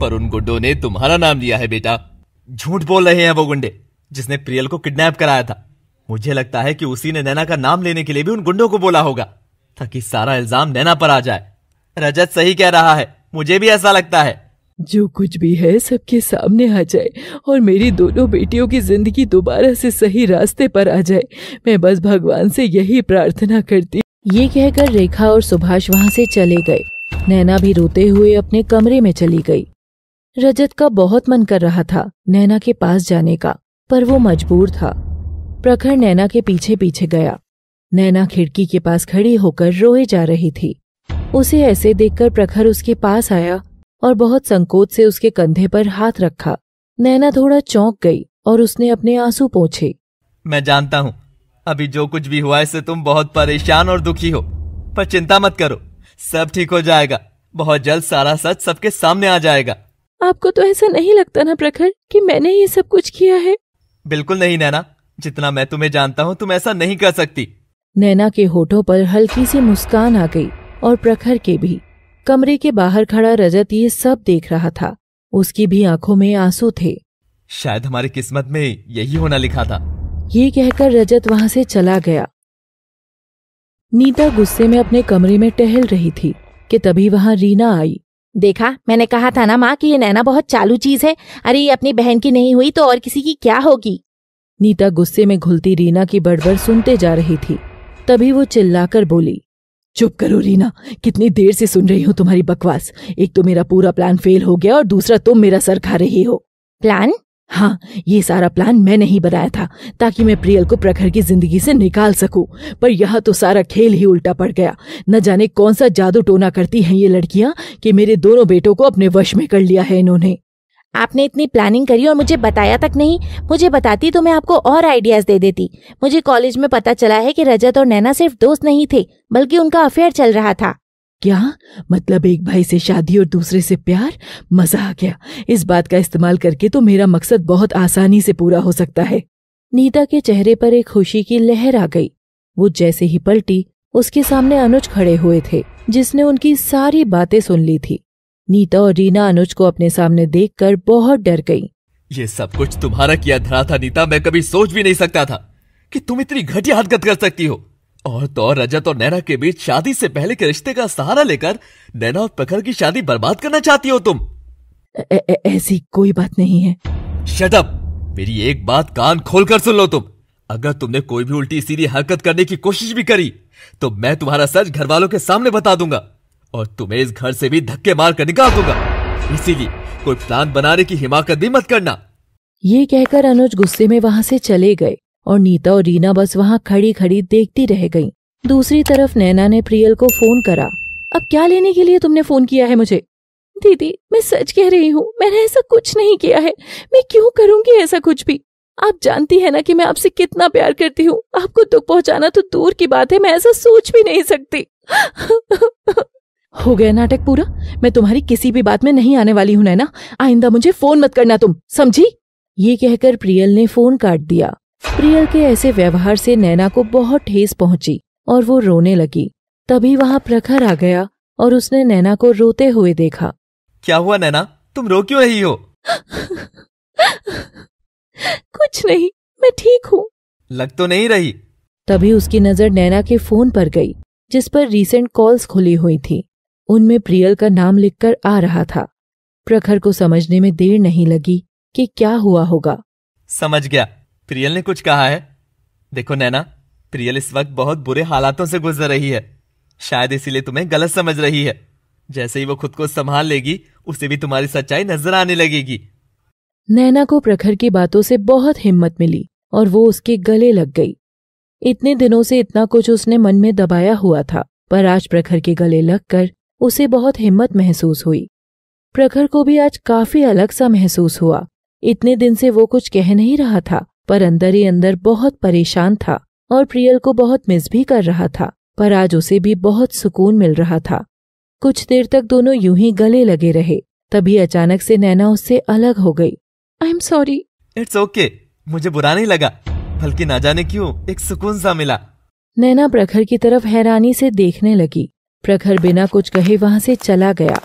पर उन गुंडों ने तुम्हारा नाम लिया है बेटा झूठ बोल रहे हैं वो गुंडे जिसने प्रियल को किडनैप कराया था मुझे लगता है कि उसी ने नैना का नाम लेने के लिए भी उन गुंडों को बोला होगा ताकि सारा इल्जाम नैना पर आ जाए रजत सही कह रहा है मुझे भी ऐसा लगता है जो कुछ भी है सबके सामने आ जाए और मेरी दोनों बेटियों की जिंदगी दोबारा से सही रास्ते पर आ जाए मैं बस भगवान से यही प्रार्थना करती ये कहकर रेखा और सुभाष वहाँ से चले गए नैना भी रोते हुए अपने कमरे में चली गई रजत का बहुत मन कर रहा था नैना के पास जाने का पर वो मजबूर था प्रखर नैना के पीछे पीछे गया नैना खिड़की के पास खड़ी होकर रोए जा रही थी उसे ऐसे देखकर प्रखर उसके पास आया और बहुत संकोच से उसके कंधे पर हाथ रखा नैना थोड़ा चौंक गई और उसने अपने आंसू पोंछे मैं जानता हूँ अभी जो कुछ भी हुआ इससे तुम बहुत परेशान और दुखी हो पर चिंता मत करो सब ठीक हो जाएगा बहुत जल्द सारा सच सबके सामने आ जाएगा आपको तो ऐसा नहीं लगता ना प्रखर कि मैंने ये सब कुछ किया है बिल्कुल नहीं नैना जितना मैं तुम्हें जानता हूँ तुम ऐसा नहीं कर सकती नैना के होठों पर हल्की सी मुस्कान आ गई और प्रखर के भी कमरे के बाहर खड़ा रजत ये सब देख रहा था उसकी भी आंखों में आंसू थे शायद हमारी किस्मत में यही होना लिखा था ये कहकर रजत वहाँ से चला गया नीता गुस्से में अपने कमरे में टहल रही थी कि तभी वहाँ रीना आई देखा मैंने कहा था ना माँ कि ये नैना बहुत चालू चीज है अरे ये अपनी बहन की नहीं हुई तो और किसी की क्या होगी नीता गुस्से में घुलती रीना की बड़बड़ सुनते जा रही थी तभी वो चिल्लाकर बोली चुप करो रीना कितनी देर से सुन रही हूँ तुम्हारी बकवास एक तो मेरा पूरा प्लान फेल हो गया और दूसरा तुम मेरा सर खा रही हो प्लान हाँ ये सारा प्लान मैं नहीं बनाया था ताकि मैं प्रियल को प्रखर की जिंदगी से निकाल सकूं पर यह तो सारा खेल ही उल्टा पड़ गया न जाने कौन सा जादू टोना करती हैं ये लड़कियां कि मेरे दोनों बेटों को अपने वश में कर लिया है इन्होंने आपने इतनी प्लानिंग करी और मुझे बताया तक नहीं मुझे बताती तो मैं आपको और आइडियाज दे देती मुझे कॉलेज में पता चला है कि रजत और नैना सिर्फ दोस्त नहीं थे बल्कि उनका अफेयर चल रहा था क्या मतलब एक भाई से शादी और दूसरे से प्यार मजा आ गया इस बात का इस्तेमाल करके तो मेरा मकसद बहुत आसानी से पूरा हो सकता है नीता के चेहरे पर एक खुशी की लहर आ गई वो जैसे ही पलटी उसके सामने अनुज खड़े हुए थे जिसने उनकी सारी बातें सुन ली थी नीता और रीना अनुज को अपने सामने कर बहुत डर गयी ये सब कुछ तुम्हारा किया धरा था नीता मैं कभी सोच भी नहीं सकता था कि तुम इतनी घटिया हरकत कर सकती हो और तो और रजत और नैना के बीच शादी से पहले के रिश्ते का सहारा लेकर नैना और प्रखर की शादी बर्बाद करना चाहती हो तुम ऐसी कोई बात नहीं है शटअप मेरी एक बात कान खोल कर सुन लो तुम अगर तुमने कोई भी उल्टी सीधी हरकत करने की कोशिश भी करी तो मैं तुम्हारा सच घर वालों के सामने बता दूंगा और तुम्हें इस घर से भी धक्के मार कर निकाल दूंगा इसीलिए कोई प्लान बनाने की हिमाकत भी मत करना ये कहकर अनुज गुस्से में वहाँ से चले गए और नीता और रीना बस वहाँ खड़ी खड़ी देखती रह गईं। दूसरी तरफ नैना ने प्रियल को फोन करा अब क्या लेने के लिए तुमने फोन किया है मुझे दीदी मैं सच कह रही हूँ मैंने ऐसा कुछ नहीं किया है मैं क्यों करूँगी ऐसा कुछ भी आप जानती है ना कि मैं आपसे कितना प्यार करती हूँ आपको दुख पहुँचाना तो दूर की बात है मैं ऐसा सोच भी नहीं सकती हो गया नाटक पूरा मैं तुम्हारी किसी भी बात में नहीं आने वाली हूं नैना आइंदा मुझे फोन मत करना तुम समझी ये कहकर प्रियल ने फोन काट दिया प्रियल के ऐसे व्यवहार से नैना को बहुत ठेस पहुंची और वो रोने लगी तभी वहां प्रखर आ गया और उसने नैना को रोते हुए देखा क्या हुआ नैना तुम रो क्यों रही हो कुछ नहीं मैं ठीक हूँ लग तो नहीं रही तभी उसकी नजर नैना के फोन पर गई जिस पर रीसेंट कॉल्स खुली हुई थी उनमें प्रियल का नाम लिखकर आ रहा था प्रखर को समझने में देर नहीं लगी कि क्या हुआ होगा समझ गया प्रियल ने कुछ कहा है देखो नैना प्रियल इस वक्त बहुत बुरे हालातों से गुजर रही है शायद इसीलिए तुम्हें गलत समझ रही है जैसे ही वो खुद को संभाल लेगी उसे भी तुम्हारी सच्चाई नजर आने लगेगी नैना को प्रखर की बातों से बहुत हिम्मत मिली और वो उसके गले लग गई इतने दिनों से इतना कुछ उसने मन में दबाया हुआ था पर आज प्रखर के गले लगकर उसे बहुत हिम्मत महसूस हुई प्रखर को भी आज काफी अलग सा महसूस हुआ इतने दिन से वो कुछ कह नहीं रहा था पर अंदर ही अंदर बहुत परेशान था और प्रियल को बहुत मिस भी कर रहा था पर आज उसे भी बहुत सुकून मिल रहा था कुछ देर तक दोनों यूं ही गले लगे रहे तभी अचानक से नैना उससे अलग हो गई I am sorry it's okay मुझे बुरा नहीं लगा बल्कि ना जाने क्यों एक सुकून सा मिला नैना प्रखर की तरफ हैरानी से देखने लगी प्रखर बिना कुछ कहे वहां से चला गया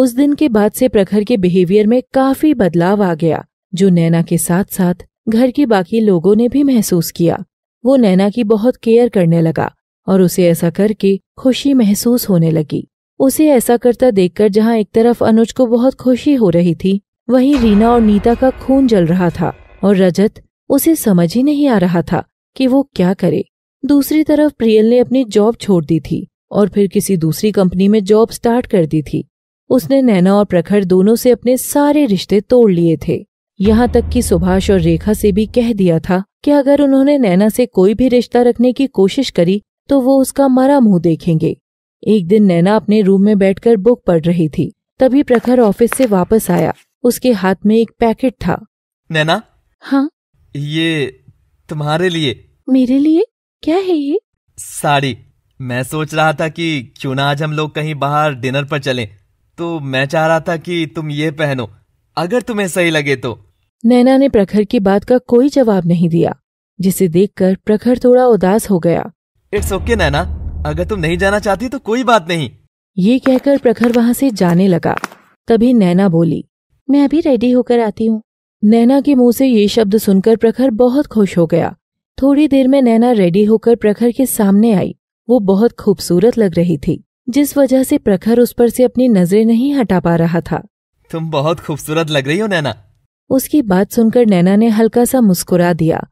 उस दिन के बाद से प्रखर के बिहेवियर में काफी बदलाव आ गया जो नैना के साथ साथ घर के बाकी लोगों ने भी महसूस किया वो नैना की बहुत केयर करने लगा और उसे ऐसा करके खुशी महसूस होने लगी उसे ऐसा करता देखकर जहाँ एक तरफ अनुज को बहुत खुशी हो रही थी वहीं रीना और नीता का खून जल रहा था और रजत उसे समझ ही नहीं आ रहा था कि वो क्या करे दूसरी तरफ प्रियल ने अपनी जॉब छोड़ दी थी और फिर किसी दूसरी कंपनी में जॉब स्टार्ट कर दी थी उसने नैना और प्रखर दोनों से अपने सारे रिश्ते तोड़ लिए थे यहाँ तक कि सुभाष और रेखा से भी कह दिया था कि अगर उन्होंने नैना से कोई भी रिश्ता रखने की कोशिश करी तो वो उसका मरा मुंह देखेंगे एक दिन नैना अपने रूम में बैठकर बुक पढ़ रही थी तभी प्रखर ऑफिस से वापस आया उसके हाथ में एक पैकेट था नैना हाँ ये तुम्हारे लिए मेरे लिए क्या है ये साड़ी मैं सोच रहा था कि क्यों ना आज हम लोग कहीं बाहर डिनर पर चलें तो मैं चाह रहा था कि तुम ये पहनो अगर तुम्हें सही लगे तो नैना ने प्रखर की बात का कोई जवाब नहीं दिया जिसे देखकर प्रखर थोड़ा उदास हो गया इट्स ओके okay, नैना अगर तुम नहीं जाना चाहती तो कोई बात नहीं ये कहकर प्रखर वहाँ से जाने लगा तभी नैना बोली मैं अभी रेडी होकर आती हूँ नैना के मुंह से ये शब्द सुनकर प्रखर बहुत खुश हो गया थोड़ी देर में नैना रेडी होकर प्रखर के सामने आई वो बहुत खूबसूरत लग रही थी जिस वजह से प्रखर उस पर से अपनी नजरें नहीं हटा पा रहा था तुम बहुत खूबसूरत लग रही हो नैना उसकी बात सुनकर नैना ने हल्का सा मुस्कुरा दिया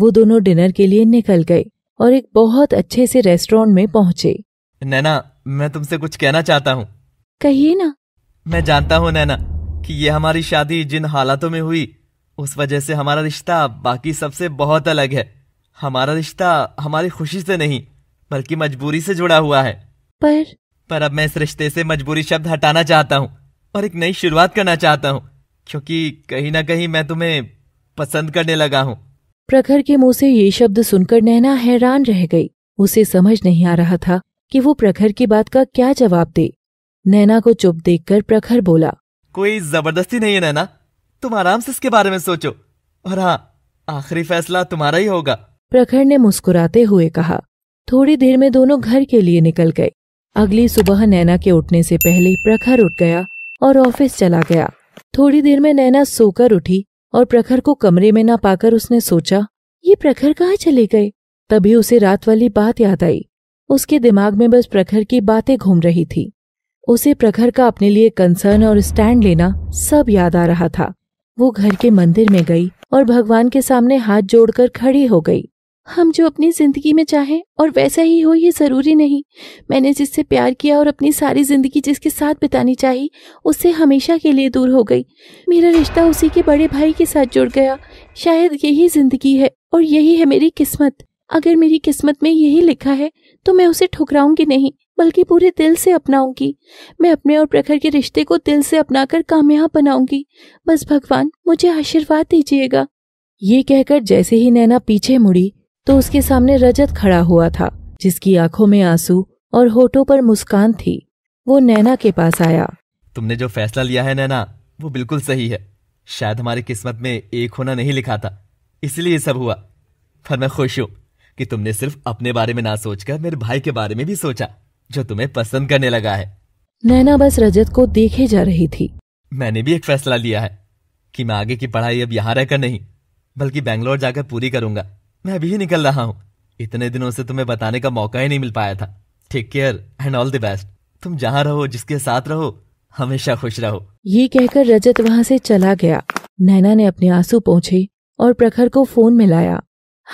वो दोनों डिनर के लिए निकल गए और एक बहुत अच्छे से रेस्टोरेंट में पहुंचे नैना मैं तुमसे कुछ कहना चाहता हूँ कहिए ना मैं जानता हूँ नैना कि ये हमारी शादी जिन हालातों में हुई उस वजह से हमारा रिश्ता बाकी सबसे बहुत अलग है हमारा रिश्ता हमारी खुशी से नहीं बल्कि मजबूरी से जुड़ा हुआ है पर पर अब मैं इस रिश्ते से मजबूरी शब्द हटाना चाहता हूँ और एक नई शुरुआत करना चाहता हूँ क्योंकि कहीं ना कहीं मैं तुम्हें पसंद करने लगा हूँ प्रखर के मुंह से ये शब्द सुनकर नैना हैरान रह गई उसे समझ नहीं आ रहा था कि वो प्रखर की बात का क्या जवाब दे नैना को चुप देखकर प्रखर बोला कोई जबरदस्ती नहीं है नैना तुम आराम से इसके बारे में सोचो और हाँ आखिरी फैसला तुम्हारा ही होगा प्रखर ने मुस्कुराते हुए कहा थोड़ी देर में दोनों घर के लिए निकल गए अगली सुबह नैना के उठने से पहले प्रखर उठ गया और ऑफिस चला गया थोड़ी देर में नैना सोकर उठी और प्रखर को कमरे में ना पाकर उसने सोचा ये प्रखर कहाँ चले गए तभी उसे रात वाली बात याद आई उसके दिमाग में बस प्रखर की बातें घूम रही थी उसे प्रखर का अपने लिए कंसर्न और स्टैंड लेना सब याद आ रहा था वो घर के मंदिर में गई और भगवान के सामने हाथ जोड़कर खड़ी हो गई हम जो अपनी ज़िंदगी में चाहें और वैसा ही हो ये ज़रूरी नहीं मैंने जिससे प्यार किया और अपनी सारी ज़िंदगी जिसके साथ बितानी चाहिए उससे हमेशा के लिए दूर हो गई मेरा रिश्ता उसी के बड़े भाई के साथ जुड़ गया शायद यही ज़िंदगी है और यही है मेरी किस्मत अगर मेरी किस्मत में यही लिखा है तो मैं उसे ठुकराऊंगी नहीं बल्कि पूरे दिल से अपनाऊंगी मैं अपने और प्रखर के रिश्ते को दिल से अपनाकर कामयाब बनाऊंगी बस भगवान मुझे आशीर्वाद दीजिएगा ये कहकर जैसे ही नैना पीछे मुड़ी तो उसके सामने रजत खड़ा हुआ था जिसकी आंखों में आंसू और होठों पर मुस्कान थी वो नैना के पास आया तुमने जो फैसला लिया है नैना वो बिल्कुल सही है शायद हमारी किस्मत में एक होना नहीं लिखा था इसलिए सब हुआ पर मैं खुश हूँ कि तुमने सिर्फ अपने बारे में ना सोचकर मेरे भाई के बारे में भी सोचा जो तुम्हें पसंद करने लगा है नैना बस रजत को देखे जा रही थी मैंने भी एक फैसला लिया है कि मैं आगे की पढ़ाई अब यहाँ रहकर नहीं बल्कि बैंगलोर जाकर पूरी करूंगा मैं अभी ही निकल रहा हूँ इतने दिनों से तुम्हें बताने का मौका ही नहीं मिल पाया था take care and all the best तुम जहाँ रहो जिसके साथ रहो हमेशा खुश रहो ये कहकर रजत वहाँ से चला गया नैना ने अपने आंसू पहुँचे और प्रखर को फोन मिलाया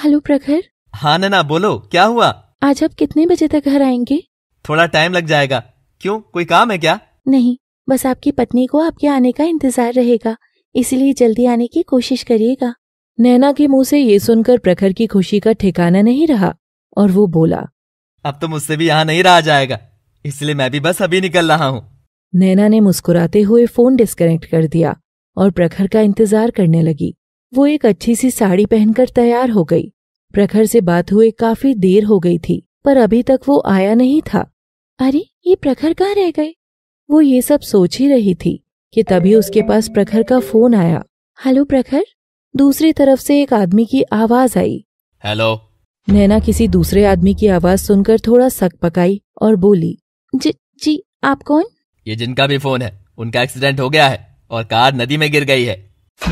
हेलो प्रखर हाँ नैना बोलो क्या हुआ आज आप कितने बजे तक घर आएंगे थोड़ा टाइम लग जाएगा क्यों कोई काम है क्या नहीं बस आपकी पत्नी को आपके आने का इंतजार रहेगा इसलिए जल्दी आने की कोशिश करिएगा नैना के मुंह से ये सुनकर प्रखर की खुशी का ठिकाना नहीं रहा और वो बोला अब तो मुझसे भी यहाँ नहीं रहा जाएगा इसलिए मैं भी बस अभी निकल रहा हूँ नैना ने मुस्कुराते हुए फोन डिस्कनेक्ट कर दिया और प्रखर का इंतजार करने लगी वो एक अच्छी सी साड़ी पहनकर तैयार हो गई प्रखर से बात हुए काफी देर हो गई थी पर अभी तक वो आया नहीं था अरे ये प्रखर कहाँ रह गए वो ये सब सोच ही रही थी कि तभी उसके पास प्रखर का फोन आया हेलो प्रखर दूसरी तरफ से एक आदमी की आवाज आई हेलो नैना किसी दूसरे आदमी की आवाज सुनकर थोड़ा सक पकाई और बोली जी जी आप कौन ये जिनका भी फोन है उनका एक्सीडेंट हो गया है और कार नदी में गिर गई है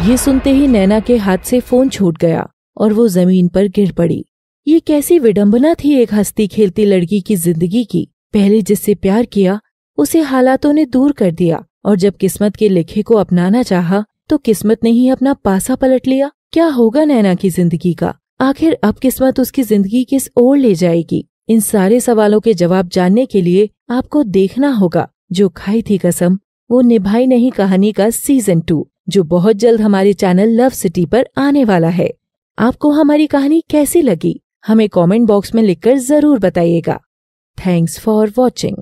ये सुनते ही नैना के हाथ से फोन छूट गया और वो जमीन पर गिर पड़ी ये कैसी विडम्बना थी एक हस्ती खेलती लड़की की जिंदगी की पहले जिससे प्यार किया उसे हालातों ने दूर कर दिया और जब किस्मत के लिखे को अपनाना चाहा तो किस्मत ने ही अपना पासा पलट लिया क्या होगा नैना की जिंदगी का आखिर अब किस्मत उसकी जिंदगी किस ओर ले जाएगी इन सारे सवालों के जवाब जानने के लिए आपको देखना होगा जो खाई थी कसम वो निभाई नहीं कहानी का सीजन टू जो बहुत जल्द हमारे चैनल लव सिटी पर आने वाला है आपको हमारी कहानी कैसी लगी हमें कमेंट बॉक्स में लिखकर जरूर बताइएगा थैंक्स फॉर वॉचिंग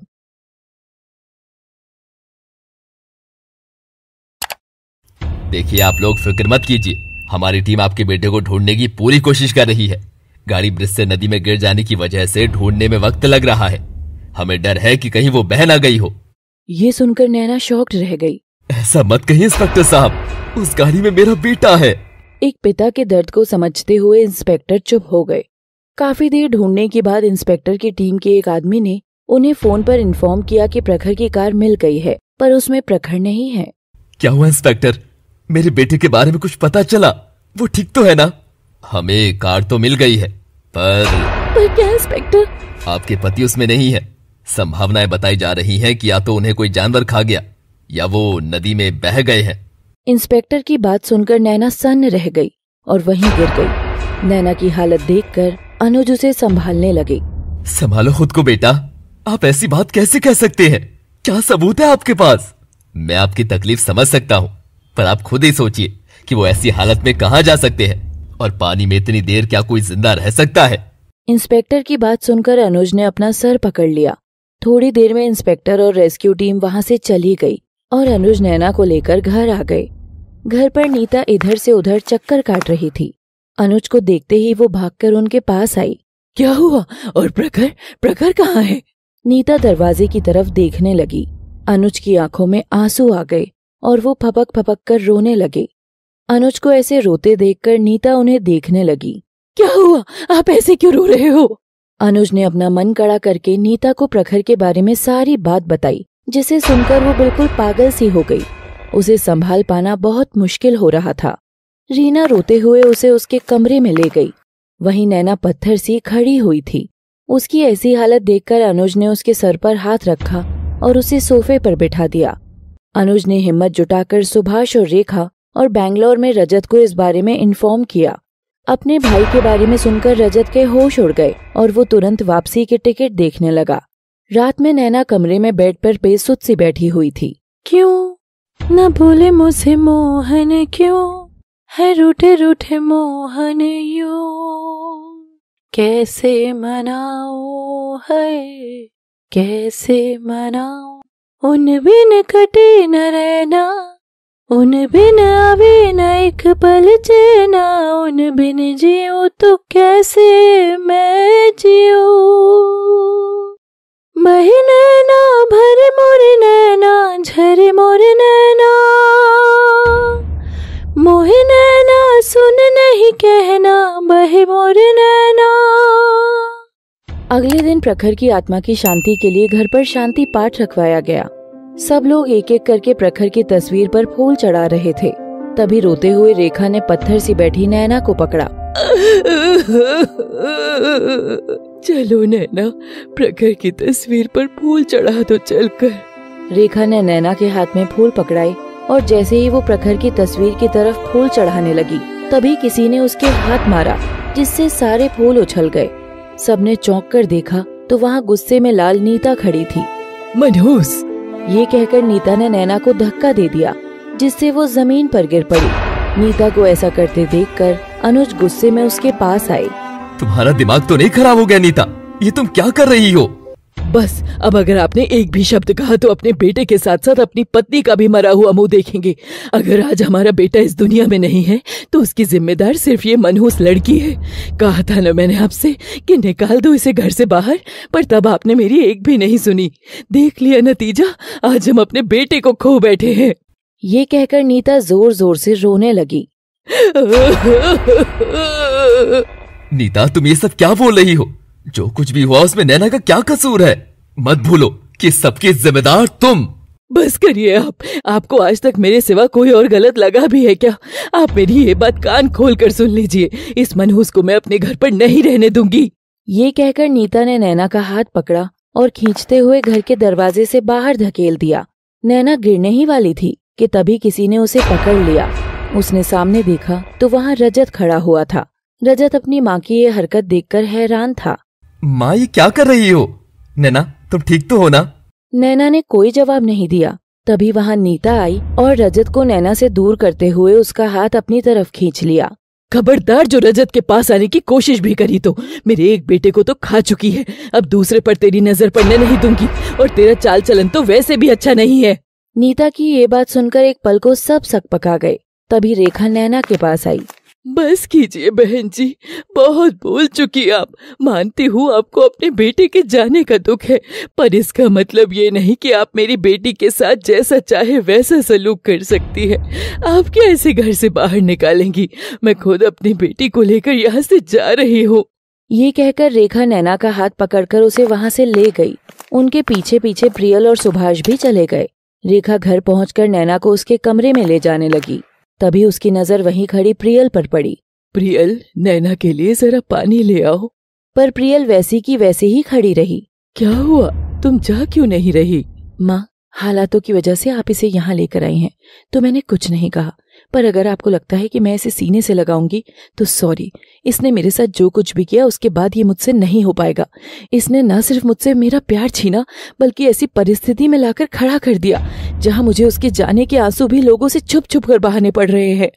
देखिए आप लोग फिक्र मत कीजिए हमारी टीम आपके बेटे को ढूंढने की पूरी कोशिश कर रही है गाड़ी ब्रिज से नदी में गिर जाने की वजह से ढूंढने में वक्त लग रहा है हमें डर है कि कहीं वो बह ना गई हो ये सुनकर नैना शॉक्ड रह गई ऐसा मत कहिए इंस्पेक्टर साहब उस गाड़ी में मेरा बेटा है एक पिता के दर्द को समझते हुए इंस्पेक्टर चुप हो गए काफी देर ढूंढने के बाद इंस्पेक्टर की टीम के एक आदमी ने उन्हें फोन पर इन्फॉर्म किया कि प्रखर की कार मिल गई है पर उसमें प्रखर नहीं है क्या हुआ इंस्पेक्टर मेरे बेटे के बारे में कुछ पता चला वो ठीक तो है ना हमें कार तो मिल गई है पर पर क्या इंस्पेक्टर आपके पति उसमें नहीं है संभावनाएं बताई जा रही हैं कि या तो उन्हें कोई जानवर खा गया या वो नदी में बह गए हैं इंस्पेक्टर की बात सुनकर नैना सन्न रह गई और वहीं गिर गई नैना की हालत देखकर अनुज उसे संभालने लगे संभालो खुद को बेटा आप ऐसी बात कैसे कह सकते हैं क्या सबूत है आपके पास मैं आपकी तकलीफ समझ सकता हूँ पर आप खुद ही सोचिए कि वो ऐसी हालत में कहाँ जा सकते हैं और पानी में इतनी देर क्या कोई जिंदा रह सकता है इंस्पेक्टर की बात सुनकर अनुज ने अपना सर पकड़ लिया थोड़ी देर में इंस्पेक्टर और रेस्क्यू टीम वहाँ से चली गई और अनुज नैना को लेकर घर आ गए घर पर नीता इधर से उधर चक्कर काट रही थी अनुज को देखते ही वो भागकर उनके पास आई क्या हुआ और प्रखर प्रखर कहाँ है नीता दरवाजे की तरफ देखने लगी अनुज की आंखों में आंसू आ गए और वो भपक भपक कर रोने लगे अनुज को ऐसे रोते देखकर नीता उन्हें देखने लगी क्या हुआ आप ऐसे क्यों रो रहे हो अनुज ने अपना मन कड़ा करके नीता को प्रखर के बारे में सारी बात बताई जिसे सुनकर वो बिल्कुल पागल सी हो गई उसे संभाल पाना बहुत मुश्किल हो रहा था रीना रोते हुए उसे उसके कमरे में ले गई वहीं नैना पत्थर सी खड़ी हुई थी उसकी ऐसी हालत देखकर अनुज ने उसके सर पर हाथ रखा और उसे सोफे पर बिठा दिया अनुज ने हिम्मत जुटाकर सुभाष और रेखा और बैंगलोर में रजत को इस बारे में इन्फॉर्म किया अपने भाई के बारे में सुनकर रजत के होश उड़ गए और वो तुरंत वापसी के टिकट देखने लगा रात में नैना कमरे में बेड पर बेसुद सी बैठी हुई थी क्यों न भूले मुझे मोहन क्यों है रूठे रूठे मोहन यू कैसे मनाओ है कैसे मनाओ उन बिन कटे न रहना उन बिन आवे न एक पल चेना उन बिन जियो तो कैसे मैं जियो महीने नैना भरे मोरे नैना झरे मोरे नैना मोहे नैना सुन नहीं कहना बहे मोरे नैना अगले दिन प्रखर की आत्मा की शांति के लिए घर पर शांति पाठ रखवाया गया सब लोग एक एक करके प्रखर की तस्वीर पर फूल चढ़ा रहे थे तभी रोते हुए रेखा ने पत्थर से बैठी नैना को पकड़ा चलो नैना प्रखर की तस्वीर पर फूल चढ़ा दो चलकर रेखा ने नैना के हाथ में फूल पकड़ाए और जैसे ही वो प्रखर की तस्वीर की तरफ फूल चढ़ाने लगी तभी किसी ने उसके हाथ मारा जिससे सारे फूल उछल गए सबने चौंक कर देखा तो वहाँ गुस्से में लाल नीता खड़ी थी मनहूस ये कहकर नीता ने नैना को धक्का दे दिया जिससे वो जमीन पर गिर पड़ी नीता को ऐसा करते देखकर अनुज गुस्से में उसके पास आई तुम्हारा दिमाग तो नहीं खराब हो गया नीता ये तुम क्या कर रही हो बस अब अगर आपने एक भी शब्द कहा तो अपने बेटे के साथ साथ अपनी पत्नी का भी मरा हुआ मुंह देखेंगे अगर आज हमारा बेटा इस दुनिया में नहीं है तो उसकी जिम्मेदार सिर्फ ये मनहूस लड़की है कहा था ना मैंने आपसे कि निकाल दो इसे घर से बाहर पर तब आपने मेरी एक भी नहीं सुनी देख लिया नतीजा आज हम अपने बेटे को खो बैठे हैं ये कहकर नीता जोर जोर से रोने लगी नीता तुम ये सब क्या बोल रही हो जो कुछ भी हुआ उसमें नैना का क्या कसूर है मत भूलो कि सबके जिम्मेदार तुम बस करिए आप आपको आज तक मेरे सिवा कोई और गलत लगा भी है क्या आप मेरी ये बात कान खोल कर सुन लीजिए इस मनहूस को मैं अपने घर पर नहीं रहने दूंगी ये कहकर नीता ने नैना का हाथ पकड़ा और खींचते हुए घर के दरवाजे से बाहर धकेल दिया नैना गिरने ही वाली थी कि तभी किसी ने उसे पकड़ लिया उसने सामने देखा तो वहाँ रजत खड़ा हुआ था रजत अपनी माँ की ये हरकत देखकर हैरान था माँ ये क्या कर रही हो नैना तुम ठीक तो हो ना नैना ने कोई जवाब नहीं दिया तभी वहाँ नीता आई और रजत को नैना से दूर करते हुए उसका हाथ अपनी तरफ खींच लिया खबरदार जो रजत के पास आने की कोशिश भी करी तो मेरे एक बेटे को तो खा चुकी है अब दूसरे पर तेरी नजर पड़ने नहीं दूंगी और तेरा चाल चलन तो वैसे भी अच्छा नहीं है नीता की ये बात सुनकर एक पल को सब सक पका गए तभी रेखा नैना के पास आई बस कीजिए बहन जी बहुत बोल चुकी आप मानती हूँ आपको अपने बेटे के जाने का दुख है पर इसका मतलब ये नहीं कि आप मेरी बेटी के साथ जैसा चाहे वैसा सलूक कर सकती है आप क्या ऐसे घर से बाहर निकालेंगी मैं खुद अपनी बेटी को लेकर यहाँ से जा रही हूँ ये कहकर रेखा नैना का हाथ पकड़कर उसे वहाँ से ले गई उनके पीछे पीछे प्रियल और सुभाष भी चले गए रेखा घर पहुँच नैना को उसके कमरे में ले जाने लगी तभी उसकी नजर वहीं खड़ी प्रियल पर पड़ी प्रियल नैना के लिए जरा पानी ले आओ पर प्रियल वैसी की वैसे ही खड़ी रही क्या हुआ तुम जा क्यों नहीं रही माँ हालातों की वजह से आप इसे यहाँ लेकर आई हैं तो मैंने कुछ नहीं कहा पर अगर आपको लगता है कि मैं इसे सीने से लगाऊंगी तो सॉरी इसने मेरे साथ जो कुछ भी किया उसके बाद ये मुझसे नहीं हो पाएगा इसने न सिर्फ मुझसे मेरा प्यार छीना बल्कि ऐसी परिस्थिति में लाकर खड़ा कर दिया जहाँ मुझे उसके जाने के आंसू भी लोगों से छुप छुप कर बहाने पड़ रहे हैं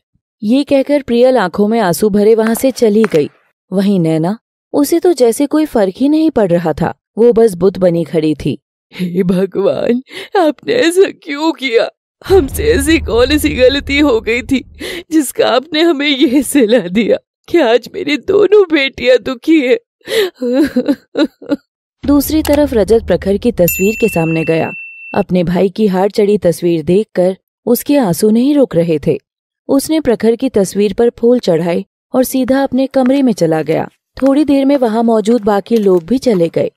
ये कहकर प्रियल आंखों में आंसू भरे वहां से चली गई वहीं नैना उसे तो जैसे कोई फर्क ही नहीं पड़ रहा था वो बस बुत बनी खड़ी थी हे भगवान आपने ऐसा क्यों किया हमसे ऐसी कौन सी गलती हो गई थी जिसका आपने हमें यह सिला दिया कि आज मेरी दोनों बेटियां दुखी है दूसरी तरफ रजत प्रखर की तस्वीर के सामने गया अपने भाई की हार चढ़ी तस्वीर देखकर उसके आंसू नहीं रुक रहे थे उसने प्रखर की तस्वीर पर फूल चढ़ाए और सीधा अपने कमरे में चला गया थोड़ी देर में वहाँ मौजूद बाकी लोग भी चले गए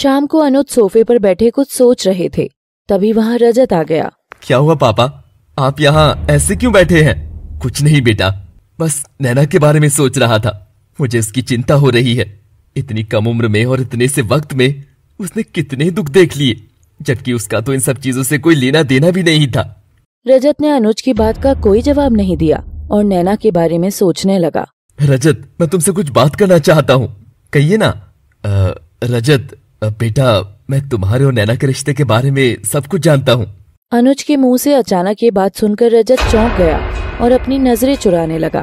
शाम को अनुज सोफे पर बैठे कुछ सोच रहे थे तभी वहाँ रजत आ गया क्या हुआ पापा आप यहाँ ऐसे क्यों बैठे हैं कुछ नहीं बेटा बस नैना के बारे में सोच रहा था मुझे उसकी चिंता हो रही है इतनी कम उम्र में और इतने से वक्त में उसने कितने दुख देख लिए जबकि उसका तो इन सब चीजों से कोई लेना देना भी नहीं था रजत ने अनुज की बात का कोई जवाब नहीं दिया और नैना के बारे में सोचने लगा रजत मैं तुमसे कुछ बात करना चाहता हूँ कहिए ना आ, रजत बेटा मैं तुम्हारे और नैना के रिश्ते के बारे में सब कुछ जानता हूँ अनुज के मुंह से अचानक ये बात सुनकर रजत चौंक गया और अपनी नजरें चुराने लगा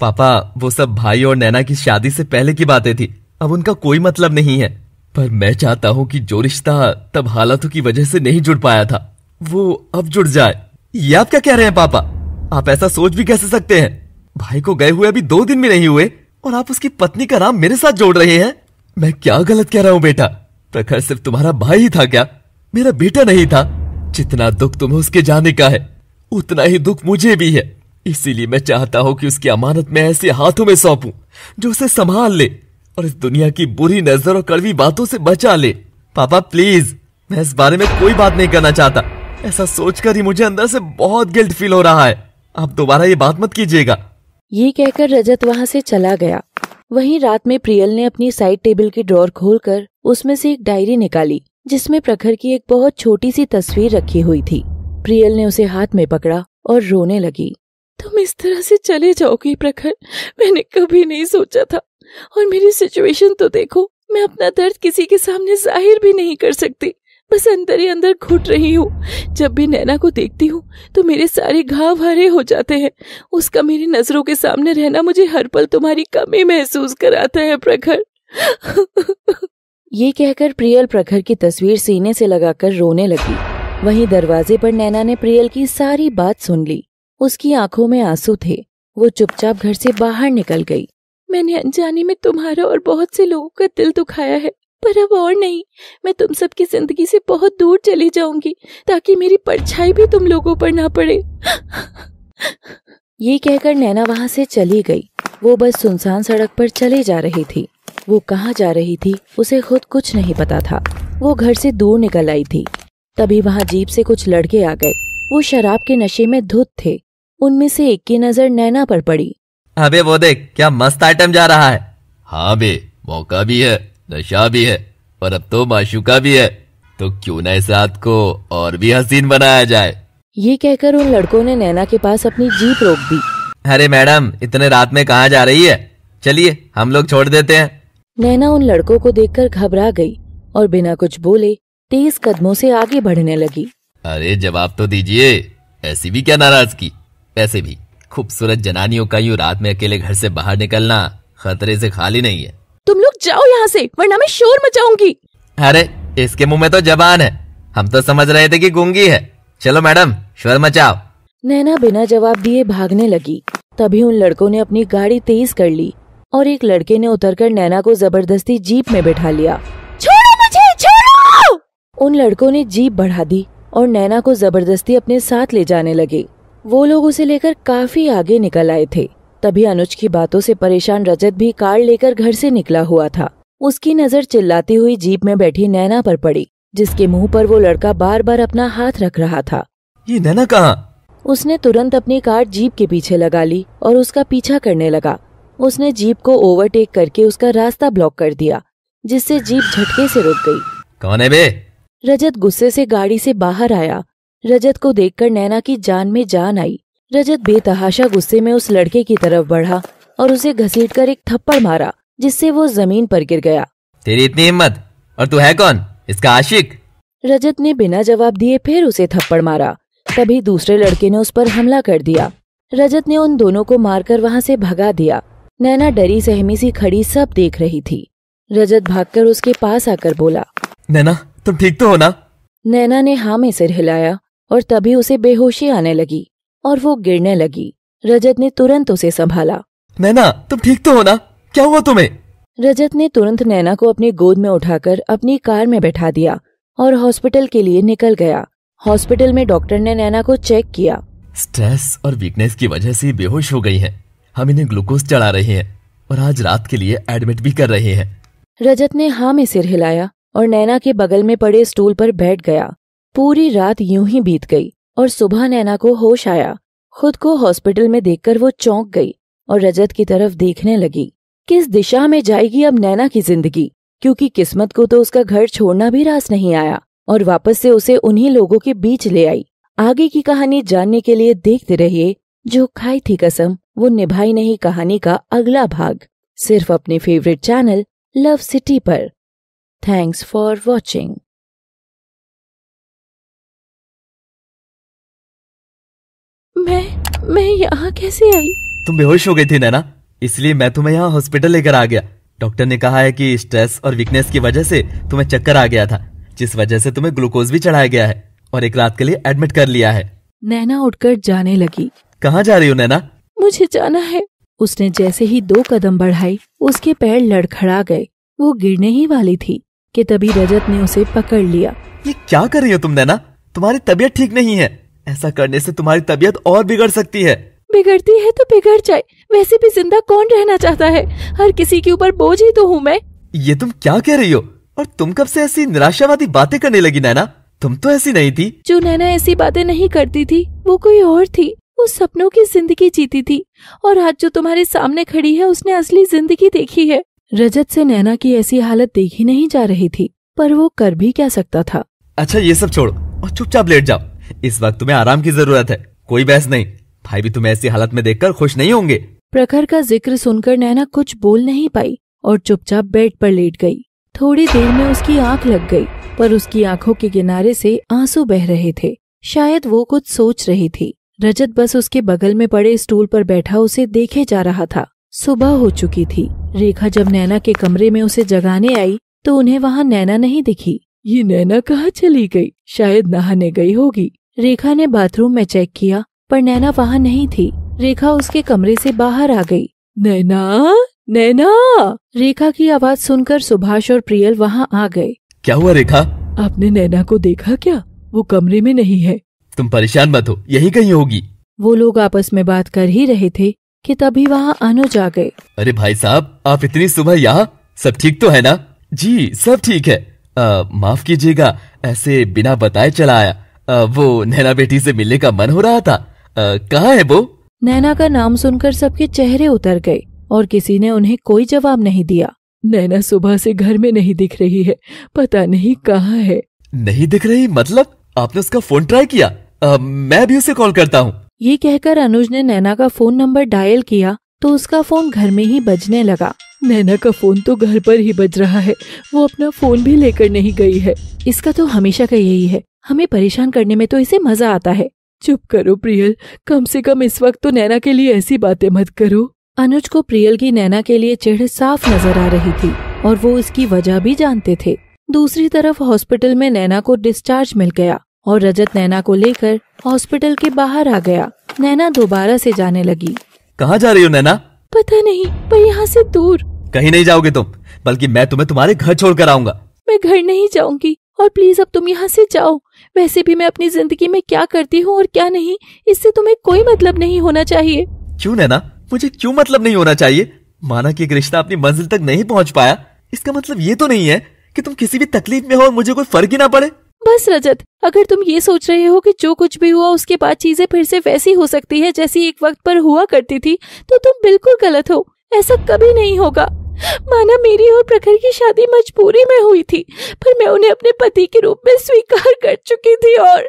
पापा वो सब भाई और नैना की शादी से पहले की बातें थी अब उनका कोई मतलब नहीं है पर मैं चाहता हूँ कि जो रिश्ता तब हालातों की वजह से नहीं जुड़ पाया था वो अब जुड़ जाए ये आप क्या कह रहे हैं पापा आप ऐसा सोच भी कैसे सकते हैं भाई को गए हुए अभी दो दिन भी नहीं हुए और आप उसकी पत्नी का नाम मेरे साथ जोड़ रहे हैं मैं क्या गलत कह रहा हूँ बेटा प्रखर सिर्फ तुम्हारा भाई ही था क्या मेरा बेटा नहीं था जितना दुख तुम्हें उसके जाने का है उतना ही दुख मुझे भी है इसीलिए मैं चाहता हूं कि उसकी अमानत मैं ऐसे हाथों में सौंपूं जो उसे संभाल ले और इस दुनिया की बुरी नजर और कड़वी बातों से बचा ले पापा प्लीज मैं इस बारे में कोई बात नहीं करना चाहता ऐसा सोचकर ही मुझे अंदर से बहुत गिल्ट फील हो रहा है आप दोबारा ये बात मत कीजिएगा ये कहकर रजत वहाँ से चला गया वहीं रात में प्रियल ने अपनी साइड टेबल की ड्रॉर खोलकर उसमें से एक डायरी निकाली जिसमें प्रखर की एक बहुत छोटी सी तस्वीर रखी हुई थी प्रियल ने उसे हाथ में पकड़ा और रोने लगी तुम इस तरह से चले जाओगी प्रखर मैंने कभी नहीं सोचा था और मेरी सिचुएशन तो देखो मैं अपना दर्द किसी के सामने जाहिर भी नहीं कर सकती बस अंदर ही अंदर घुट रही हूँ जब भी नैना को देखती हूँ तो मेरे सारे घाव हरे हो जाते हैं उसका मेरी नजरों के सामने रहना मुझे हर पल तुम्हारी कमी महसूस कराता है प्रखर ये कहकर प्रियल प्रखर की तस्वीर सीने से लगाकर रोने लगी वहीं दरवाजे पर नैना ने प्रियल की सारी बात सुन ली उसकी आंखों में आंसू थे वो चुपचाप घर से बाहर निकल गई मैंने अनजाने में तुम्हारा और बहुत से लोगों का दिल दुखाया है पर अब और नहीं मैं तुम सबकी जिंदगी से बहुत दूर चली जाऊंगी ताकि मेरी परछाई भी तुम लोगों पर ना पड़े ये कहकर नैना वहां से चली गई वो बस सुनसान सड़क पर चली जा रही थी वो कहाँ जा रही थी उसे खुद कुछ नहीं पता था वो घर से दूर निकल आई थी तभी वहाँ जीप से कुछ लड़के आ गए वो शराब के नशे में धुत थे उनमें से एक की नजर नैना पर पड़ी अबे वो देख क्या मस्त आइटम जा रहा है हाँ बे मौका भी है नशा भी है और अब तो माशुका भी है तो क्यों ना इस रात को और भी हसीन बनाया जाए ये कहकर उन लड़कों ने नैना के पास अपनी जीप रोक दी अरे मैडम इतने रात में कहाँ जा रही है चलिए हम लोग छोड़ देते हैं नैना उन लड़कों को देखकर घबरा गई और बिना कुछ बोले तेज कदमों से आगे बढ़ने लगी अरे जवाब तो दीजिए ऐसी भी क्या नाराज की वैसे भी खूबसूरत जनानियों का यूँ रात में अकेले घर से बाहर निकलना खतरे से खाली नहीं है तुम लोग जाओ यहाँ से वरना मैं शोर मचाऊंगी अरे इसके मुंह में तो जबान है हम तो समझ रहे थे कि गूंगी है चलो मैडम शोर मचाओ नैना बिना जवाब दिए भागने लगी तभी उन लड़कों ने अपनी गाड़ी तेज कर ली और एक लड़के ने उतरकर नैना को जबरदस्ती जीप में बैठा लिया छोड़ो मुझे छोड़ो उन लड़कों ने जीप बढ़ा दी और नैना को जबरदस्ती अपने साथ ले जाने लगे वो लोग उसे लेकर काफी आगे निकल आए थे तभी अनुज की बातों से परेशान रजत भी कार लेकर घर से निकला हुआ था उसकी नजर चिल्लाती हुई जीप में बैठी नैना पर पड़ी जिसके मुंह पर वो लड़का बार बार अपना हाथ रख रहा था ये नैना कहाँ उसने तुरंत अपनी कार जीप के पीछे लगा ली और उसका पीछा करने लगा उसने जीप को ओवरटेक करके उसका रास्ता ब्लॉक कर दिया जिससे जीप झटके से रुक गई कौन है बे रजत गुस्से से गाड़ी से बाहर आया रजत को देखकर नैना की जान में जान आई रजत बेतहाशा गुस्से में उस लड़के की तरफ बढ़ा और उसे घसीटकर एक थप्पड़ मारा जिससे वो जमीन पर गिर गया तेरी इतनी हिम्मत और तू है कौन इसका आशिक रजत ने बिना जवाब दिए फिर उसे थप्पड़ मारा तभी दूसरे लड़के ने उस पर हमला कर दिया रजत ने उन दोनों को मारकर वहाँ से भगा दिया नैना डरी सहमी सी खड़ी सब देख रही थी रजत भागकर उसके पास आकर बोला नैना तुम ठीक तो हो ना नैना ने हाँ में सिर हिलाया और तभी उसे बेहोशी आने लगी और वो गिरने लगी रजत ने तुरंत उसे संभाला नैना तुम ठीक तो हो ना क्या हुआ तुम्हें रजत ने तुरंत नैना को अपनी गोद में उठाकर अपनी कार में बैठा दिया और हॉस्पिटल के लिए निकल गया हॉस्पिटल में डॉक्टर ने नैना को चेक किया स्ट्रेस और वीकनेस की वजह से बेहोश हो गई है हम इन्हें ग्लूकोज चढ़ा रहे हैं और आज रात के लिए एडमिट भी कर रहे हैं रजत ने हाँ में सिर हिलाया और नैना के बगल में पड़े स्टूल पर बैठ गया पूरी रात यूं ही बीत गई और सुबह नैना को होश आया खुद को हॉस्पिटल में देखकर वो चौंक गई और रजत की तरफ देखने लगी किस दिशा में जाएगी अब नैना की जिंदगी क्योंकि किस्मत को तो उसका घर छोड़ना भी रास नहीं आया और वापस से उसे उन्हीं लोगों के बीच ले आई आगे की कहानी जानने के लिए देखते रहिए जो खाई थी कसम वो निभाई नहीं कहानी का अगला भाग सिर्फ अपने फेवरेट चैनल लव सिटी पर थैंक्स फॉर वॉचिंग मैं मैं यहाँ कैसे आई तुम बेहोश हो गई थी नैना इसलिए मैं तुम्हें यहाँ हॉस्पिटल लेकर आ गया डॉक्टर ने कहा है कि स्ट्रेस और वीकनेस की वजह से तुम्हें चक्कर आ गया था जिस वजह से तुम्हें ग्लूकोज भी चढ़ाया गया है और एक रात के लिए एडमिट कर लिया है नैना उठकर जाने लगी कहाँ जा रही हो नैना मुझे जाना है उसने जैसे ही दो कदम बढ़ाई उसके पैर लड़खड़ा गए वो गिरने ही वाली थी कि तभी रजत ने उसे पकड़ लिया ये क्या कर रही हो तुम नैना तुम्हारी तबीयत ठीक नहीं है ऐसा करने से तुम्हारी तबीयत और बिगड़ सकती है बिगड़ती है तो बिगड़ जाए वैसे भी जिंदा कौन रहना चाहता है हर किसी के ऊपर बोझ ही तो हूँ मैं ये तुम क्या कह रही हो और तुम कब से ऐसी निराशावादी बातें करने लगी नैना तुम तो ऐसी नहीं थी जो नैना ऐसी बातें नहीं करती थी वो कोई और थी वो सपनों की जिंदगी जीती थी और आज जो तुम्हारे सामने खड़ी है उसने असली जिंदगी देखी है रजत से नैना की ऐसी हालत देखी नहीं जा रही थी पर वो कर भी क्या सकता था अच्छा ये सब छोड़ो और चुपचाप लेट जाओ इस वक्त तुम्हें आराम की जरूरत है कोई बहस नहीं भाई भी तुम्हें ऐसी हालत में देखकर खुश नहीं होंगे प्रखर का जिक्र सुनकर नैना कुछ बोल नहीं पाई और चुपचाप बेड पर लेट गई थोड़ी देर में उसकी आंख लग गई पर उसकी आंखों के किनारे से आंसू बह रहे थे शायद वो कुछ सोच रही थी रजत बस उसके बगल में पड़े स्टूल पर बैठा उसे देखे जा रहा था सुबह हो चुकी थी रेखा जब नैना के कमरे में उसे जगाने आई तो उन्हें वहाँ नैना नहीं दिखी ये नैना कहाँ चली गई शायद नहाने गई होगी रेखा ने बाथरूम में चेक किया पर नैना वहाँ नहीं थी रेखा उसके कमरे से बाहर आ गई नैना नैना रेखा की आवाज सुनकर सुभाष और प्रियल वहाँ आ गए क्या हुआ रेखा आपने नैना को देखा क्या वो कमरे में नहीं है तुम परेशान मत हो यही कहीं होगी वो लोग आपस में बात कर ही रहे थे कि तभी वहाँ अनुज आ गए अरे भाई साहब आप इतनी सुबह यहाँ सब ठीक तो है ना जी सब ठीक है माफ कीजिएगा ऐसे बिना बताए चला आया आ, वो नैना बेटी से मिलने का मन हो रहा था कहाँ है वो नैना का नाम सुनकर सबके चेहरे उतर गए और किसी ने उन्हें कोई जवाब नहीं दिया नैना सुबह से घर में नहीं दिख रही है पता नहीं कहाँ है नहीं दिख रही मतलब आपने उसका फोन ट्राई किया मैं भी उसे कॉल करता हूँ ये कहकर अनुज ने नैना का फोन नंबर डायल किया तो उसका फोन घर में ही बजने लगा नैना का फोन तो घर पर ही बज रहा है वो अपना फोन भी लेकर नहीं गई है इसका तो हमेशा का यही है हमें परेशान करने में तो इसे मजा आता है चुप करो प्रियल कम से कम इस वक्त तो नैना के लिए ऐसी बातें मत करो अनुज को प्रियल की नैना के लिए चिढ़ साफ नजर आ रही थी और वो इसकी वजह भी जानते थे दूसरी तरफ हॉस्पिटल में नैना को डिस्चार्ज मिल गया और रजत नैना को लेकर हॉस्पिटल के बाहर आ गया नैना दोबारा से जाने लगी कहाँ जा रही हो नैना पता नहीं पर यहाँ से दूर कहीं नहीं जाओगे तुम बल्कि मैं तुम्हें तुम्हारे घर छोड़ कर आऊंगा मैं घर नहीं जाऊंगी और प्लीज अब तुम यहाँ से जाओ वैसे भी मैं अपनी जिंदगी में क्या करती हूँ और क्या नहीं इससे तुम्हें कोई मतलब नहीं होना चाहिए क्यों नैना मुझे क्यों मतलब नहीं होना चाहिए माना की एक रिश्ता अपनी मंजिल तक नहीं पहुँच पाया इसका मतलब ये तो नहीं है कि तुम किसी भी तकलीफ में हो और मुझे कोई फर्क ही ना पड़े बस रजत अगर तुम ये सोच रहे हो कि जो कुछ भी हुआ उसके बाद चीजें फिर से वैसी हो सकती है जैसी एक वक्त पर हुआ करती थी तो तुम बिल्कुल गलत हो ऐसा कभी नहीं होगा माना मेरी और प्रखर की शादी मजबूरी में हुई थी पर मैं उन्हें अपने पति के रूप में स्वीकार कर चुकी थी और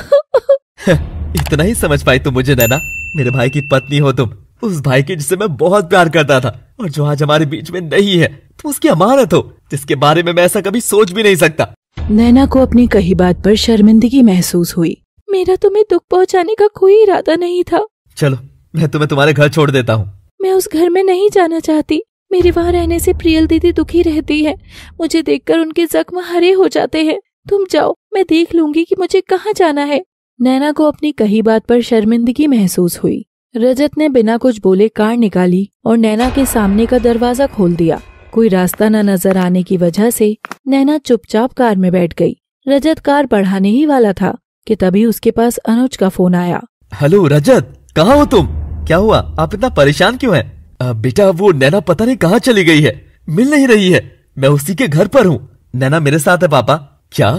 इतना ही समझ पाई तुम मुझे नैना मेरे भाई की पत्नी हो तुम उस भाई की जिसे मैं बहुत प्यार करता था और जो आज हमारे बीच में नहीं है तुम उसकी अमानत हो जिसके बारे में मैं ऐसा कभी सोच भी नहीं सकता नैना को अपनी कही बात पर शर्मिंदगी महसूस हुई मेरा तुम्हें तो दुख पहुंचाने का कोई इरादा नहीं था चलो मैं तुम्हें तुम्हारे घर छोड़ देता हूँ मैं उस घर में नहीं जाना चाहती मेरे वहाँ रहने से प्रियल दीदी दुखी रहती है मुझे देखकर उनके जख्म हरे हो जाते हैं तुम जाओ मैं देख लूंगी कि मुझे कहाँ जाना है नैना को अपनी कही बात पर शर्मिंदगी महसूस हुई रजत ने बिना कुछ बोले कार निकाली और नैना के सामने का दरवाजा खोल दिया कोई रास्ता न नजर आने की वजह से नैना चुपचाप कार में बैठ गई रजत कार बढ़ाने ही वाला था कि तभी उसके पास अनुज का फोन आया हेलो रजत कहाँ हो तुम क्या हुआ आप इतना परेशान क्यों हैं बेटा वो नैना पता नहीं कहाँ चली गई है मिल नहीं रही है मैं उसी के घर पर हूँ नैना मेरे साथ है पापा क्या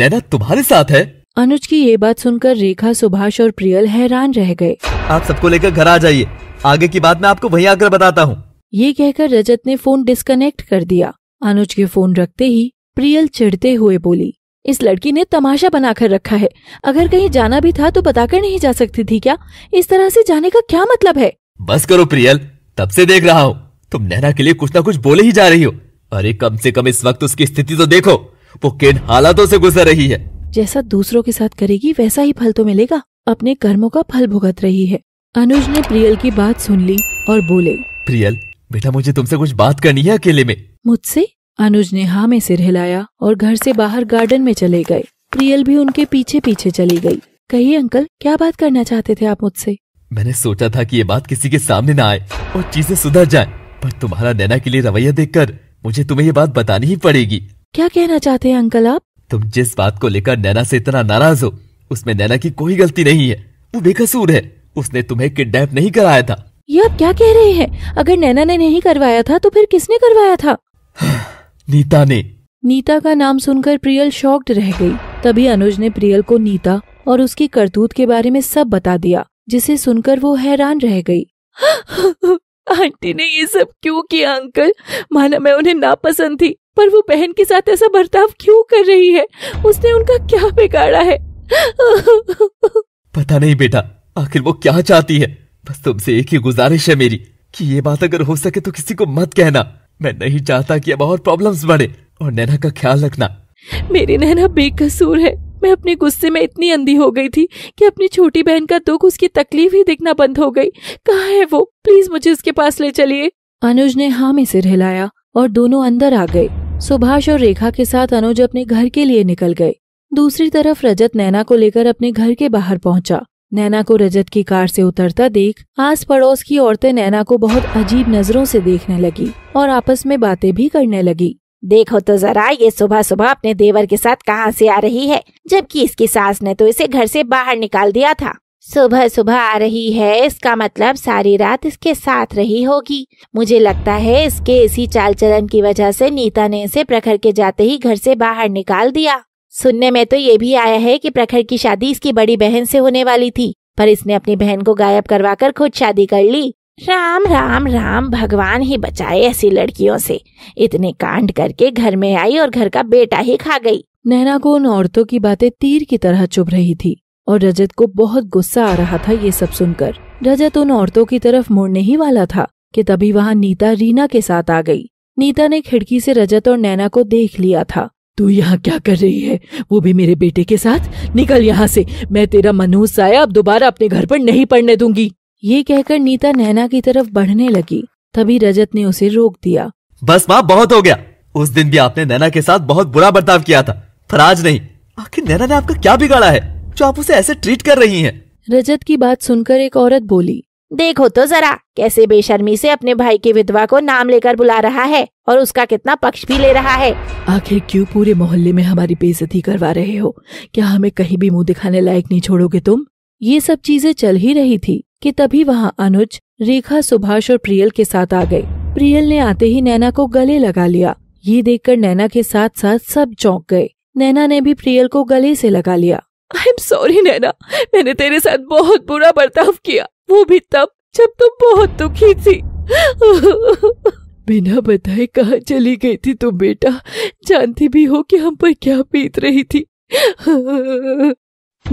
नैना तुम्हारे साथ है अनुज की ये बात सुनकर रेखा सुभाष और प्रियल हैरान रह गए आप सबको लेकर घर आ जाइए आगे की बात मैं आपको वहीं आकर बताता हूँ ये कहकर रजत ने फोन डिस्कनेक्ट कर दिया अनुज के फोन रखते ही प्रियल चिढ़ते हुए बोली इस लड़की ने तमाशा बनाकर रखा है अगर कहीं जाना भी था तो बताकर नहीं जा सकती थी क्या इस तरह से जाने का क्या मतलब है बस करो प्रियल तब से देख रहा हूँ तुम नैना के लिए कुछ ना कुछ बोले ही जा रही हो अरे कम से कम इस वक्त उसकी स्थिति तो देखो वो किन हालातों से गुजर रही है जैसा दूसरों के साथ करेगी वैसा ही फल तो मिलेगा अपने कर्मों का फल भुगत रही है अनुज ने प्रियल की बात सुन ली और बोले प्रियल बेटा मुझे तुमसे कुछ बात करनी है अकेले में मुझसे अनुज ने हाँ में सिर हिलाया और घर से बाहर गार्डन में चले गए प्रियल भी उनके पीछे पीछे चली गई कहिए अंकल क्या बात करना चाहते थे आप मुझसे मैंने सोचा था कि ये बात किसी के सामने ना आए और चीजें सुधर जाए पर तुम्हारा नैना के लिए रवैया कर मुझे तुम्हें ये बात बतानी ही पड़ेगी क्या कहना चाहते हैं अंकल आप तुम जिस बात को लेकर नैना से इतना नाराज हो उसमें नैना की कोई गलती नहीं है वो बेकसूर है उसने तुम्हें किडनैप नहीं कराया था ये आप क्या कह रहे हैं अगर नैना ने नहीं करवाया था तो फिर किसने करवाया था नीता ने नीता का नाम सुनकर प्रियल शॉक्ड रह गई तभी अनुज ने प्रियल को नीता और उसकी करतूत के बारे में सब बता दिया जिसे सुनकर वो हैरान रह गई आंटी ने ये सब क्यों किया अंकल माना मैं उन्हें नापसंद थी पर वो बहन के साथ ऐसा बर्ताव क्यों कर रही है उसने उनका क्या बिगाड़ा है पता नहीं बेटा आखिर वो क्या चाहती है बस तुमसे एक ही गुजारिश है मेरी कि ये बात अगर हो सके तो किसी को मत कहना मैं नहीं चाहता कि अब और प्रॉब्लम्स बढ़े और नैना का ख्याल रखना मेरी नैना बेकसूर है मैं अपने गुस्से में इतनी अंधी हो गई थी कि अपनी छोटी बहन का दुख उसकी तकलीफ ही दिखना बंद हो गई कहाँ है वो प्लीज मुझे उसके पास ले चलिए अनुज ने हाँ में सिर हिलाया और दोनों अंदर आ गए सुभाष और रेखा के साथ अनुज अपने घर के लिए निकल गए दूसरी तरफ रजत नैना को लेकर अपने घर के बाहर पहुंचा नैना को रजत की कार से उतरता देख आस पड़ोस की औरतें नैना को बहुत अजीब नजरों से देखने लगी और आपस में बातें भी करने लगी देखो तो जरा ये सुबह सुबह अपने देवर के साथ कहाँ से आ रही है जबकि इसकी सास ने तो इसे घर से बाहर निकाल दिया था सुबह सुबह आ रही है इसका मतलब सारी रात इसके साथ रही होगी मुझे लगता है इसके इसी चाल चलन की वजह से नीता ने इसे प्रखर के जाते ही घर से बाहर निकाल दिया सुनने में तो ये भी आया है कि प्रखर की शादी इसकी बड़ी बहन से होने वाली थी पर इसने अपनी बहन को गायब करवा कर खुद शादी कर ली राम राम राम भगवान ही बचाए ऐसी लड़कियों से इतने कांड करके घर में आई और घर का बेटा ही खा गई नैना को उन औरतों की बातें तीर की तरह चुभ रही थी और रजत को बहुत गुस्सा आ रहा था ये सब सुनकर रजत उन औरतों की तरफ मुड़ने ही वाला था कि तभी वहाँ नीता रीना के साथ आ गई नीता ने खिड़की से रजत और नैना को देख लिया था तू यहाँ क्या कर रही है वो भी मेरे बेटे के साथ निकल यहाँ से मैं तेरा मनोज साया अब दोबारा अपने घर पर नहीं पढ़ने दूंगी ये कहकर नीता नैना की तरफ बढ़ने लगी तभी रजत ने उसे रोक दिया बस माँ बहुत हो गया उस दिन भी आपने नैना के साथ बहुत बुरा बर्ताव किया था पर आज नहीं आखिर नैना ने आपका क्या बिगाड़ा है जो आप उसे ऐसे ट्रीट कर रही हैं? रजत की बात सुनकर एक औरत बोली देखो तो जरा कैसे बेशर्मी से अपने भाई की विधवा को नाम लेकर बुला रहा है और उसका कितना पक्ष भी ले रहा है आखिर क्यों पूरे मोहल्ले में हमारी बेइज्जती करवा रहे हो क्या हमें कहीं भी मुंह दिखाने लायक नहीं छोड़ोगे तुम ये सब चीजें चल ही रही थी कि तभी वहाँ अनुज रेखा सुभाष और प्रियल के साथ आ गए प्रियल ने आते ही नैना को गले लगा लिया ये देखकर नैना के साथ साथ सब चौंक गए नैना ने भी प्रियल को गले से लगा लिया आई एम सॉरी नैना मैंने तेरे साथ बहुत बुरा बर्ताव किया वो भी तब जब तुम बहुत दुखी थी बिना बताए कहा चली गई थी तुम बेटा जानती भी हो कि हम पर क्या बीत रही थी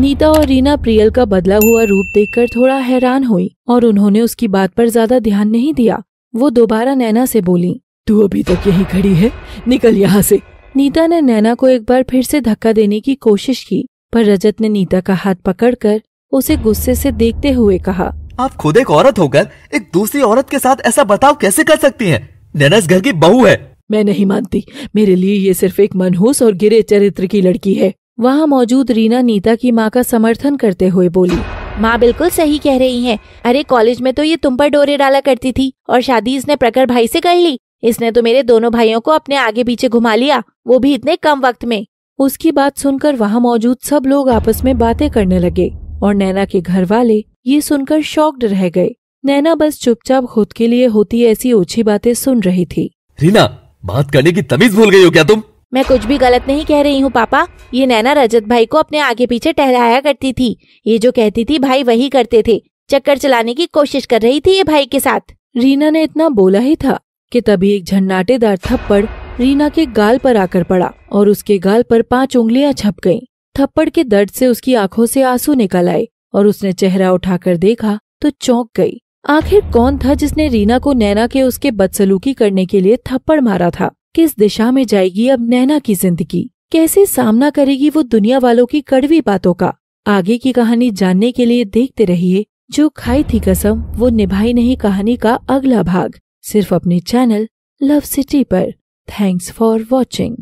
नीता और रीना प्रियल का बदला हुआ रूप देखकर थोड़ा हैरान हुई और उन्होंने उसकी बात पर ज्यादा ध्यान नहीं दिया वो दोबारा नैना से बोली तू अभी तक यही खड़ी है निकल यहाँ से नीता ने नैना को एक बार फिर से धक्का देने की कोशिश की पर रजत ने नीता का हाथ पकड़कर उसे गुस्से से देखते हुए कहा आप खुद एक औरत होकर एक दूसरी औरत के साथ ऐसा बताओ कैसे कर सकती हैं? नैना घर की बहू है मैं नहीं मानती मेरे लिए ये सिर्फ एक मनहूस और गिरे चरित्र की लड़की है वहाँ मौजूद रीना नीता की माँ का समर्थन करते हुए बोली माँ बिल्कुल सही कह रही हैं। अरे कॉलेज में तो ये तुम पर डोरे डाला करती थी और शादी इसने प्रकर भाई से कर ली इसने तो मेरे दोनों भाइयों को अपने आगे पीछे घुमा लिया वो भी इतने कम वक्त में उसकी बात सुनकर वहाँ मौजूद सब लोग आपस में बातें करने लगे और नैना के घर वाले ये सुनकर शॉक्ड रह गए नैना बस चुपचाप खुद के लिए होती ऐसी ओछी बातें सुन रही थी रीना बात करने की तमीज भूल गई हो क्या तुम मैं कुछ भी गलत नहीं कह रही हूँ पापा ये नैना रजत भाई को अपने आगे पीछे टहराया करती थी ये जो कहती थी भाई वही करते थे चक्कर चलाने की कोशिश कर रही थी ये भाई के साथ रीना ने इतना बोला ही था कि तभी एक झन्नाटेदार थप्पड़ रीना के गाल पर आकर पड़ा और उसके गाल पर पांच उंगलियां छप गईं। थप्पड़ के दर्द से उसकी आंखों से आंसू निकल आए और उसने चेहरा उठाकर देखा तो चौंक गई आखिर कौन था जिसने रीना को नैना के उसके बदसलूकी करने के लिए थप्पड़ मारा था किस दिशा में जाएगी अब नैना की जिंदगी कैसे सामना करेगी वो दुनिया वालों की कड़वी बातों का आगे की कहानी जानने के लिए देखते रहिए जो खाई थी कसम वो निभाई नहीं कहानी का अगला भाग सिर्फ अपने चैनल लव सिटी पर थैंक्स फॉर वॉचिंग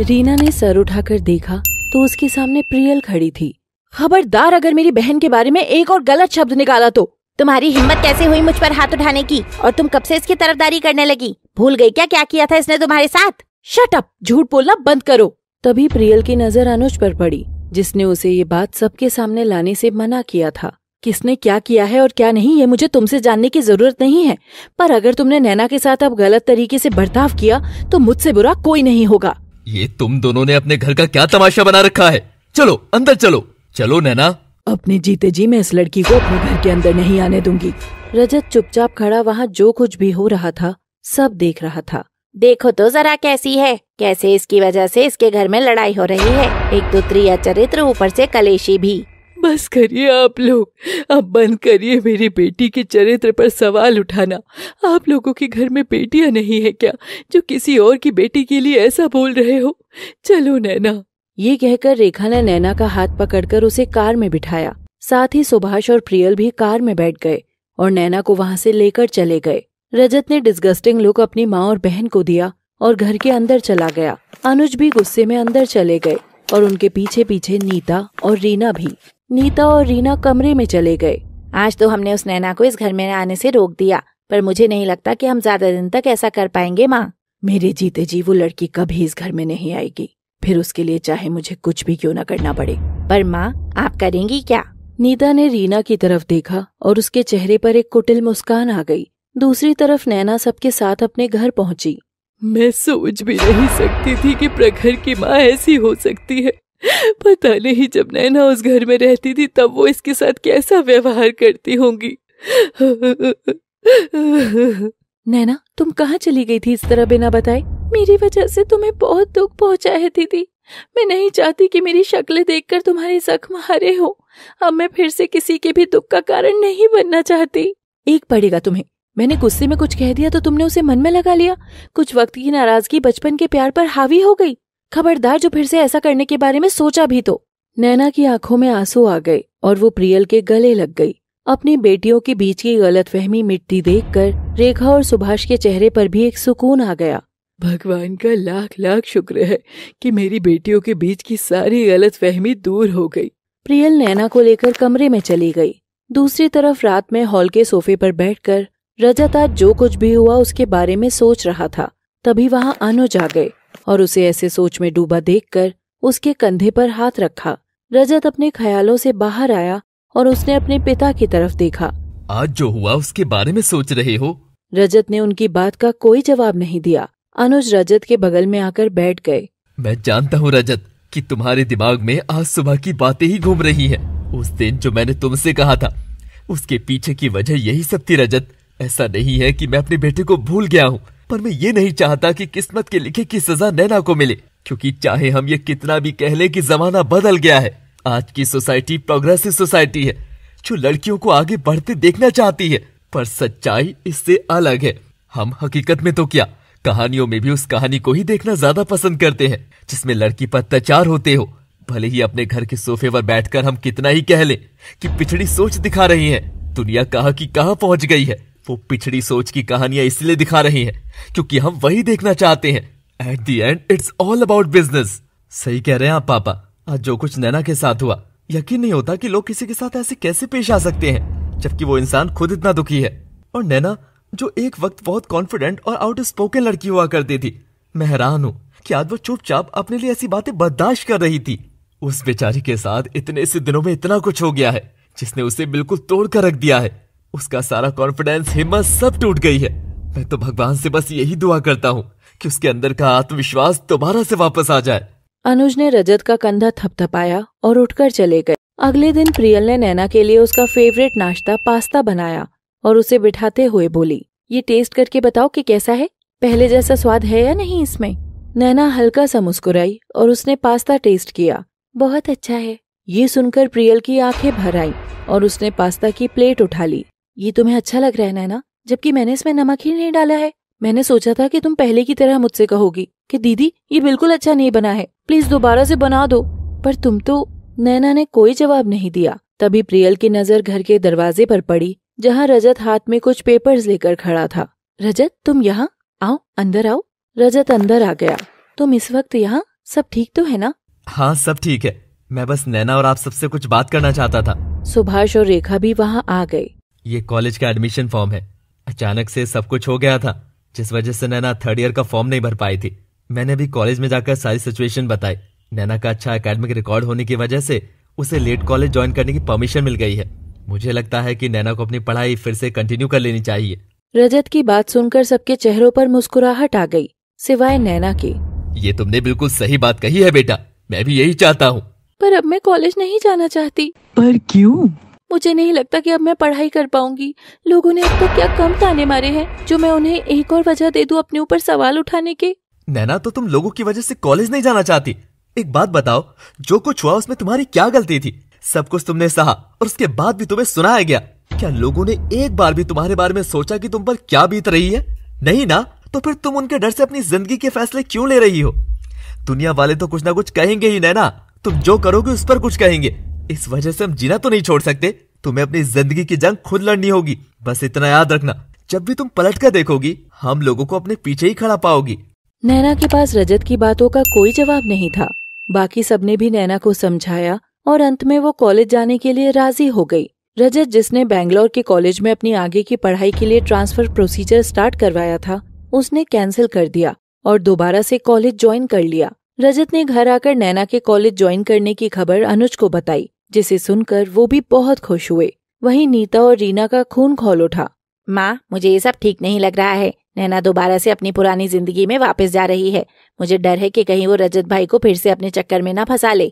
रीना ने सर उठाकर देखा तो उसके सामने प्रियल खड़ी थी खबरदार अगर मेरी बहन के बारे में एक और गलत शब्द निकाला तो तुम्हारी हिम्मत कैसे हुई मुझ पर हाथ उठाने की और तुम कब से इसकी तरफदारी करने लगी भूल गई क्या क्या किया था इसने तुम्हारे साथ शट अप झूठ बोलना बंद करो तभी प्रियल की नजर अनुज पर पड़ी जिसने उसे ये बात सबके सामने लाने से मना किया था किसने क्या किया है और क्या नहीं ये मुझे तुमसे जानने की जरूरत नहीं है पर अगर तुमने नैना के साथ अब गलत तरीके से बर्ताव किया तो मुझसे बुरा कोई नहीं होगा ये तुम दोनों ने अपने घर का क्या तमाशा बना रखा है चलो अंदर चलो चलो नैना अपने जीते जी मैं इस लड़की को अपने घर के अंदर नहीं आने दूंगी रजत चुपचाप खड़ा वहाँ जो कुछ भी हो रहा था सब देख रहा था देखो तो जरा कैसी है कैसे इसकी वजह से इसके घर में लड़ाई हो रही है एक तो त्रिया चरित्र ऊपर से कलेशी भी बस करिए आप लोग अब बंद करिए मेरी बेटी के चरित्र पर सवाल उठाना आप लोगों के घर में बेटियां नहीं है क्या जो किसी और की बेटी के लिए ऐसा बोल रहे हो चलो नैना ये कहकर रेखा ने नैना का हाथ पकड़कर उसे कार में बिठाया साथ ही सुभाष और प्रियल भी कार में बैठ गए और नैना को वहाँ से लेकर चले गए रजत ने डिस्गस्टिंग लुक अपनी माँ और बहन को दिया और घर के अंदर चला गया अनुज भी गुस्से में अंदर चले गए और उनके पीछे पीछे नीता और रीना भी नीता और रीना कमरे में चले गए आज तो हमने उस नैना को इस घर में आने से रोक दिया पर मुझे नहीं लगता कि हम ज्यादा दिन तक ऐसा कर पाएंगे माँ मेरे जीते जी वो लड़की कभी इस घर में नहीं आएगी फिर उसके लिए चाहे मुझे कुछ भी क्यों न करना पड़े पर माँ आप करेंगी क्या नीता ने रीना की तरफ देखा और उसके चेहरे पर एक कुटिल मुस्कान आ गई दूसरी तरफ नैना सबके साथ अपने घर पहुंची मैं सोच भी नहीं सकती थी कि प्रखर की माँ ऐसी हो सकती है पता नहीं जब नैना उस घर में रहती थी तब वो इसके साथ कैसा व्यवहार करती होंगी नैना तुम कहाँ चली गई थी इस तरह बिना बताए मेरी वजह से तुम्हें बहुत दुख पहुँचा है दीदी मैं नहीं चाहती कि मेरी शक्ल देखकर तुम्हारे जख्म हरे हो अब मैं फिर से किसी के भी दुख का कारण नहीं बनना चाहती एक पड़ेगा तुम्हें मैंने गुस्से में कुछ कह दिया तो तुमने उसे मन में लगा लिया कुछ वक्त की नाराजगी बचपन के प्यार पर हावी हो गई खबरदार जो फिर से ऐसा करने के बारे में सोचा भी तो नैना की आंखों में आंसू आ गए और वो प्रियल के गले लग गई अपनी बेटियों के बीच की गलतफहमी मिट्टी देखकर रेखा और सुभाष के चेहरे पर भी एक सुकून आ गया भगवान का लाख लाख शुक्र है कि मेरी बेटियों के बीच की सारी गलतफहमी दूर हो गई प्रियल नैना को लेकर कमरे में चली गई दूसरी तरफ रात में हॉल के सोफे पर बैठकर रजत आज जो कुछ भी हुआ उसके बारे में सोच रहा था तभी वहाँ अनुज आ गए और उसे ऐसे सोच में डूबा देखकर उसके कंधे पर हाथ रखा रजत अपने ख्यालों से बाहर आया और उसने अपने पिता की तरफ देखा आज जो हुआ उसके बारे में सोच रहे हो रजत ने उनकी बात का कोई जवाब नहीं दिया अनुज रजत के बगल में आकर बैठ गए मैं जानता हूँ रजत कि तुम्हारे दिमाग में आज सुबह की बातें ही घूम रही है उस दिन जो मैंने तुमसे कहा था उसके पीछे की वजह यही सब थी रजत ऐसा नहीं है कि मैं अपने बेटे को भूल गया हूँ पर मैं ये नहीं चाहता कि किस्मत के लिखे की सजा नैना को मिले क्योंकि चाहे हम ये कितना भी कह लें कि जमाना बदल गया है आज की सोसाइटी प्रोग्रेसिव सोसाइटी है जो लड़कियों को आगे बढ़ते देखना चाहती है पर सच्चाई इससे अलग है हम हकीकत में तो क्या कहानियों में भी उस कहानी को ही देखना ज्यादा पसंद करते हैं जिसमें लड़की पर अत्याचार होते हो भले ही अपने घर के सोफे पर बैठकर हम कितना ही कह लें कि पिछड़ी सोच दिखा रही है दुनिया कहाँ की कहा पहुंच गई है वो पिछड़ी सोच की कहानियां इसलिए दिखा रही हैं क्योंकि हम वही देखना चाहते हैं at the end it's all about business सही कह रहे हैं आप पापा आज जो कुछ नैना के साथ हुआ यकीन नहीं होता कि लोग किसी के साथ ऐसे कैसे पेश आ सकते हैं जबकि वो इंसान खुद इतना दुखी है और नैना जो एक वक्त बहुत कॉन्फिडेंट और आउट स्पोकन लड़की हुआ करती थी मैं हैरान हूँ कि आज वो चुपचाप अपने लिए ऐसी बातें बर्दाश्त कर रही थी उस बेचारी के साथ इतने से दिनों में इतना कुछ हो गया है जिसने उसे बिल्कुल तोड़ कर रख दिया है उसका सारा कॉन्फिडेंस हिम्मत सब टूट गई है मैं तो भगवान से बस यही दुआ करता हूँ कि उसके अंदर का आत्मविश्वास दोबारा से वापस आ जाए अनुज ने रजत का कंधा थपथपाया और उठकर चले गए अगले दिन प्रियल ने नैना के लिए उसका फेवरेट नाश्ता पास्ता बनाया और उसे बिठाते हुए बोली ये टेस्ट करके बताओ कि कैसा है पहले जैसा स्वाद है या नहीं इसमें नैना हल्का सा मुस्कुराई और उसने पास्ता टेस्ट किया बहुत अच्छा है ये सुनकर प्रियल की आंखें भर आई और उसने पास्ता की प्लेट उठा ली ये तुम्हें अच्छा लग रहा है नैना जबकि मैंने इसमें नमक ही नहीं डाला है मैंने सोचा था कि तुम पहले की तरह मुझसे कहोगी कि दीदी ये बिल्कुल अच्छा नहीं बना है प्लीज दोबारा से बना दो पर तुम तो नैना ने कोई जवाब नहीं दिया तभी प्रियल की नजर घर के दरवाजे पर पड़ी जहाँ रजत हाथ में कुछ पेपर्स लेकर खड़ा था रजत तुम यहाँ आओ अंदर आओ रजत अंदर आ गया तुम इस वक्त यहाँ सब ठीक तो है ना हाँ सब ठीक है मैं बस नैना और आप सबसे कुछ बात करना चाहता था सुभाष और रेखा भी वहाँ आ गए ये कॉलेज का एडमिशन फॉर्म है अचानक से सब कुछ हो गया था जिस वजह से नैना थर्ड ईयर का फॉर्म नहीं भर पाई थी मैंने भी कॉलेज में जाकर सारी सिचुएशन बताई नैना का अच्छा अकेडमिक रिकॉर्ड होने की वजह से उसे लेट कॉलेज ज्वाइन करने की परमिशन मिल गई है मुझे लगता है कि नैना को अपनी पढ़ाई फिर से कंटिन्यू कर लेनी चाहिए रजत की बात सुनकर सबके चेहरों पर मुस्कुराहट आ गई सिवाय नैना के ये तुमने बिल्कुल सही बात कही है बेटा मैं भी यही चाहता हूँ पर अब मैं कॉलेज नहीं जाना चाहती पर क्यों मुझे नहीं लगता कि अब मैं पढ़ाई कर पाऊंगी लोगों ने अब तक तो क्या कम ताने मारे हैं जो मैं उन्हें एक और वजह दे दूं अपने ऊपर सवाल उठाने के नैना तो तुम लोगों की वजह से कॉलेज नहीं जाना चाहती एक बात बताओ जो कुछ हुआ उसमें तुम्हारी क्या गलती थी सब कुछ तुमने सहा और उसके बाद भी तुम्हें सुनाया गया क्या लोगों ने एक बार भी तुम्हारे बारे में सोचा कि तुम पर क्या बीत रही है नहीं ना तो फिर तुम उनके डर से अपनी जिंदगी के फैसले क्यों ले रही हो दुनिया वाले तो कुछ ना कुछ कहेंगे ही नैना तुम जो करोगे उस पर कुछ कहेंगे इस वजह से हम जीना तो नहीं छोड़ सकते तुम्हें अपनी जिंदगी की जंग खुद लड़नी होगी बस इतना याद रखना जब भी तुम पलट कर देखोगी हम लोगों को अपने पीछे ही खड़ा पाओगी नैना के पास रजत की बातों का कोई जवाब नहीं था बाकी सबने भी नैना को समझाया और अंत में वो कॉलेज जाने के लिए राजी हो गई रजत जिसने बैंगलोर के कॉलेज में अपनी आगे की पढ़ाई के लिए ट्रांसफर प्रोसीजर स्टार्ट करवाया था उसने कैंसिल कर दिया और दोबारा से कॉलेज ज्वाइन कर लिया रजत ने घर आकर नैना के कॉलेज ज्वाइन करने की खबर अनुज को बताई जिसे सुनकर वो भी बहुत खुश हुए वहीं नीता और रीना का खून खोल उठा माँ मुझे ये सब ठीक नहीं लग रहा है नैना दोबारा से अपनी पुरानी जिंदगी में वापस जा रही है मुझे डर है कि कहीं वो रजत भाई को फिर से अपने चक्कर में ना फंसा ले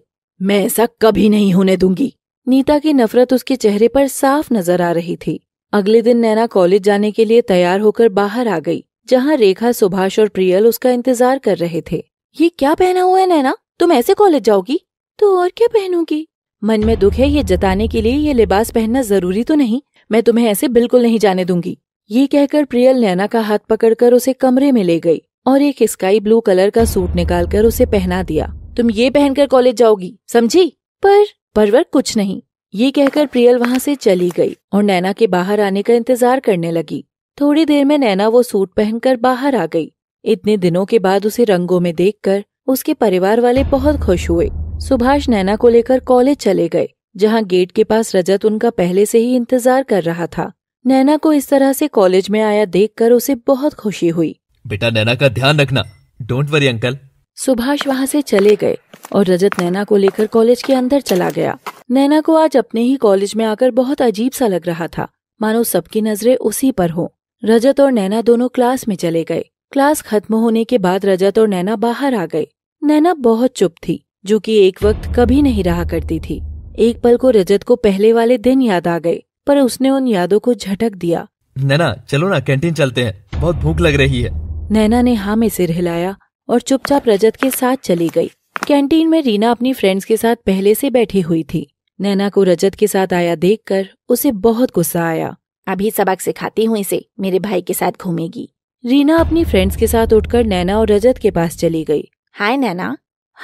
मैं ऐसा कभी नहीं होने दूंगी नीता की नफरत उसके चेहरे पर साफ नजर आ रही थी अगले दिन नैना कॉलेज जाने के लिए तैयार होकर बाहर आ गई जहाँ रेखा सुभाष और प्रियल उसका इंतजार कर रहे थे ये क्या पहना हुआ है नैना तुम ऐसे कॉलेज जाओगी तो और क्या पहनूंगी मन में दुख है ये जताने के लिए ये लिबास पहनना जरूरी तो नहीं मैं तुम्हें ऐसे बिल्कुल नहीं जाने दूंगी ये कहकर प्रियल नैना का हाथ पकड़कर उसे कमरे में ले गई और एक स्काई ब्लू कलर का सूट निकालकर उसे पहना दिया तुम ये पहनकर कॉलेज जाओगी समझी पर परवर कुछ नहीं ये कहकर प्रियल वहाँ से चली गई और नैना के बाहर आने का इंतजार करने लगी थोड़ी देर में नैना वो सूट पहनकर बाहर आ गई इतने दिनों के बाद उसे रंगों में देखकर उसके परिवार वाले बहुत खुश हुए सुभाष नैना को लेकर कॉलेज चले गए जहाँ गेट के पास रजत उनका पहले से ही इंतजार कर रहा था नैना को इस तरह से कॉलेज में आया देखकर उसे बहुत खुशी हुई बेटा नैना का ध्यान रखना डोंट वरी अंकल सुभाष वहाँ से चले गए और रजत नैना को लेकर कॉलेज के अंदर चला गया नैना को आज अपने ही कॉलेज में आकर बहुत अजीब सा लग रहा था मानो सबकी नजरें उसी पर हो रजत और नैना दोनों क्लास में चले गए क्लास खत्म होने के बाद रजत और नैना बाहर आ गए नैना बहुत चुप थी जो कि एक वक्त कभी नहीं रहा करती थी एक पल को रजत को पहले वाले दिन याद आ गए पर उसने उन यादों को झटक दिया नैना चलो ना कैंटीन चलते हैं बहुत भूख लग रही है नैना ने हाँ में सिर हिलाया और चुपचाप रजत के साथ चली गई कैंटीन में रीना अपनी फ्रेंड्स के साथ पहले से बैठी हुई थी नैना को रजत के साथ आया देखकर उसे बहुत गुस्सा आया अभी सबक सिखाती हूँ इसे मेरे भाई के साथ घूमेगी रीना अपनी फ्रेंड्स के साथ उठकर नैना और रजत के पास चली गई हाय नैना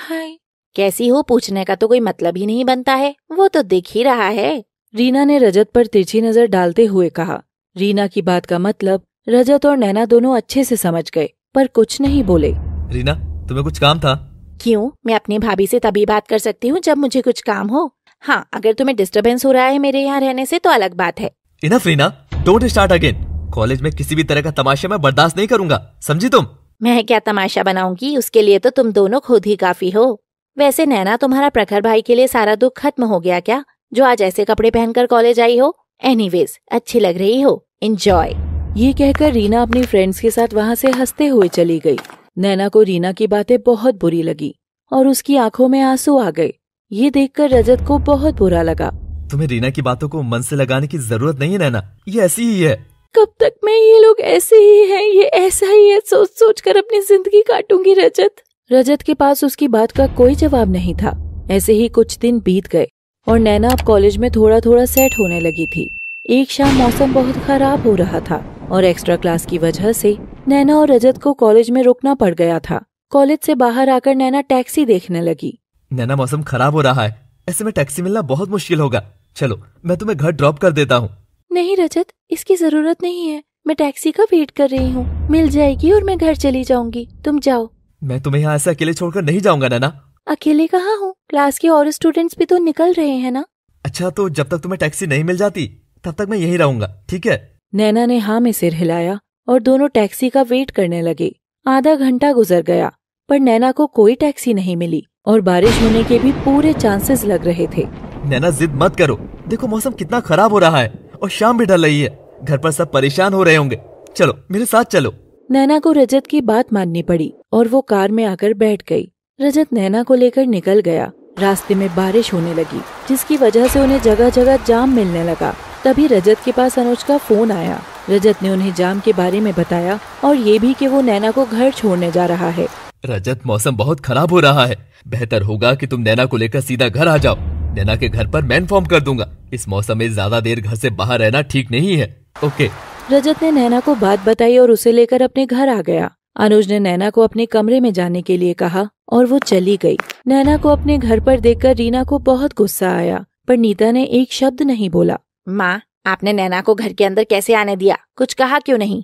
हाय कैसी हो पूछने का तो कोई मतलब ही नहीं बनता है वो तो दिख ही रहा है रीना ने रजत पर तिरछी नजर डालते हुए कहा रीना की बात का मतलब रजत और नैना दोनों अच्छे से समझ गए पर कुछ नहीं बोले रीना तुम्हें कुछ काम था क्यों मैं अपनी भाभी से तभी बात कर सकती हूँ जब मुझे कुछ काम हो हाँ अगर तुम्हें डिस्टरबेंस हो रहा है मेरे यहाँ रहने से तो अलग बात है enough Reena don't start again college में किसी भी तरह का तमाशा मैं बर्दाश्त नहीं करूंगा समझी तुम मैं क्या तमाशा बनाऊंगी उसके लिए तो तुम दोनों खुद ही काफी हो वैसे नैना तुम्हारा प्रखर भाई के लिए सारा दुख खत्म हो गया क्या जो आज ऐसे कपड़े पहनकर कॉलेज आई हो एनी अच्छी लग रही हो इंजॉय ये कहकर रीना अपनी फ्रेंड्स के साथ वहाँ से हंसते हुए चली गई नैना को रीना की बातें बहुत बुरी लगी और उसकी आंखों में आंसू आ गए ये देखकर रजत को बहुत बुरा लगा तुम्हें रीना की बातों को मन से लगाने की जरूरत नहीं है नैना ये ऐसी ही है कब तक मैं ये लोग ऐसे ही हैं ये ऐसा ही है सोच सोच कर अपनी जिंदगी काटूंगी रजत रजत के पास उसकी बात का कोई जवाब नहीं था ऐसे ही कुछ दिन बीत गए और नैना अब कॉलेज में थोड़ा थोड़ा सेट होने लगी थी एक शाम मौसम बहुत खराब हो रहा था और एक्स्ट्रा क्लास की वजह से नैना और रजत को कॉलेज में रुकना पड़ गया था कॉलेज से बाहर आकर नैना टैक्सी देखने लगी नैना मौसम खराब हो रहा है ऐसे में टैक्सी मिलना बहुत मुश्किल होगा चलो मैं तुम्हें घर ड्रॉप कर देता हूँ नहीं रजत इसकी जरूरत नहीं है मैं टैक्सी का वेट कर रही हूँ मिल जाएगी और मैं घर चली जाऊंगी तुम जाओ मैं तुम्हें यहाँ ऐसे अकेले छोड़कर नहीं जाऊंगा नैना अकेले कहाँ हूँ क्लास के और स्टूडेंट्स भी तो निकल रहे हैं ना अच्छा तो जब तक तुम्हें टैक्सी नहीं मिल जाती तब तक मैं यही रहूंगा ठीक है नैना ने हाँ में सिर हिलाया और दोनों टैक्सी का वेट करने लगे आधा घंटा गुजर गया पर नैना को कोई टैक्सी नहीं मिली और बारिश होने के भी पूरे चांसेस लग रहे थे नैना जिद मत करो देखो मौसम कितना खराब हो रहा है और शाम भी ढल रही है घर पर सब परेशान हो रहे होंगे चलो मेरे साथ चलो नैना को रजत की बात माननी पड़ी और वो कार में आकर बैठ गई रजत नैना को लेकर निकल गया रास्ते में बारिश होने लगी जिसकी वजह से उन्हें जगह जगह जाम मिलने लगा तभी रजत के पास अनुज का फोन आया रजत ने उन्हें जाम के बारे में बताया और ये भी कि वो नैना को घर छोड़ने जा रहा है रजत मौसम बहुत खराब हो रहा है बेहतर होगा कि तुम नैना को लेकर सीधा घर आ जाओ नैना के घर पर मैं इन्फॉर्म कर दूंगा इस मौसम में ज्यादा देर घर से बाहर रहना ठीक नहीं है ओके रजत ने नैना को बात बताई और उसे लेकर अपने घर आ गया अनुज ने नैना को अपने कमरे में जाने के लिए कहा और वो चली गई। नैना को अपने घर पर देखकर रीना को बहुत गुस्सा आया पर नीता ने एक शब्द नहीं बोला माँ आपने नैना को घर के अंदर कैसे आने दिया कुछ कहा क्यों नहीं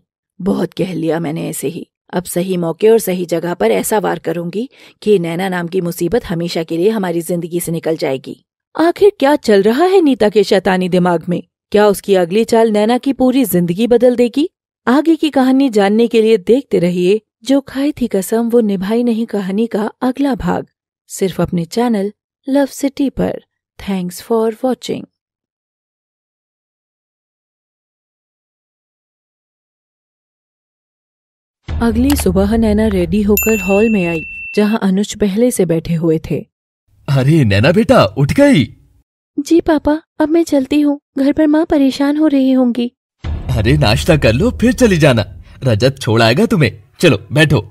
बहुत कह लिया मैंने ऐसे ही अब सही मौके और सही जगह पर ऐसा वार करूंगी कि नैना नाम की मुसीबत हमेशा के लिए हमारी जिंदगी से निकल जाएगी आखिर क्या चल रहा है नीता के शैतानी दिमाग में क्या उसकी अगली चाल नैना की पूरी जिंदगी बदल देगी आगे की कहानी जानने के लिए देखते रहिए जो खाई थी कसम वो निभाई नहीं कहानी का अगला भाग सिर्फ अपने चैनल लव सिटी पर थैंक्स फॉर वॉचिंग अगली सुबह नैना रेडी होकर हॉल में आई जहां अनुज पहले से बैठे हुए थे अरे नैना बेटा उठ गई जी पापा अब मैं चलती हूँ घर पर माँ परेशान हो रही होंगी अरे नाश्ता कर लो फिर चली जाना रजत छोड़ आएगा तुम्हें चलो बैठो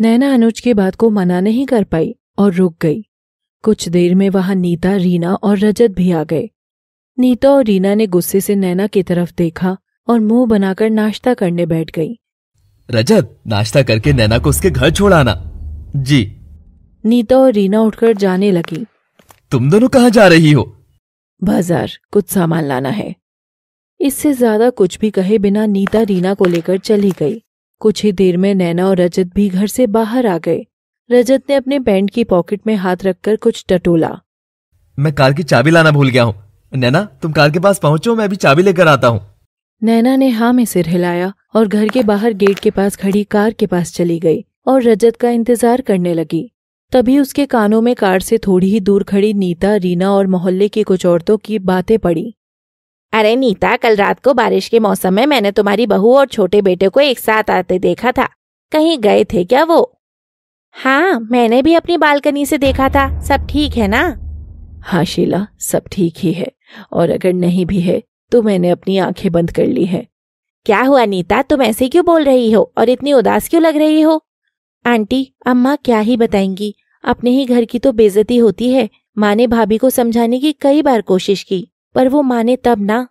नैना अनुज के बात को मना नहीं कर पाई और रुक गई कुछ देर में वहाँ नीता रीना और रजत भी आ गए नीता और रीना ने गुस्से से नैना की तरफ देखा और मुंह बनाकर नाश्ता करने बैठ गई रजत नाश्ता करके नैना को उसके घर छोड़ाना जी नीता और रीना उठकर जाने लगी तुम दोनों कहाँ जा रही हो बाजार कुछ सामान लाना है इससे ज्यादा कुछ भी कहे बिना नीता रीना को लेकर चली गई कुछ ही देर में नैना और रजत भी घर से बाहर आ गए रजत ने अपने पैंट की पॉकेट में हाथ रखकर कुछ टटोला मैं कार की चाबी लाना भूल गया हूँ नैना तुम कार के पास पहुँचो मैं अभी चाबी लेकर आता हूँ नैना ने हाँ में सिर हिलाया और घर के बाहर गेट के पास खड़ी कार के पास चली गई और रजत का इंतजार करने लगी तभी उसके कानों में कार से थोड़ी ही दूर खड़ी नीता रीना और मोहल्ले की कुछ औरतों की बातें पड़ी अरे नीता कल रात को बारिश के मौसम में मैंने तुम्हारी बहू और छोटे बेटे को एक साथ आते देखा था कहीं गए थे क्या वो हाँ मैंने भी अपनी बालकनी से देखा था सब ठीक है ना हाँ शीला सब ठीक ही है और अगर नहीं भी है तो मैंने अपनी आंखें बंद कर ली है क्या हुआ नीता तुम ऐसे क्यों बोल रही हो और इतनी उदास क्यों लग रही हो आंटी अम्मा क्या ही बताएंगी अपने ही घर की तो बेजती होती है माँ ने भाभी को समझाने की कई बार कोशिश की पर वो माने तब ना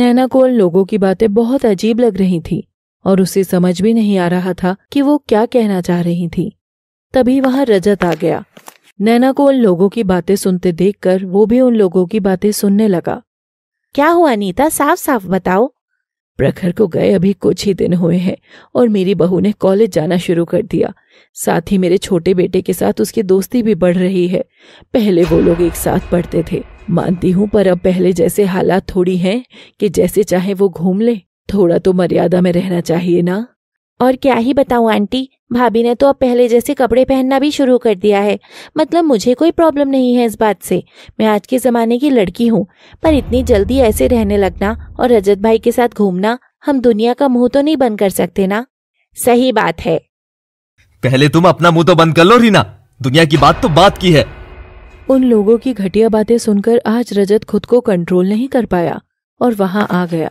नैना को उन लोगों की बातें बहुत अजीब लग रही थी और उसे समझ भी नहीं आ रहा था कि वो क्या कहना चाह रही थी तभी वहां रजत आ गया नैना को उन लोगों की बातें सुनते देखकर वो भी उन लोगों की बातें सुनने लगा क्या हुआ नीता साफ साफ बताओ प्रखर को गए अभी कुछ ही दिन हुए हैं और मेरी बहू ने कॉलेज जाना शुरू कर दिया साथ ही मेरे छोटे बेटे के साथ उसकी दोस्ती भी बढ़ रही है पहले वो लोग एक साथ पढ़ते थे मानती हूँ पर अब पहले जैसे हालात थोड़ी हैं कि जैसे चाहे वो घूम ले थोड़ा तो मर्यादा में रहना चाहिए ना और क्या ही बताऊं आंटी भाभी ने तो अब पहले जैसे कपड़े पहनना भी शुरू कर दिया है मतलब मुझे कोई प्रॉब्लम नहीं है इस बात से मैं आज के ज़माने की लड़की हूँ पर इतनी जल्दी ऐसे रहने लगना और रजत भाई के साथ घूमना हम दुनिया का मुंह तो नहीं बंद कर सकते ना सही बात है पहले तुम अपना मुंह तो बंद कर लो रीना दुनिया की बात तो बात की है उन लोगों की घटिया बातें सुनकर आज रजत खुद को कंट्रोल नहीं कर पाया और वहाँ आ गया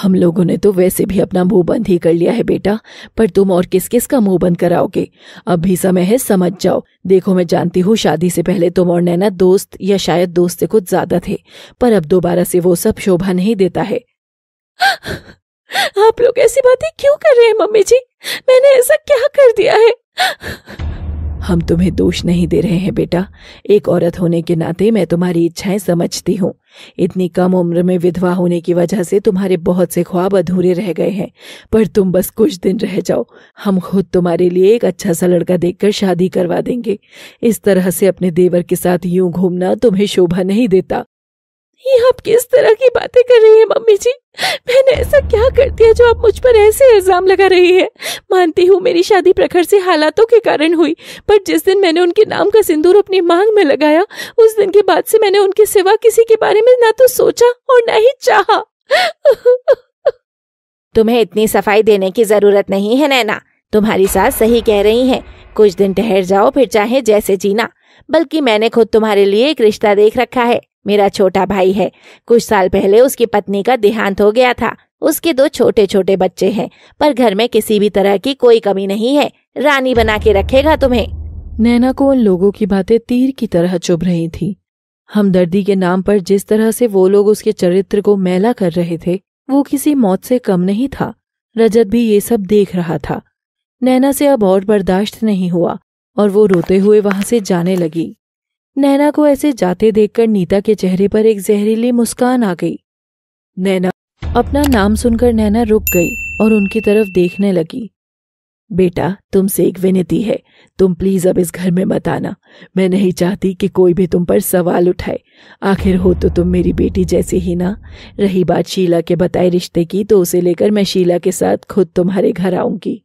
हम लोगों ने तो वैसे भी अपना मुंह बंद ही कर लिया है बेटा पर तुम और किस किस का मुंह बंद कराओगे अब भी समय है समझ जाओ देखो मैं जानती हूँ शादी से पहले तुम और नैना दोस्त या शायद दोस्त से कुछ ज्यादा थे पर अब दोबारा से वो सब शोभा नहीं देता है आप लोग ऐसी बातें क्यों कर रहे हैं मम्मी जी मैंने ऐसा क्या कर दिया है हम तुम्हें दोष नहीं दे रहे हैं बेटा एक औरत होने के नाते मैं तुम्हारी इच्छाएं समझती हूँ इतनी कम उम्र में विधवा होने की वजह से तुम्हारे बहुत से ख्वाब अधूरे रह गए हैं पर तुम बस कुछ दिन रह जाओ हम खुद तुम्हारे लिए एक अच्छा सा लड़का देखकर शादी करवा देंगे इस तरह से अपने देवर के साथ यूं घूमना तुम्हें शोभा नहीं देता ये आप किस तरह की बातें कर रही हैं मम्मी जी मैंने ऐसा क्या कर दिया जो आप मुझ पर ऐसे इल्जाम लगा रही है मानती हूँ मेरी शादी प्रखर से हालातों के कारण हुई पर जिस दिन मैंने उनके नाम का सिंदूर अपनी मांग में लगाया उस दिन के बाद से मैंने उनके सिवा किसी के बारे में ना तो सोचा और ना ही चाह तुम्हें इतनी सफाई देने की जरूरत नहीं है नैना तुम्हारी सास सही कह रही है कुछ दिन ठहर जाओ फिर चाहे जैसे जीना बल्कि मैंने खुद तुम्हारे लिए एक रिश्ता देख रखा है मेरा छोटा भाई है कुछ साल पहले उसकी पत्नी का देहांत हो गया था उसके दो छोटे छोटे बच्चे हैं पर घर में किसी भी तरह की कोई कमी नहीं है रानी बना के रखेगा तुम्हें नैना को उन लोगों की बातें तीर की तरह चुभ रही थी हमदर्दी के नाम पर जिस तरह से वो लोग उसके चरित्र को मैला कर रहे थे वो किसी मौत से कम नहीं था रजत भी ये सब देख रहा था नैना से अब और बर्दाश्त नहीं हुआ और वो रोते हुए वहां से जाने लगी नैना को ऐसे जाते देखकर नीता के चेहरे पर एक जहरीली मुस्कान आ गई नैना अपना नाम सुनकर नैना रुक गई और उनकी तरफ देखने लगी बेटा तुमसे एक विनती है तुम प्लीज अब इस घर में मत आना मैं नहीं चाहती कि कोई भी तुम पर सवाल उठाए आखिर हो तो तुम मेरी बेटी जैसी ही ना रही बात शीला के बताए रिश्ते की तो उसे लेकर मैं शीला के साथ खुद तुम्हारे घर आऊंगी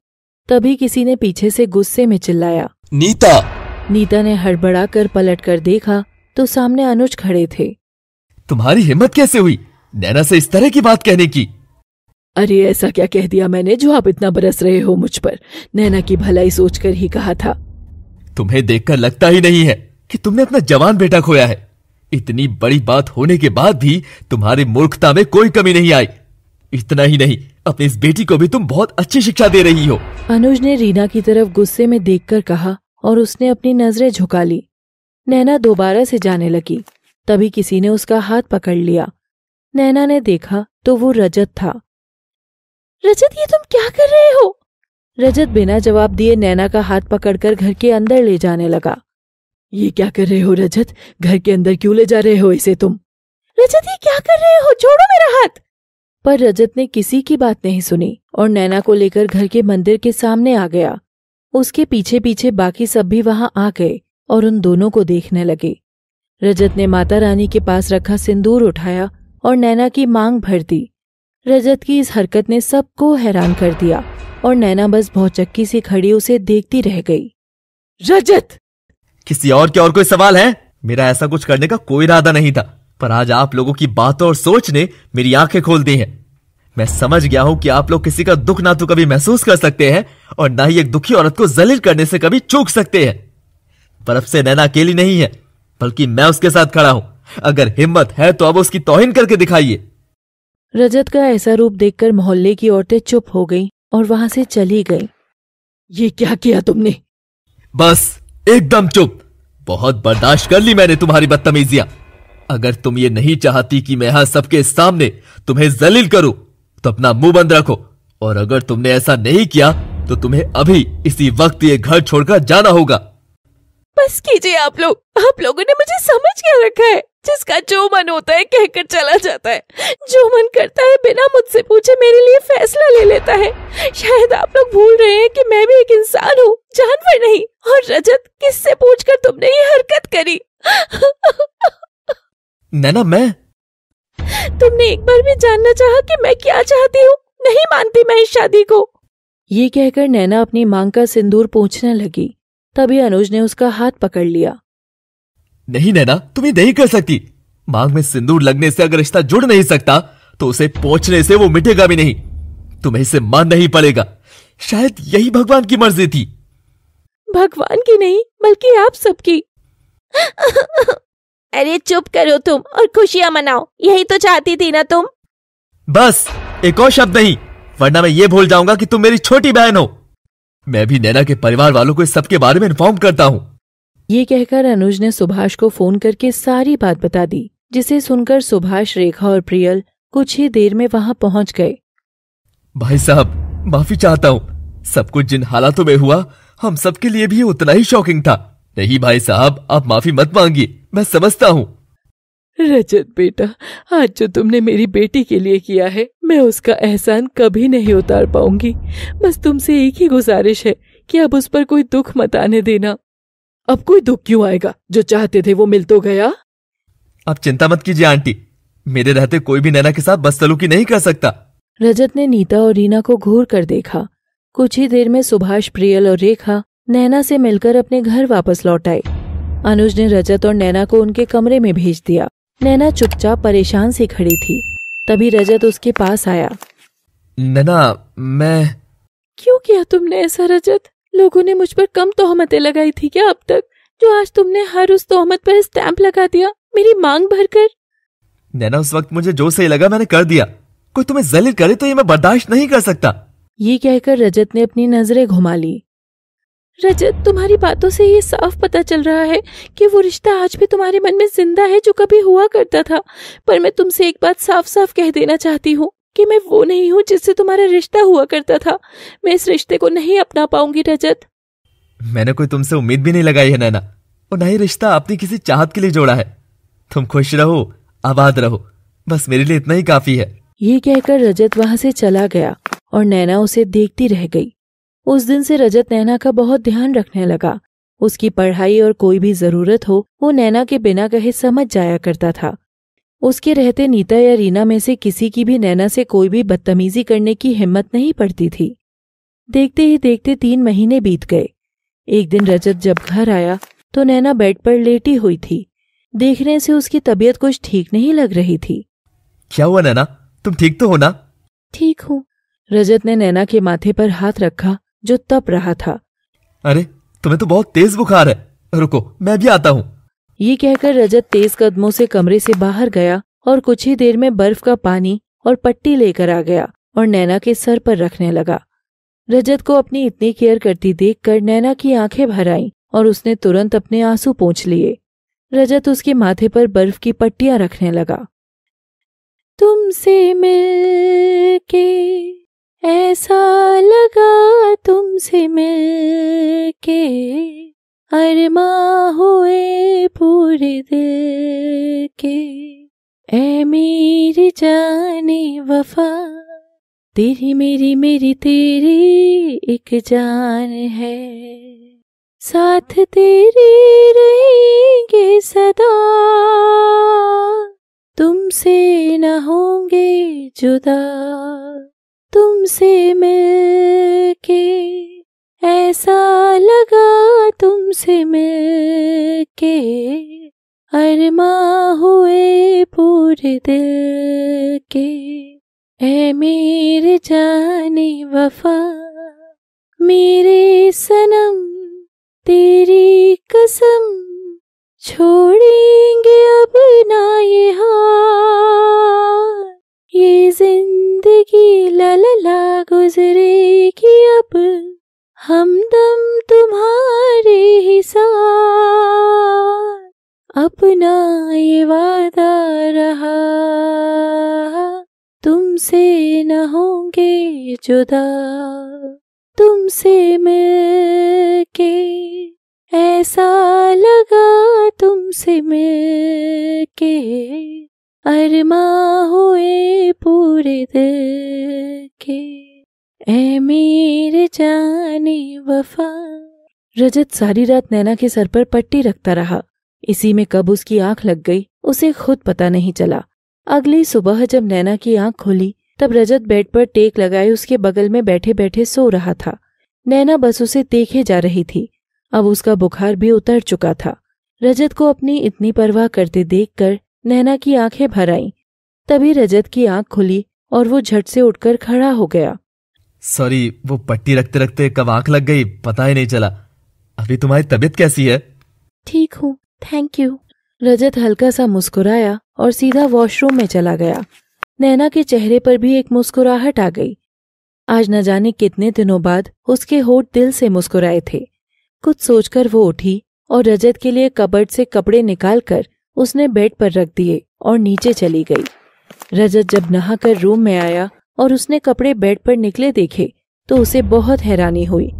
तभी किसी ने पीछे से गुस्से में चिल्लाया नीता नीता ने हड़बड़ा कर पलट कर देखा तो सामने अनुज खड़े थे तुम्हारी हिम्मत कैसे हुई नैना से इस तरह की बात कहने की अरे ऐसा क्या कह दिया मैंने जो आप इतना बरस रहे हो मुझ पर नैना की भलाई सोचकर ही कहा था तुम्हें देखकर लगता ही नहीं है कि तुमने अपना जवान बेटा खोया है इतनी बड़ी बात होने के बाद भी तुम्हारी मूर्खता में कोई कमी नहीं आई इतना ही नहीं अपनी इस बेटी को भी तुम बहुत अच्छी शिक्षा दे रही हो अनुज ने रीना की तरफ गुस्से में देखकर कहा और उसने अपनी नजरें झुका ली नैना दोबारा से जाने लगी तभी किसी ने उसका हाथ पकड़ लिया नैना ने देखा तो वो रजत था रजत ये तुम क्या कर रहे हो रजत बिना जवाब दिए नैना का हाथ पकड़कर घर के अंदर ले जाने लगा ये क्या कर रहे हो रजत घर के अंदर क्यों ले जा रहे हो इसे तुम रजत ये क्या कर रहे हो छोड़ो मेरा हाथ पर रजत ने किसी की बात नहीं सुनी और नैना को लेकर घर के मंदिर के सामने आ गया उसके पीछे पीछे बाकी सब भी वहां आ गए और उन दोनों को देखने लगे रजत ने माता रानी के पास रखा सिंदूर उठाया और नैना की मांग भर दी रजत की इस हरकत ने सबको हैरान कर दिया और नैना बस भौचक्की से खड़ी उसे देखती रह गई रजत किसी और के और कोई सवाल है मेरा ऐसा कुछ करने का कोई इरादा नहीं था पर आज आप लोगों की बातों और सोच ने मेरी आंखें खोल दी हैं मैं समझ गया हूँ कि आप लोग किसी का दुख ना तो कभी महसूस कर सकते हैं और ना ही एक दुखी औरत को जलील करने से कभी चूक सकते हैं पर अब से नैना अकेली नहीं है बल्कि मैं उसके साथ खड़ा हूँ अगर हिम्मत है तो अब उसकी तोहिन करके दिखाइए रजत का ऐसा रूप देखकर मोहल्ले की औरतें चुप हो गई और वहां से चली गई ये क्या किया तुमने बस एकदम चुप बहुत बर्दाश्त कर ली मैंने तुम्हारी बदतमीजियां अगर तुम ये नहीं चाहती कि मैं यहां सबके सामने तुम्हें जलील करूं तो अपना मुंह बंद रखो और अगर तुमने ऐसा नहीं किया तो तुम्हें अभी इसी वक्त ये घर छोड़कर जाना होगा बस कीजिए आप लोग आप लोगों ने मुझे समझ क्या रखा है जिसका जो मन होता है कहकर चला जाता है जो मन करता है बिना मुझसे पूछे मेरे लिए फैसला ले लेता है शायद आप लोग भूल रहे हैं कि मैं भी एक इंसान हूँ जानवर नहीं और रजत किससे पूछकर तुमने ये हरकत करी नैना मैं तुमने एक बार भी जानना चाहा कि मैं क्या चाहती हूँ नहीं मानती मैं इस शादी को ये कहकर नैना अपनी मांग का सिंदूर पूछने लगी तभी अनुज ने उसका हाथ पकड़ लिया नहीं नैना तुम ये नहीं कर सकती मांग में सिंदूर लगने से अगर रिश्ता जुड़ नहीं सकता तो उसे पहुंचने से वो मिटेगा भी नहीं तुम्हें इसे मान नहीं पड़ेगा शायद यही भगवान की मर्जी थी भगवान की नहीं बल्कि आप सबकी अरे चुप करो तुम और खुशियाँ मनाओ यही तो चाहती थी ना तुम बस एक और शब्द नहीं वरना मैं ये भूल जाऊंगा कि तुम मेरी छोटी बहन हो मैं भी नैना के परिवार वालों को इस सब के बारे में इन्फॉर्म करता हूँ ये कहकर अनुज ने सुभाष को फोन करके सारी बात बता दी जिसे सुनकर सुभाष रेखा और प्रियल कुछ ही देर में वहाँ पहुँच गए भाई साहब माफी चाहता हूँ सब कुछ जिन हालातों में हुआ हम सबके लिए भी उतना ही शॉकिंग था नहीं भाई साहब आप माफी मत मांगिए मैं समझता हूँ रजत बेटा आज जो तुमने मेरी बेटी के लिए किया है मैं उसका एहसान कभी नहीं उतार पाऊंगी बस तुमसे एक ही गुजारिश है कि अब उस पर कोई दुख मत आने देना अब कोई दुख क्यों आएगा जो चाहते थे वो मिल तो गया आप चिंता मत कीजिए आंटी मेरे रहते कोई भी नैना के साथ बस सलूकी नहीं कर सकता रजत ने नीता और रीना को घूर कर देखा कुछ ही देर में सुभाष प्रियल और रेखा नैना से मिलकर अपने घर वापस लौट आए अनुज ने रजत और नैना को उनके कमरे में भेज दिया नैना चुपचाप परेशान सी खड़ी थी तभी रजत उसके पास आया नैना मैं क्यों किया तुमने ऐसा रजत लोगों ने मुझ पर कम तोहमतें लगाई थी क्या अब तक जो आज तुमने हर उस तोहमत पर स्टैंप लगा दिया मेरी मांग भरकर नैना उस वक्त मुझे जो सही लगा मैंने कर दिया कोई तुम्हें जलील करे तो ये मैं बर्दाश्त नहीं कर सकता ये कहकर रजत ने अपनी नजरें घुमा ली रजत तुम्हारी बातों से ये साफ पता चल रहा है कि वो रिश्ता आज भी तुम्हारे मन में जिंदा है जो कभी हुआ करता था पर मैं तुमसे एक बात साफ साफ कह देना चाहती हूँ कि मैं वो नहीं हूँ जिससे तुम्हारा रिश्ता हुआ करता था मैं इस रिश्ते को नहीं अपना पाऊंगी रजत मैंने कोई तुमसे उम्मीद भी नहीं लगाई है नैना और ना ही रिश्ता आपने किसी चाहत के लिए जोड़ा है तुम खुश रहो आबाद रहो बस मेरे लिए इतना ही काफी है ये कहकर रजत वहाँ से चला गया और नैना उसे देखती रह गई उस दिन से रजत नैना का बहुत ध्यान रखने लगा उसकी पढ़ाई और कोई भी जरूरत हो वो नैना के बिना कहे समझ जाया करता था उसके रहते नीता या रीना में से किसी की भी नैना से कोई भी बदतमीजी करने की हिम्मत नहीं पड़ती थी देखते ही देखते तीन महीने बीत गए एक दिन रजत जब घर आया तो नैना बेड पर लेटी हुई थी देखने से उसकी तबीयत कुछ ठीक नहीं लग रही थी क्या हुआ नैना तुम ठीक तो हो ना ठीक हूँ रजत ने नैना के माथे पर हाथ रखा जो तप रहा था अरे तुम्हें तो बहुत तेज बुखार है रुको मैं भी आता हूँ ये कहकर रजत तेज कदमों से कमरे से बाहर गया और कुछ ही देर में बर्फ का पानी और पट्टी लेकर आ गया और नैना के सर पर रखने लगा रजत को अपनी इतनी केयर करती देखकर नैना की आंखें भर आईं और उसने तुरंत अपने आंसू पोंछ लिए रजत उसके माथे पर बर्फ की पट्टियां रखने लगा तुमसे मिल के ऐसा लगा तुमसे मिल के अरमा हुए पूरे दिल के ए मेरी जाने वफा तेरी मेरी मेरी तेरी एक जान है साथ तेरे रहेंगे सदा तुमसे न होंगे जुदा तुमसे मिलके ऐसा लगा तुमसे मिलके अरमा हुए पूरे दिल के ऐ मेरे जाने वफा मेरे सनम तेरी कसम छोड़ेंगे अब ना ये हार ये जिंदगी ललला कि अब हम दम तुम्हारे ही साथ अपना ये वादा रहा तुमसे न होंगे जुदा तुमसे मिलके के ऐसा लगा तुमसे मिलके के अरमा हुए पूरे देखे ए मेरे जाने वफा रजत सारी रात नैना के सर पर पट्टी रखता रहा इसी में कब उसकी आंख लग गई उसे खुद पता नहीं चला अगली सुबह जब नैना की आंख खोली तब रजत बेड पर टेक लगाए उसके बगल में बैठे बैठे सो रहा था नैना बस उसे देखे जा रही थी अब उसका बुखार भी उतर चुका था रजत को अपनी इतनी परवाह करते देखकर नैना की आंखें भर आईं तभी रजत की आंख खुली और वो झट से उठकर खड़ा हो गया सॉरी वो पट्टी रखते रखते कब आंख लग गई पता ही नहीं चला अभी तुम्हारी तबीयत कैसी है ठीक हूँ थैंक यू रजत हल्का सा मुस्कुराया और सीधा वॉशरूम में चला गया नैना के चेहरे पर भी एक मुस्कुराहट आ गई आज न जाने कितने दिनों बाद उसके होठ दिल से मुस्कुराए थे कुछ सोचकर वो उठी और रजत के लिए कबर्ड से कपड़े निकालकर उसने बेड पर रख दिए और नीचे चली गई रजत जब नहाकर रूम में आया और उसने कपड़े बेड पर निकले देखे तो उसे बहुत हैरानी हुई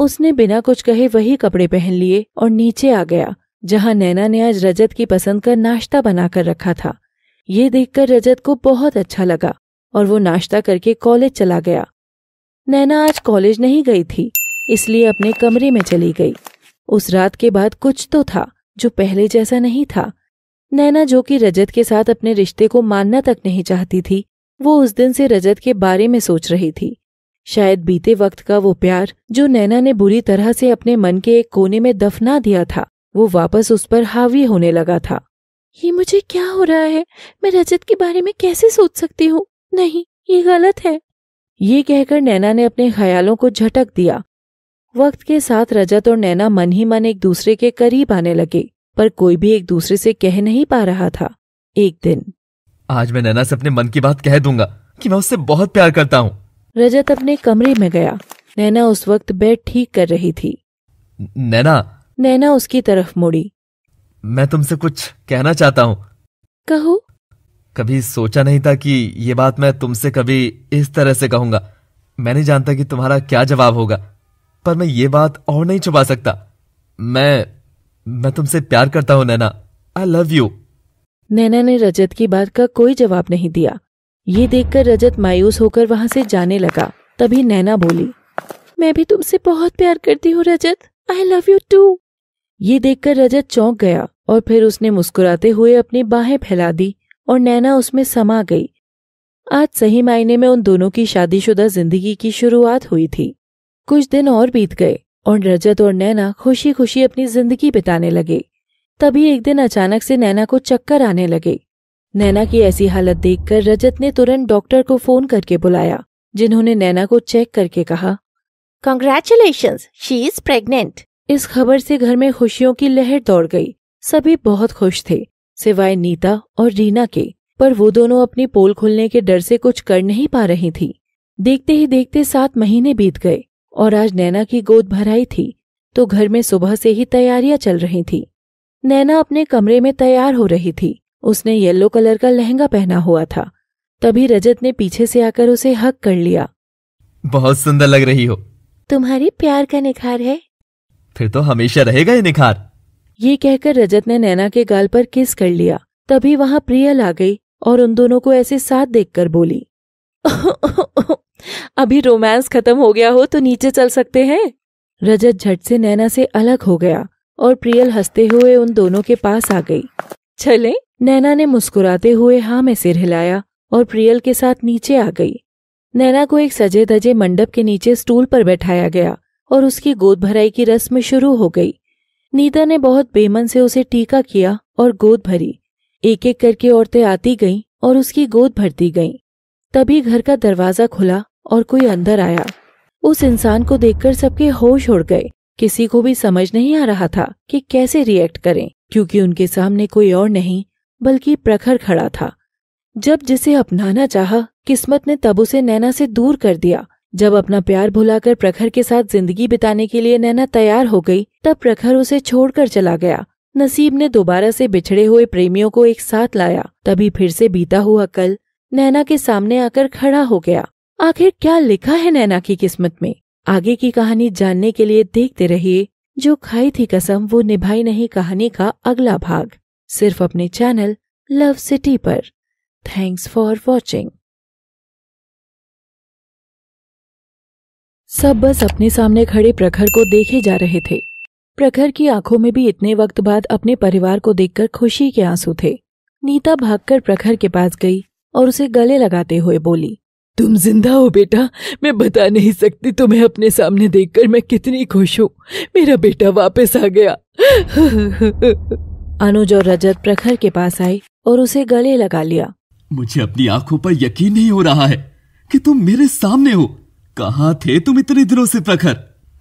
उसने बिना कुछ कहे वही कपड़े पहन लिए और नीचे आ गया जहां नैना ने आज रजत की पसंद का नाश्ता बनाकर रखा था ये देखकर रजत को बहुत अच्छा लगा और वो नाश्ता करके कॉलेज चला गया नैना आज कॉलेज नहीं गई थी इसलिए अपने कमरे में चली गई उस रात के बाद कुछ तो था जो पहले जैसा नहीं था नैना जो कि रजत के साथ अपने रिश्ते को मानना तक नहीं चाहती थी वो उस दिन से रजत के बारे में सोच रही थी शायद बीते वक्त का वो प्यार जो नैना ने बुरी तरह से अपने मन के एक कोने में दफना दिया था वो वापस उस पर हावी होने लगा था ये मुझे क्या हो रहा है मैं रजत के बारे में कैसे सोच सकती हूँ नहीं ये गलत है ये कहकर नैना ने अपने ख्यालों को झटक दिया वक्त के साथ रजत और नैना मन ही मन एक दूसरे के करीब आने लगे पर कोई भी एक दूसरे से कह नहीं पा रहा था एक दिन आज मैं नैना से अपने मन की बात कह दूंगा कि मैं उससे बहुत प्यार करता हूँ रजत अपने कमरे में गया नैना उस वक्त बेड ठीक कर रही थी नैना नैना उसकी तरफ मुड़ी मैं तुमसे कुछ कहना चाहता हूँ कहो कभी सोचा नहीं था कि ये बात मैं तुमसे कभी इस तरह से कहूंगा मैं नहीं जानता कि तुम्हारा क्या जवाब होगा पर मैं ये बात और नहीं छुपा सकता मैं मैं तुमसे प्यार करता हूँ नैना आई लव यू नैना ने रजत की बात का कोई जवाब नहीं दिया ये देखकर रजत मायूस होकर वहाँ से जाने लगा तभी नैना बोली मैं भी तुमसे बहुत प्यार करती हूँ Rajat I love you too ये देखकर रजत चौंक गया और फिर उसने मुस्कुराते हुए अपनी बाहें फैला दी और नैना उसमें समा गई आज सही मायने में उन दोनों की शादीशुदा जिंदगी की शुरुआत हुई थी कुछ दिन और बीत गए और रजत और नैना खुशी खुशी अपनी जिंदगी बिताने लगे तभी एक दिन अचानक से नैना को चक्कर आने लगे नैना की ऐसी हालत देखकर रजत ने तुरंत डॉक्टर को फोन करके बुलाया जिन्होंने नैना को चेक करके कहा कंग्रेचुलेशन शी इज प्रेगनेंट इस खबर से घर में खुशियों की लहर दौड़ गई सभी बहुत खुश थे सिवाय नीता और रीना के पर वो दोनों अपनी पोल खुलने के डर से कुछ कर नहीं पा रही थी देखते ही देखते सात महीने बीत गए और आज नैना की गोद भराई थी तो घर में सुबह से ही तैयारियां चल रही थी नैना अपने कमरे में तैयार हो रही थी उसने येलो कलर का लहंगा पहना हुआ था तभी रजत ने पीछे से आकर उसे हक कर लिया बहुत सुंदर लग रही हो तुम्हारी प्यार का निखार है फिर तो हमेशा रहेगा ये निखार ये कहकर रजत ने नैना के गाल पर किस कर लिया तभी वहाँ प्रियल आ गई और उन दोनों को ऐसे साथ देखकर बोली अभी रोमांस खत्म हो गया हो तो नीचे चल सकते हैं रजत झट से नैना से अलग हो गया और प्रियल हंसते हुए उन दोनों के पास आ गई चले नैना ने मुस्कुराते हुए हाँ में सिर हिलाया और प्रियल के साथ नीचे आ गई नैना को एक सजे धजे मंडप के नीचे स्टूल पर बैठाया गया और उसकी गोद भराई की रस्म शुरू हो गई नीता ने बहुत बेमन से उसे टीका किया और गोद भरी एक एक करके औरतें आती गईं और उसकी गोद भरती गईं तभी घर का दरवाजा खुला और कोई अंदर आया उस इंसान को देखकर सबके होश उड़ गए किसी को भी समझ नहीं आ रहा था कि कैसे रिएक्ट करें क्योंकि उनके सामने कोई और नहीं बल्कि प्रखर खड़ा था जब जिसे अपनाना चाहा किस्मत ने तब उसे नैना से दूर कर दिया जब अपना प्यार भुलाकर प्रखर के साथ जिंदगी बिताने के लिए नैना तैयार हो गई तब प्रखर उसे छोड़कर चला गया नसीब ने दोबारा से बिछड़े हुए प्रेमियों को एक साथ लाया तभी फिर से बीता हुआ कल नैना के सामने आकर खड़ा हो गया आखिर क्या लिखा है नैना की किस्मत में आगे की कहानी जानने के लिए देखते रहिए जो खाई थी कसम वो निभाई नहीं कहानी का अगला भाग सिर्फ अपने चैनल लव सिटी पर थैंक्स फॉर वॉचिंग सब बस अपने सामने खड़े प्रखर को देखे जा रहे थे प्रखर की आंखों में भी इतने वक्त बाद अपने परिवार को देखकर खुशी के आंसू थे नीता भागकर प्रखर के पास गई और उसे गले लगाते हुए बोली तुम जिंदा हो बेटा मैं बता नहीं सकती तुम्हें अपने सामने देखकर मैं कितनी खुश हूँ मेरा बेटा वापस आ गया अनुज और रजत प्रखर के पास आई और उसे गले लगा लिया मुझे अपनी आंखों पर यकीन नहीं हो रहा है कि तुम मेरे सामने हो कहाँ थे तुम इतने दिनों से प्रखर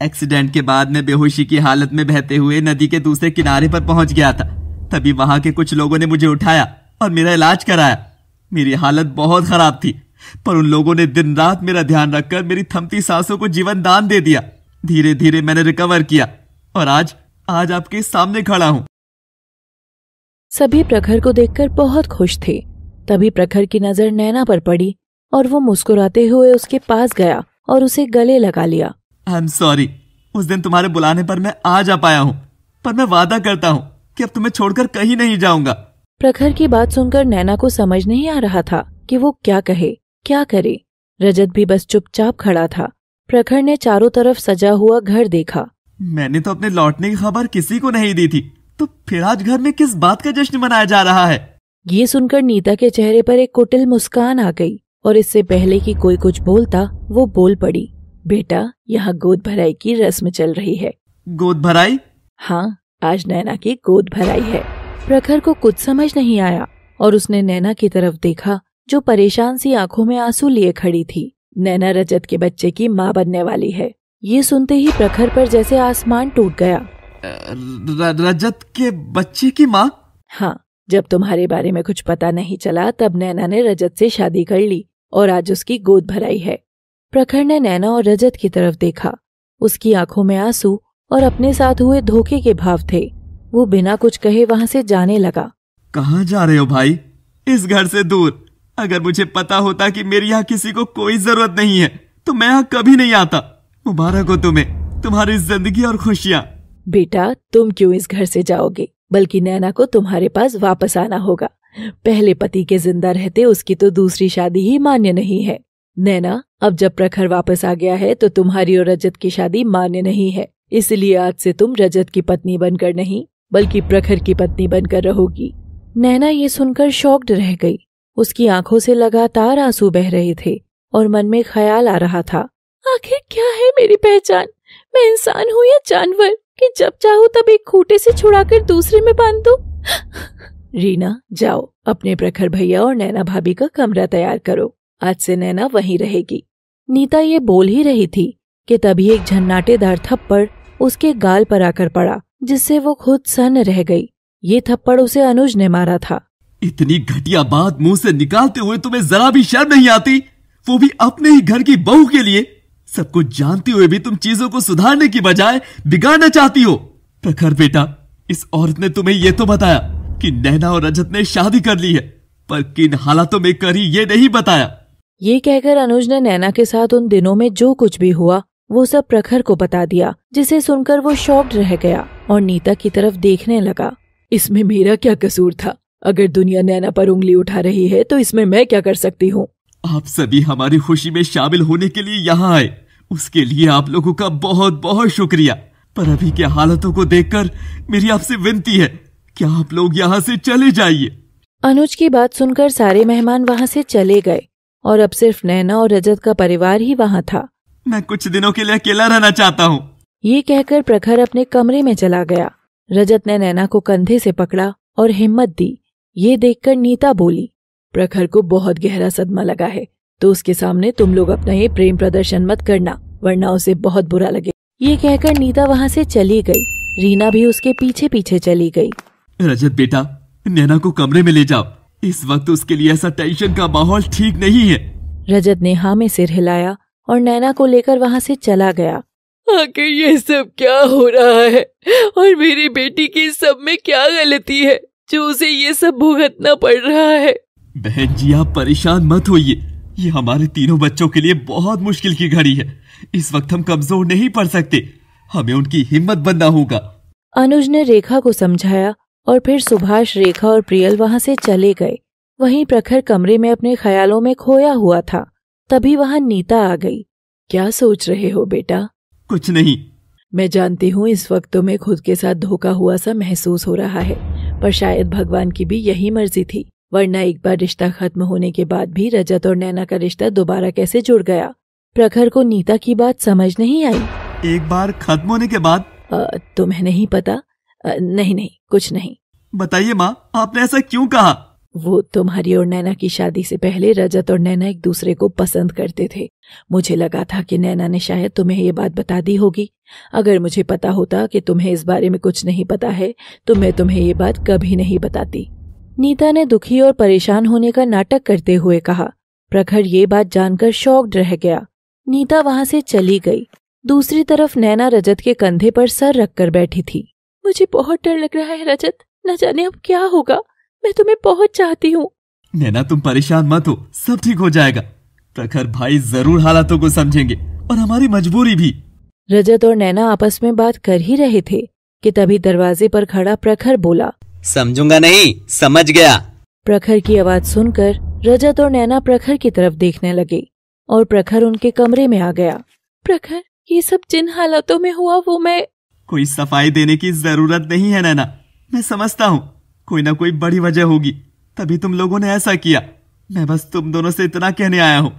एक्सीडेंट के बाद में बेहोशी की हालत में बहते हुए नदी के दूसरे किनारे पर पहुंच गया था तभी वहां के कुछ लोगों ने मुझे उठाया और मेरा इलाज कराया मेरी हालत बहुत खराब थी पर उन लोगों ने दिन रात मेरा ध्यान रखकर मेरी थमती सांसों को जीवन दान दे दिया धीरे धीरे मैंने रिकवर किया और आज आज आपके सामने खड़ा हूँ सभी प्रखर को देखकर बहुत खुश थे तभी प्रखर की नजर नैना पर पड़ी और वो मुस्कुराते हुए उसके पास गया और उसे गले लगा लिया आई एम सॉरी उस दिन तुम्हारे बुलाने पर मैं आ जा पाया हूँ पर मैं वादा करता हूँ कि अब तुम्हें छोड़कर कहीं नहीं जाऊंगा प्रखर की बात सुनकर नैना को समझ नहीं आ रहा था कि वो क्या कहे क्या करे रजत भी बस चुपचाप खड़ा था प्रखर ने चारों तरफ सजा हुआ घर देखा मैंने तो अपने लौटने की खबर किसी को नहीं दी थी तो फिर आज घर में किस बात का जश्न मनाया जा रहा है ये सुनकर नीता के चेहरे पर एक कुटिल मुस्कान आ गई और इससे पहले कि कोई कुछ बोलता वो बोल पड़ी बेटा यहाँ गोद भराई की रस्म चल रही है गोद भराई हाँ आज नैना की गोद भराई है प्रखर को कुछ समझ नहीं आया और उसने नैना की तरफ देखा जो परेशान सी आंखों में आंसू लिए खड़ी थी नैना रजत के बच्चे की माँ बनने वाली है ये सुनते ही प्रखर पर जैसे आसमान टूट गया रजत के बच्चे की माँ हाँ जब तुम्हारे बारे में कुछ पता नहीं चला तब नैना ने रजत से शादी कर ली और आज उसकी गोद भराई है प्रखर ने नैना और रजत की तरफ देखा उसकी आंखों में आंसू और अपने साथ हुए धोखे के भाव थे वो बिना कुछ कहे वहाँ से जाने लगा कहाँ जा रहे हो भाई इस घर से दूर अगर मुझे पता होता कि मेरी यहाँ किसी को कोई जरूरत नहीं है तो मैं यहाँ कभी नहीं आता मुबारक हो तुम्हें तुम्हारी जिंदगी और खुशियाँ बेटा तुम क्यों इस घर से जाओगे बल्कि नैना को तुम्हारे पास वापस आना होगा पहले पति के जिंदा रहते उसकी तो दूसरी शादी ही मान्य नहीं है नैना अब जब प्रखर वापस आ गया है तो तुम्हारी और रजत की शादी मान्य नहीं है इसलिए आज से तुम रजत की पत्नी बनकर नहीं बल्कि प्रखर की पत्नी बनकर रहोगी नैना ये सुनकर शॉक्ड रह गई उसकी आंखों से लगातार आंसू बह रहे थे और मन में ख्याल आ रहा था आखिर क्या है मेरी पहचान मैं इंसान हूँ या जानवर कि जब चाहो तब एक खूटे से छुड़ाकर दूसरे में बांध दो रीना जाओ अपने प्रखर भैया और नैना भाभी का कमरा तैयार करो आज से नैना वहीं रहेगी नीता ये बोल ही रही थी कि तभी एक झन्नाटेदार थप्पड़ उसके गाल पर आकर पड़ा जिससे वो खुद सन्न रह गई ये थप्पड़ उसे अनुज ने मारा था इतनी घटिया बात मुंह से निकालते हुए तुम्हें जरा भी शर्म नहीं आती वो भी अपने ही घर की बहू के लिए सब कुछ जानते हुए भी तुम चीजों को सुधारने की बजाय बिगाड़ना चाहती हो प्रखर बेटा इस औरत ने तुम्हें यह तो बताया कि नैना और रजत ने शादी कर ली है पर किन हालातों में करी ये नहीं बताया ये कहकर अनुज ने नैना के साथ उन दिनों में जो कुछ भी हुआ वो सब प्रखर को बता दिया जिसे सुनकर वो शॉक्ड रह गया और नीता की तरफ देखने लगा इसमें मेरा क्या कसूर था अगर दुनिया नैना पर उंगली उठा रही है तो इसमें मैं क्या कर सकती हूँ आप सभी हमारी खुशी में शामिल होने के लिए यहाँ आए उसके लिए आप लोगों का बहुत बहुत शुक्रिया पर अभी के हालतों को देखकर मेरी आपसे विनती है क्या आप लोग यहाँ से चले जाइए अनुज की बात सुनकर सारे मेहमान वहाँ से चले गए और अब सिर्फ नैना और रजत का परिवार ही वहाँ था मैं कुछ दिनों के लिए अकेला रहना चाहता हूँ ये कहकर प्रखर अपने कमरे में चला गया रजत ने नैना को कंधे से पकड़ा और हिम्मत दी ये देखकर नीता बोली प्रखर को बहुत गहरा सदमा लगा है तो उसके सामने तुम लोग अपना ये प्रेम प्रदर्शन मत करना वरना उसे बहुत बुरा लगे ये कहकर नीता वहाँ से चली गई रीना भी उसके पीछे पीछे चली गई रजत बेटा नैना को कमरे में ले जाओ इस वक्त उसके लिए ऐसा टेंशन का माहौल ठीक नहीं है रजत ने हाँ में सिर हिलाया और नैना को लेकर वहाँ से चला गया आखिर ये सब क्या हो रहा है और मेरी बेटी की सब में क्या गलती है जो उसे ये सब भुगतना पड़ रहा है बहन जी आप परेशान मत होइए ये हमारे तीनों बच्चों के लिए बहुत मुश्किल की घड़ी है इस वक्त हम कमजोर नहीं पड़ सकते हमें उनकी हिम्मत बनना होगा अनुज ने रेखा को समझाया और फिर सुभाष रेखा और प्रियल वहाँ से चले गए वहीं प्रखर कमरे में अपने ख्यालों में खोया हुआ था तभी वहाँ नीता आ गई क्या सोच रहे हो बेटा कुछ नहीं मैं जानती हूँ इस वक्त तुम्हें खुद के साथ धोखा हुआ सा महसूस हो रहा है पर शायद भगवान की भी यही मर्जी थी वरना एक बार रिश्ता खत्म होने के बाद भी रजत और नैना का रिश्ता दोबारा कैसे जुड़ गया प्रखर को नीता की बात समझ नहीं आई एक बार खत्म होने के बाद आ, तुम्हें नहीं पता आ, नहीं नहीं कुछ नहीं बताइए माँ आपने ऐसा क्यों कहा वो तुम्हारी और नैना की शादी से पहले रजत और नैना एक दूसरे को पसंद करते थे मुझे लगा था कि नैना ने शायद तुम्हें ये बात बता दी होगी अगर मुझे पता होता कि तुम्हें इस बारे में कुछ नहीं पता है तो मैं तुम्हें ये बात कभी नहीं बताती नीता ने दुखी और परेशान होने का नाटक करते हुए कहा प्रखर ये बात जानकर शॉक्ड रह गया नीता वहां से चली गई दूसरी तरफ नैना रजत के कंधे पर सर रखकर बैठी थी मुझे बहुत डर लग रहा है रजत न जाने अब क्या होगा मैं तुम्हें बहुत चाहती हूँ नैना तुम परेशान मत हो सब ठीक हो जाएगा प्रखर भाई जरूर हालातों को समझेंगे और हमारी मजबूरी भी रजत और नैना आपस में बात कर ही रहे थे कि तभी दरवाजे पर खड़ा प्रखर बोला समझूंगा नहीं समझ गया प्रखर की आवाज सुनकर रजत और नैना प्रखर की तरफ देखने लगे और प्रखर उनके कमरे में आ गया प्रखर ये सब जिन हालातों में हुआ वो मैं कोई सफाई देने की जरूरत नहीं है नैना मैं समझता हूँ कोई ना कोई बड़ी वजह होगी तभी तुम लोगों ने ऐसा किया मैं बस तुम दोनों से इतना कहने आया हूँ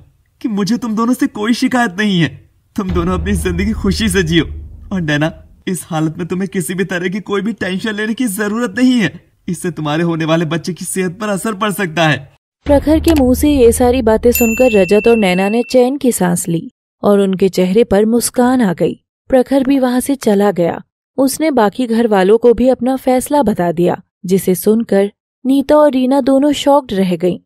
कि मुझे तुम दोनों से कोई शिकायत नहीं है तुम दोनों अपनी जिंदगी खुशी से जियो और डैना इस हालत में तुम्हें किसी भी तरह की कोई भी टेंशन लेने की जरूरत नहीं है इससे तुम्हारे होने वाले बच्चे की सेहत पर असर पड़ सकता है प्रखर के मुंह से ये सारी बातें सुनकर रजत और नैना ने चैन की सांस ली और उनके चेहरे पर मुस्कान आ गई प्रखर भी वहाँ से चला गया उसने बाकी घर वालों को भी अपना फैसला बता दिया जिसे सुनकर नीता और रीना दोनों शॉक्ड रह गईं।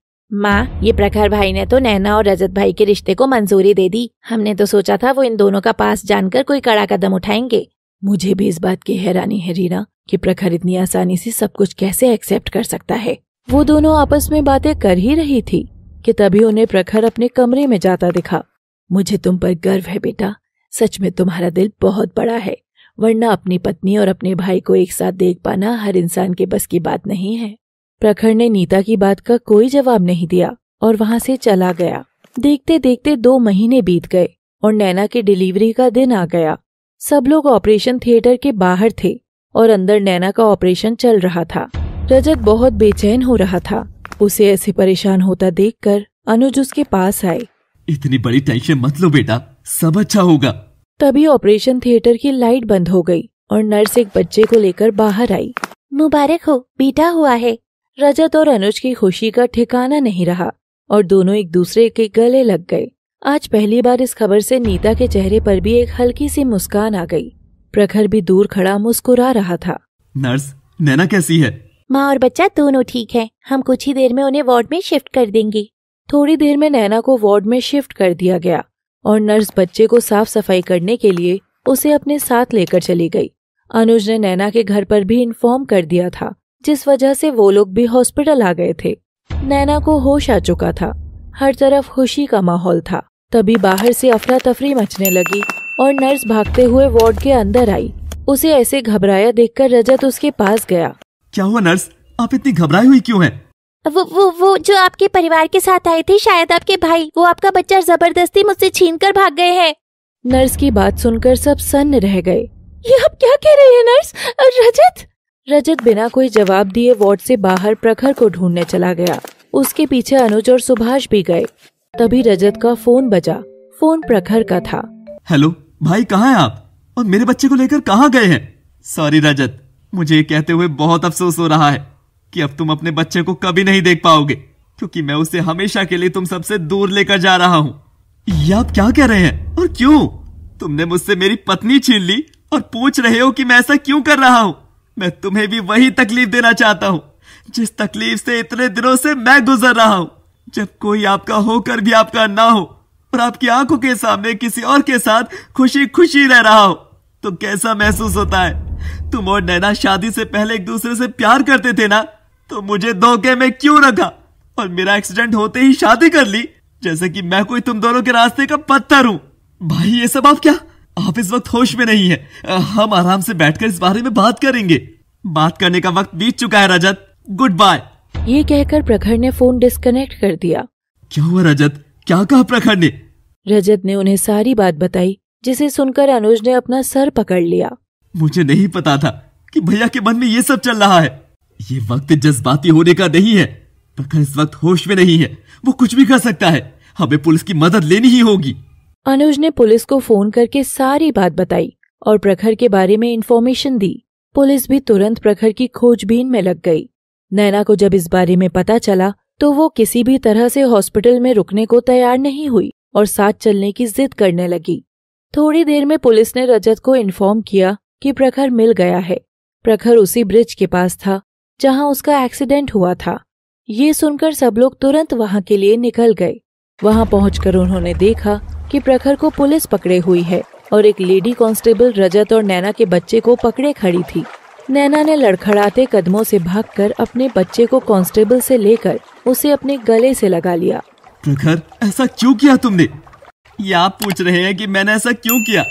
माँ ये प्रखर भाई ने तो नैना और रजत भाई के रिश्ते को मंजूरी दे दी हमने तो सोचा था वो इन दोनों का पास जानकर कोई कड़ा कदम उठाएंगे मुझे भी इस बात की हैरानी है रीना कि प्रखर इतनी आसानी से सब कुछ कैसे एक्सेप्ट कर सकता है वो दोनों आपस में बातें कर ही रही थी कि तभी उन्हें प्रखर अपने कमरे में जाता दिखा मुझे तुम पर गर्व है बेटा सच में तुम्हारा दिल बहुत बड़ा है वरना अपनी पत्नी और अपने भाई को एक साथ देख पाना हर इंसान के बस की बात नहीं है प्रखर ने नीता की बात का कोई जवाब नहीं दिया और वहां से चला गया देखते देखते दो महीने बीत गए और नैना के डिलीवरी का दिन आ गया सब लोग ऑपरेशन थिएटर के बाहर थे और अंदर नैना का ऑपरेशन चल रहा था रजत बहुत बेचैन हो रहा था उसे ऐसे परेशान होता देखकर अनुज उसके पास आए इतनी बड़ी टेंशन मत लो बेटा सब अच्छा होगा तभी ऑपरेशन थिएटर की लाइट बंद हो गई और नर्स एक बच्चे को लेकर बाहर आई मुबारक हो बेटा हुआ है रजत और अनुज की खुशी का ठिकाना नहीं रहा और दोनों एक दूसरे के गले लग गए आज पहली बार इस खबर से नीता के चेहरे पर भी एक हल्की सी मुस्कान आ गई प्रखर भी दूर खड़ा मुस्कुरा रहा था नर्स नैना कैसी है माँ और बच्चा दोनों ठीक है हम कुछ ही देर में उन्हें वार्ड में शिफ्ट कर देंगे थोड़ी देर में नैना को वार्ड में शिफ्ट कर दिया गया और नर्स बच्चे को साफ सफाई करने के लिए उसे अपने साथ लेकर चली गई अनुज ने नैना के घर पर भी इन्फॉर्म कर दिया था जिस वजह से वो लोग भी हॉस्पिटल आ गए थे नैना को होश आ चुका था हर तरफ खुशी का माहौल था तभी बाहर से अफरा तफरी मचने लगी और नर्स भागते हुए वार्ड के अंदर आई उसे ऐसे घबराया देखकर रजत उसके पास गया क्या हुआ नर्स आप इतनी घबराई हुई क्यों हैं? वो वो वो जो आपके परिवार के साथ आए थे शायद आपके भाई वो आपका बच्चा जबरदस्ती मुझसे छीन कर भाग गए हैं नर्स की बात सुनकर सब सन्न रह गए ये आप क्या कह रही हैं नर्स रजत रजत बिना कोई जवाब दिए वार्ड से बाहर प्रखर को ढूंढने चला गया उसके पीछे अनुज और सुभाष भी गए तभी रजत का फोन बजा फोन प्रखर का था हेलो भाई कहाँ है आप और मेरे बच्चे को लेकर कहाँ गए हैं सॉरी रजत मुझे कहते हुए बहुत अफसोस हो रहा है कि अब तुम अपने बच्चे को कभी नहीं देख पाओगे क्योंकि मैं उसे हमेशा के लिए तुम सबसे दूर लेकर जा रहा हूँ ये आप क्या कह रहे हैं और क्यों तुमने मुझसे मेरी पत्नी छीन ली और पूछ रहे हो कि मैं ऐसा क्यों कर रहा हूँ मैं तुम्हें भी वही तकलीफ देना चाहता हूँ जिस तकलीफ से इतने दिनों से मैं गुजर रहा हूँ जब कोई आपका होकर भी आपका ना हो और आपकी आंखों के सामने किसी और के साथ खुशी खुशी रह रहा हो तो कैसा महसूस होता है तुम और नैना शादी से पहले एक दूसरे से प्यार करते थे ना तो मुझे धोखे में क्यों रखा और मेरा एक्सीडेंट होते ही शादी कर ली जैसे कि मैं कोई तुम दोनों के रास्ते का पत्थर हूँ भाई ये सब आप क्या आप इस वक्त होश में नहीं है हम आराम से बैठकर इस बारे में बात करेंगे बात करने का वक्त बीत चुका है रजत गुड बाय ये कहकर प्रखर ने फोन डिस्कनेक्ट कर दिया क्या हुआ रजत क्या कहा प्रखर ने रजत ने उन्हें सारी बात बताई जिसे सुनकर अनुज ने अपना सर पकड़ लिया मुझे नहीं पता था कि भैया के मन में ये सब चल रहा है ये वक्त जज्बाती होने का नहीं है प्रखर इस वक्त होश में नहीं है वो कुछ भी कर सकता है हमें पुलिस की मदद लेनी ही होगी अनुज ने पुलिस को फोन करके सारी बात बताई और प्रखर के बारे में इन्फॉर्मेशन दी पुलिस भी तुरंत प्रखर की खोजबीन में लग गई नैना को जब इस बारे में पता चला तो वो किसी भी तरह से हॉस्पिटल में रुकने को तैयार नहीं हुई और साथ चलने की जिद करने लगी थोड़ी देर में पुलिस ने रजत को इन्फॉर्म किया कि प्रखर मिल गया है प्रखर उसी ब्रिज के पास था जहां उसका एक्सीडेंट हुआ था ये सुनकर सब लोग तुरंत वहां के लिए निकल गए वहां पहुंचकर उन्होंने देखा कि प्रखर को पुलिस पकड़े हुई है और एक लेडी कांस्टेबल रजत और नैना के बच्चे को पकड़े खड़ी थी नैना ने लड़खड़ाते कदमों से भागकर अपने बच्चे को कांस्टेबल से लेकर उसे अपने गले से लगा लिया प्रखर ऐसा क्यों किया तुमने ये आप पूछ रहे हैं कि मैंने ऐसा क्यों किया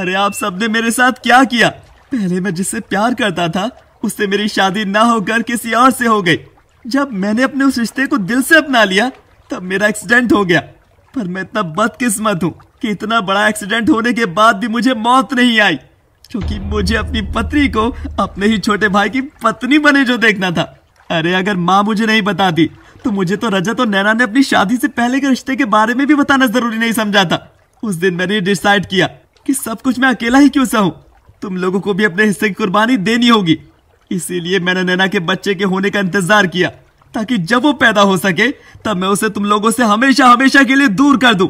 अरे आप सबने मेरे साथ क्या किया पहले मैं जिससे प्यार करता था उससे मेरी शादी ना होकर किसी और से हो गई जब मैंने अपने उस रिश्ते को दिल से अपना लिया तब मेरा एक्सीडेंट हो गया पर मैं इतना बदकिस्मत हूँ कि इतना बड़ा एक्सीडेंट होने के बाद भी मुझे मौत नहीं आई क्योंकि मुझे अपनी पत्नी को अपने ही छोटे भाई की पत्नी बने जो देखना था अरे अगर माँ मुझे नहीं बताती तो मुझे तो रजत और नैना ने अपनी शादी से पहले के रिश्ते के बारे में भी बताना जरूरी नहीं समझा था उस दिन मैंने ये डिसाइड किया कि सब कुछ मैं अकेला ही क्यों सहूं तुम लोगों को भी अपने हिस्से की कुर्बानी देनी होगी इसीलिए मैंने नैना के बच्चे के होने का इंतजार किया ताकि जब वो पैदा हो सके तब मैं उसे तुम लोगों से हमेशा हमेशा के लिए दूर कर दूं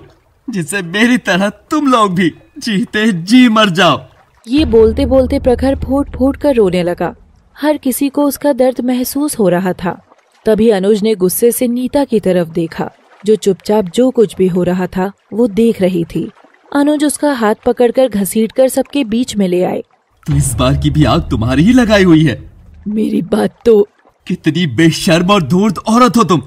जिससे मेरी तरह तुम लोग भी जीते जी मर जाओ ये बोलते बोलते प्रखर फूट फूट कर रोने लगा हर किसी को उसका दर्द महसूस हो रहा था तभी अनुज ने गुस्से से नीता की तरफ देखा जो चुपचाप जो कुछ भी हो रहा था वो देख रही थी अनुज उसका हाथ पकड़कर घसीटकर सबके बीच में ले आए तो इस बार की भी आग तुम्हारी ही लगाई हुई है मेरी बात तो कितनी बेशर्म और धूर्त औरत हो तुम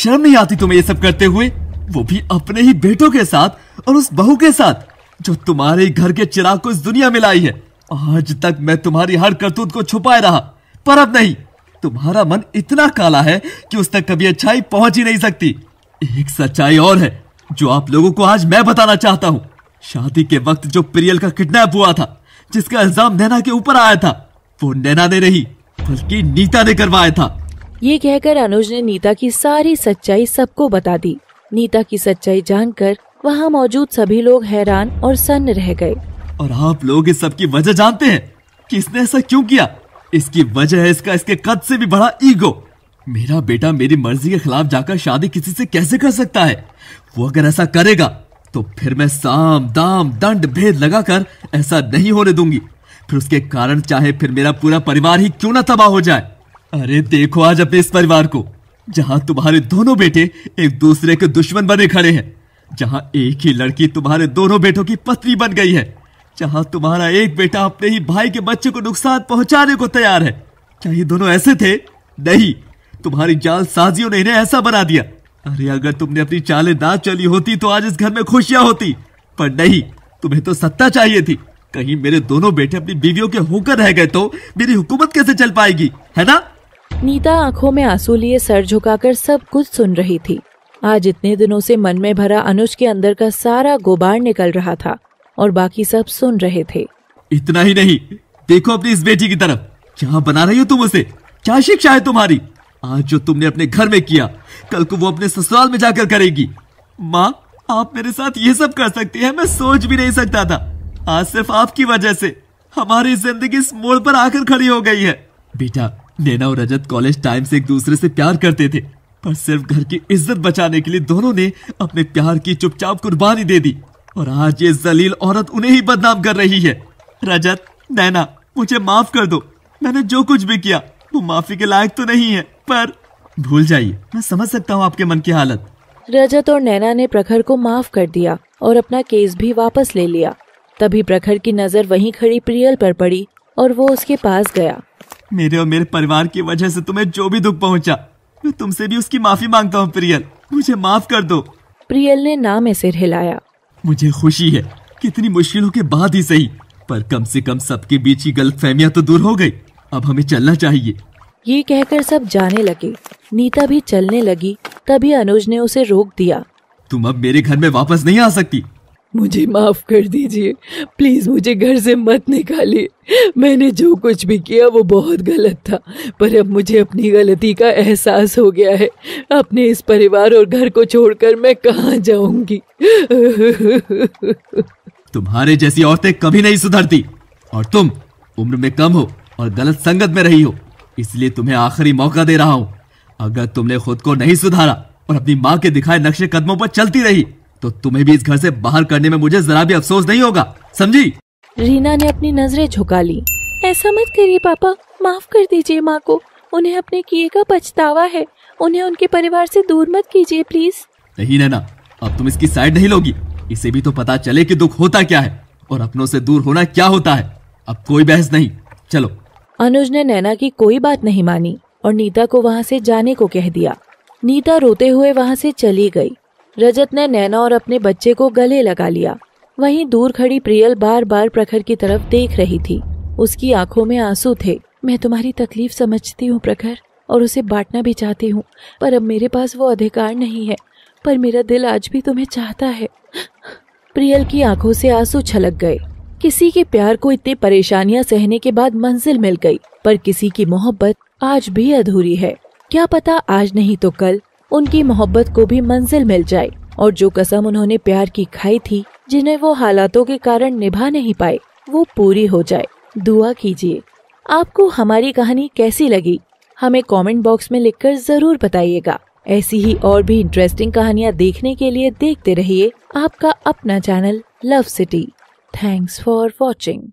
शर्म नहीं आती तुम्हें ये सब करते हुए वो भी अपने ही बेटों के साथ और उस बहू के साथ जो तुम्हारे घर के चिराग को इस दुनिया में लाई है आज तक मैं तुम्हारी हर करतूत को छुपाए रहा पर अब नहीं तुम्हारा मन इतना काला है कि उस तक कभी अच्छाई पहुंच ही नहीं सकती एक सच्चाई और है जो आप लोगों को आज मैं बताना चाहता हूँ शादी के वक्त जो प्रियल का किडनैप हुआ था जिसका इल्जाम नैना के ऊपर आया था वो नैना ने नहीं बल्कि नीता ने करवाया था ये कहकर अनुज ने नीता की सारी सच्चाई सबको बता दी नीता की सच्चाई जानकर वहाँ मौजूद सभी लोग हैरान और सन्न रह गए और आप लोग इस सब की वजह जानते हैं किसने इसने ऐसा क्यों किया इसकी वजह है इसका इसके कद से भी बड़ा ईगो मेरा बेटा मेरी मर्जी के खिलाफ जाकर शादी किसी से कैसे कर सकता है वो अगर ऐसा करेगा तो फिर मैं साम दाम दंड भेद लगाकर ऐसा नहीं होने दूंगी फिर उसके कारण चाहे फिर मेरा पूरा परिवार ही क्यों ना तबाह हो जाए अरे देखो आज अपने इस परिवार को जहां तुम्हारे दोनों बेटे एक दूसरे के दुश्मन बने खड़े हैं जहां एक ही लड़की तुम्हारे दोनों बेटों की पत्नी बन गई है जहां तुम्हारा एक बेटा अपने ही भाई के बच्चे को नुकसान पहुंचाने को तैयार है क्या ये दोनों ऐसे थे नहीं तुम्हारी जाल साजियों ने इन्हें ऐसा बना दिया अरे अगर तुमने अपनी चाले ना चली होती तो आज इस घर में खुशियां होती पर नहीं तुम्हें तो सत्ता चाहिए थी कहीं मेरे दोनों बेटे अपनी बीवियों के होकर रह गए तो मेरी हुकूमत कैसे चल पाएगी है ना नीता आंखों में आंसू लिए सर झुकाकर सब कुछ सुन रही थी आज इतने दिनों से मन में भरा अनुज के अंदर का सारा गोबार निकल रहा था और बाकी सब सुन रहे थे इतना ही नहीं देखो अपनी इस बेटी की तरफ क्या बना रही हो तुम उसे क्या शिक्षा है तुम्हारी आज जो तुमने अपने घर में किया कल को वो अपने ससुराल में जाकर करेगी माँ आप मेरे साथ ये सब कर सकती हैं मैं सोच भी नहीं सकता था आज सिर्फ आपकी वजह से हमारी जिंदगी इस मोड़ पर आकर खड़ी हो गई है बेटा नैना और रजत कॉलेज टाइम से एक दूसरे से प्यार करते थे पर सिर्फ घर की इज्जत बचाने के लिए दोनों ने अपने प्यार की चुपचाप कुर्बानी दे दी और आज ये जलील औरत उन्हें ही बदनाम कर रही है रजत नैना मुझे माफ कर दो मैंने जो कुछ भी किया वो माफी के लायक तो नहीं है पर भूल जाइए मैं समझ सकता हूँ आपके मन की हालत रजत और नैना ने प्रखर को माफ कर दिया और अपना केस भी वापस ले लिया तभी प्रखर की नजर वहीं खड़ी प्रियल पर पड़ी और वो उसके पास गया मेरे और मेरे परिवार की वजह से तुम्हें जो भी दुख पहुंचा, मैं तुमसे भी उसकी माफी मांगता हूँ प्रियल मुझे माफ कर दो प्रियल ने नाम में सिर हिलाया मुझे खुशी है कितनी मुश्किलों के बाद ही सही पर कम से कम सबके बीच ही गलत फहमिया तो दूर हो गई अब हमें चलना चाहिए ये कहकर सब जाने लगे नीता भी चलने लगी तभी अनुज ने उसे रोक दिया तुम अब मेरे घर में वापस नहीं आ सकती मुझे माफ़ कर दीजिए प्लीज़ मुझे घर से मत निकालिए मैंने जो कुछ भी किया वो बहुत गलत था पर अब मुझे अपनी गलती का एहसास हो गया है अपने इस परिवार और घर को छोड़कर मैं कहाँ जाऊंगी तुम्हारे जैसी औरतें कभी नहीं सुधरती और तुम उम्र में कम हो और गलत संगत में रही हो इसलिए तुम्हें आखिरी मौका दे रहा हूँ अगर तुमने खुद को नहीं सुधारा और अपनी माँ के दिखाए नक्शे कदमों पर चलती रही तो तुम्हें भी इस घर से बाहर करने में मुझे जरा भी अफसोस नहीं होगा समझी रीना ने अपनी नजरें झुका ली ऐसा मत करिए पापा माफ कर दीजिए माँ को उन्हें अपने किए का पछतावा है उन्हें उनके परिवार से दूर मत कीजिए प्लीज नहीं नैना अब तुम इसकी साइड नहीं लोगी इसे भी तो पता चले कि दुख होता क्या है और अपनों से दूर होना क्या होता है अब कोई बहस नहीं चलो अनुज ने नैना की कोई बात नहीं मानी और नीता को वहाँ से जाने को कह दिया नीता रोते हुए वहाँ से चली गई रजत ने नैना और अपने बच्चे को गले लगा लिया वहीं दूर खड़ी प्रियल बार बार प्रखर की तरफ देख रही थी उसकी आंखों में आंसू थे मैं तुम्हारी तकलीफ समझती हूँ प्रखर और उसे बांटना भी चाहती हूँ पर अब मेरे पास वो अधिकार नहीं है पर मेरा दिल आज भी तुम्हें चाहता है प्रियल की आंखों से आंसू छलक गए किसी के प्यार को इतनी परेशानियां सहने के बाद मंजिल मिल गई पर किसी की मोहब्बत आज भी अधूरी है क्या पता आज नहीं तो कल उनकी मोहब्बत को भी मंजिल मिल जाए और जो कसम उन्होंने प्यार की खाई थी जिन्हें वो हालातों के कारण निभा नहीं पाए वो पूरी हो जाए दुआ कीजिए आपको हमारी कहानी कैसी लगी हमें कमेंट बॉक्स में लिखकर जरूर बताइएगा ऐसी ही और भी इंटरेस्टिंग कहानियाँ देखने के लिए देखते रहिए आपका अपना channel love city thanks for watching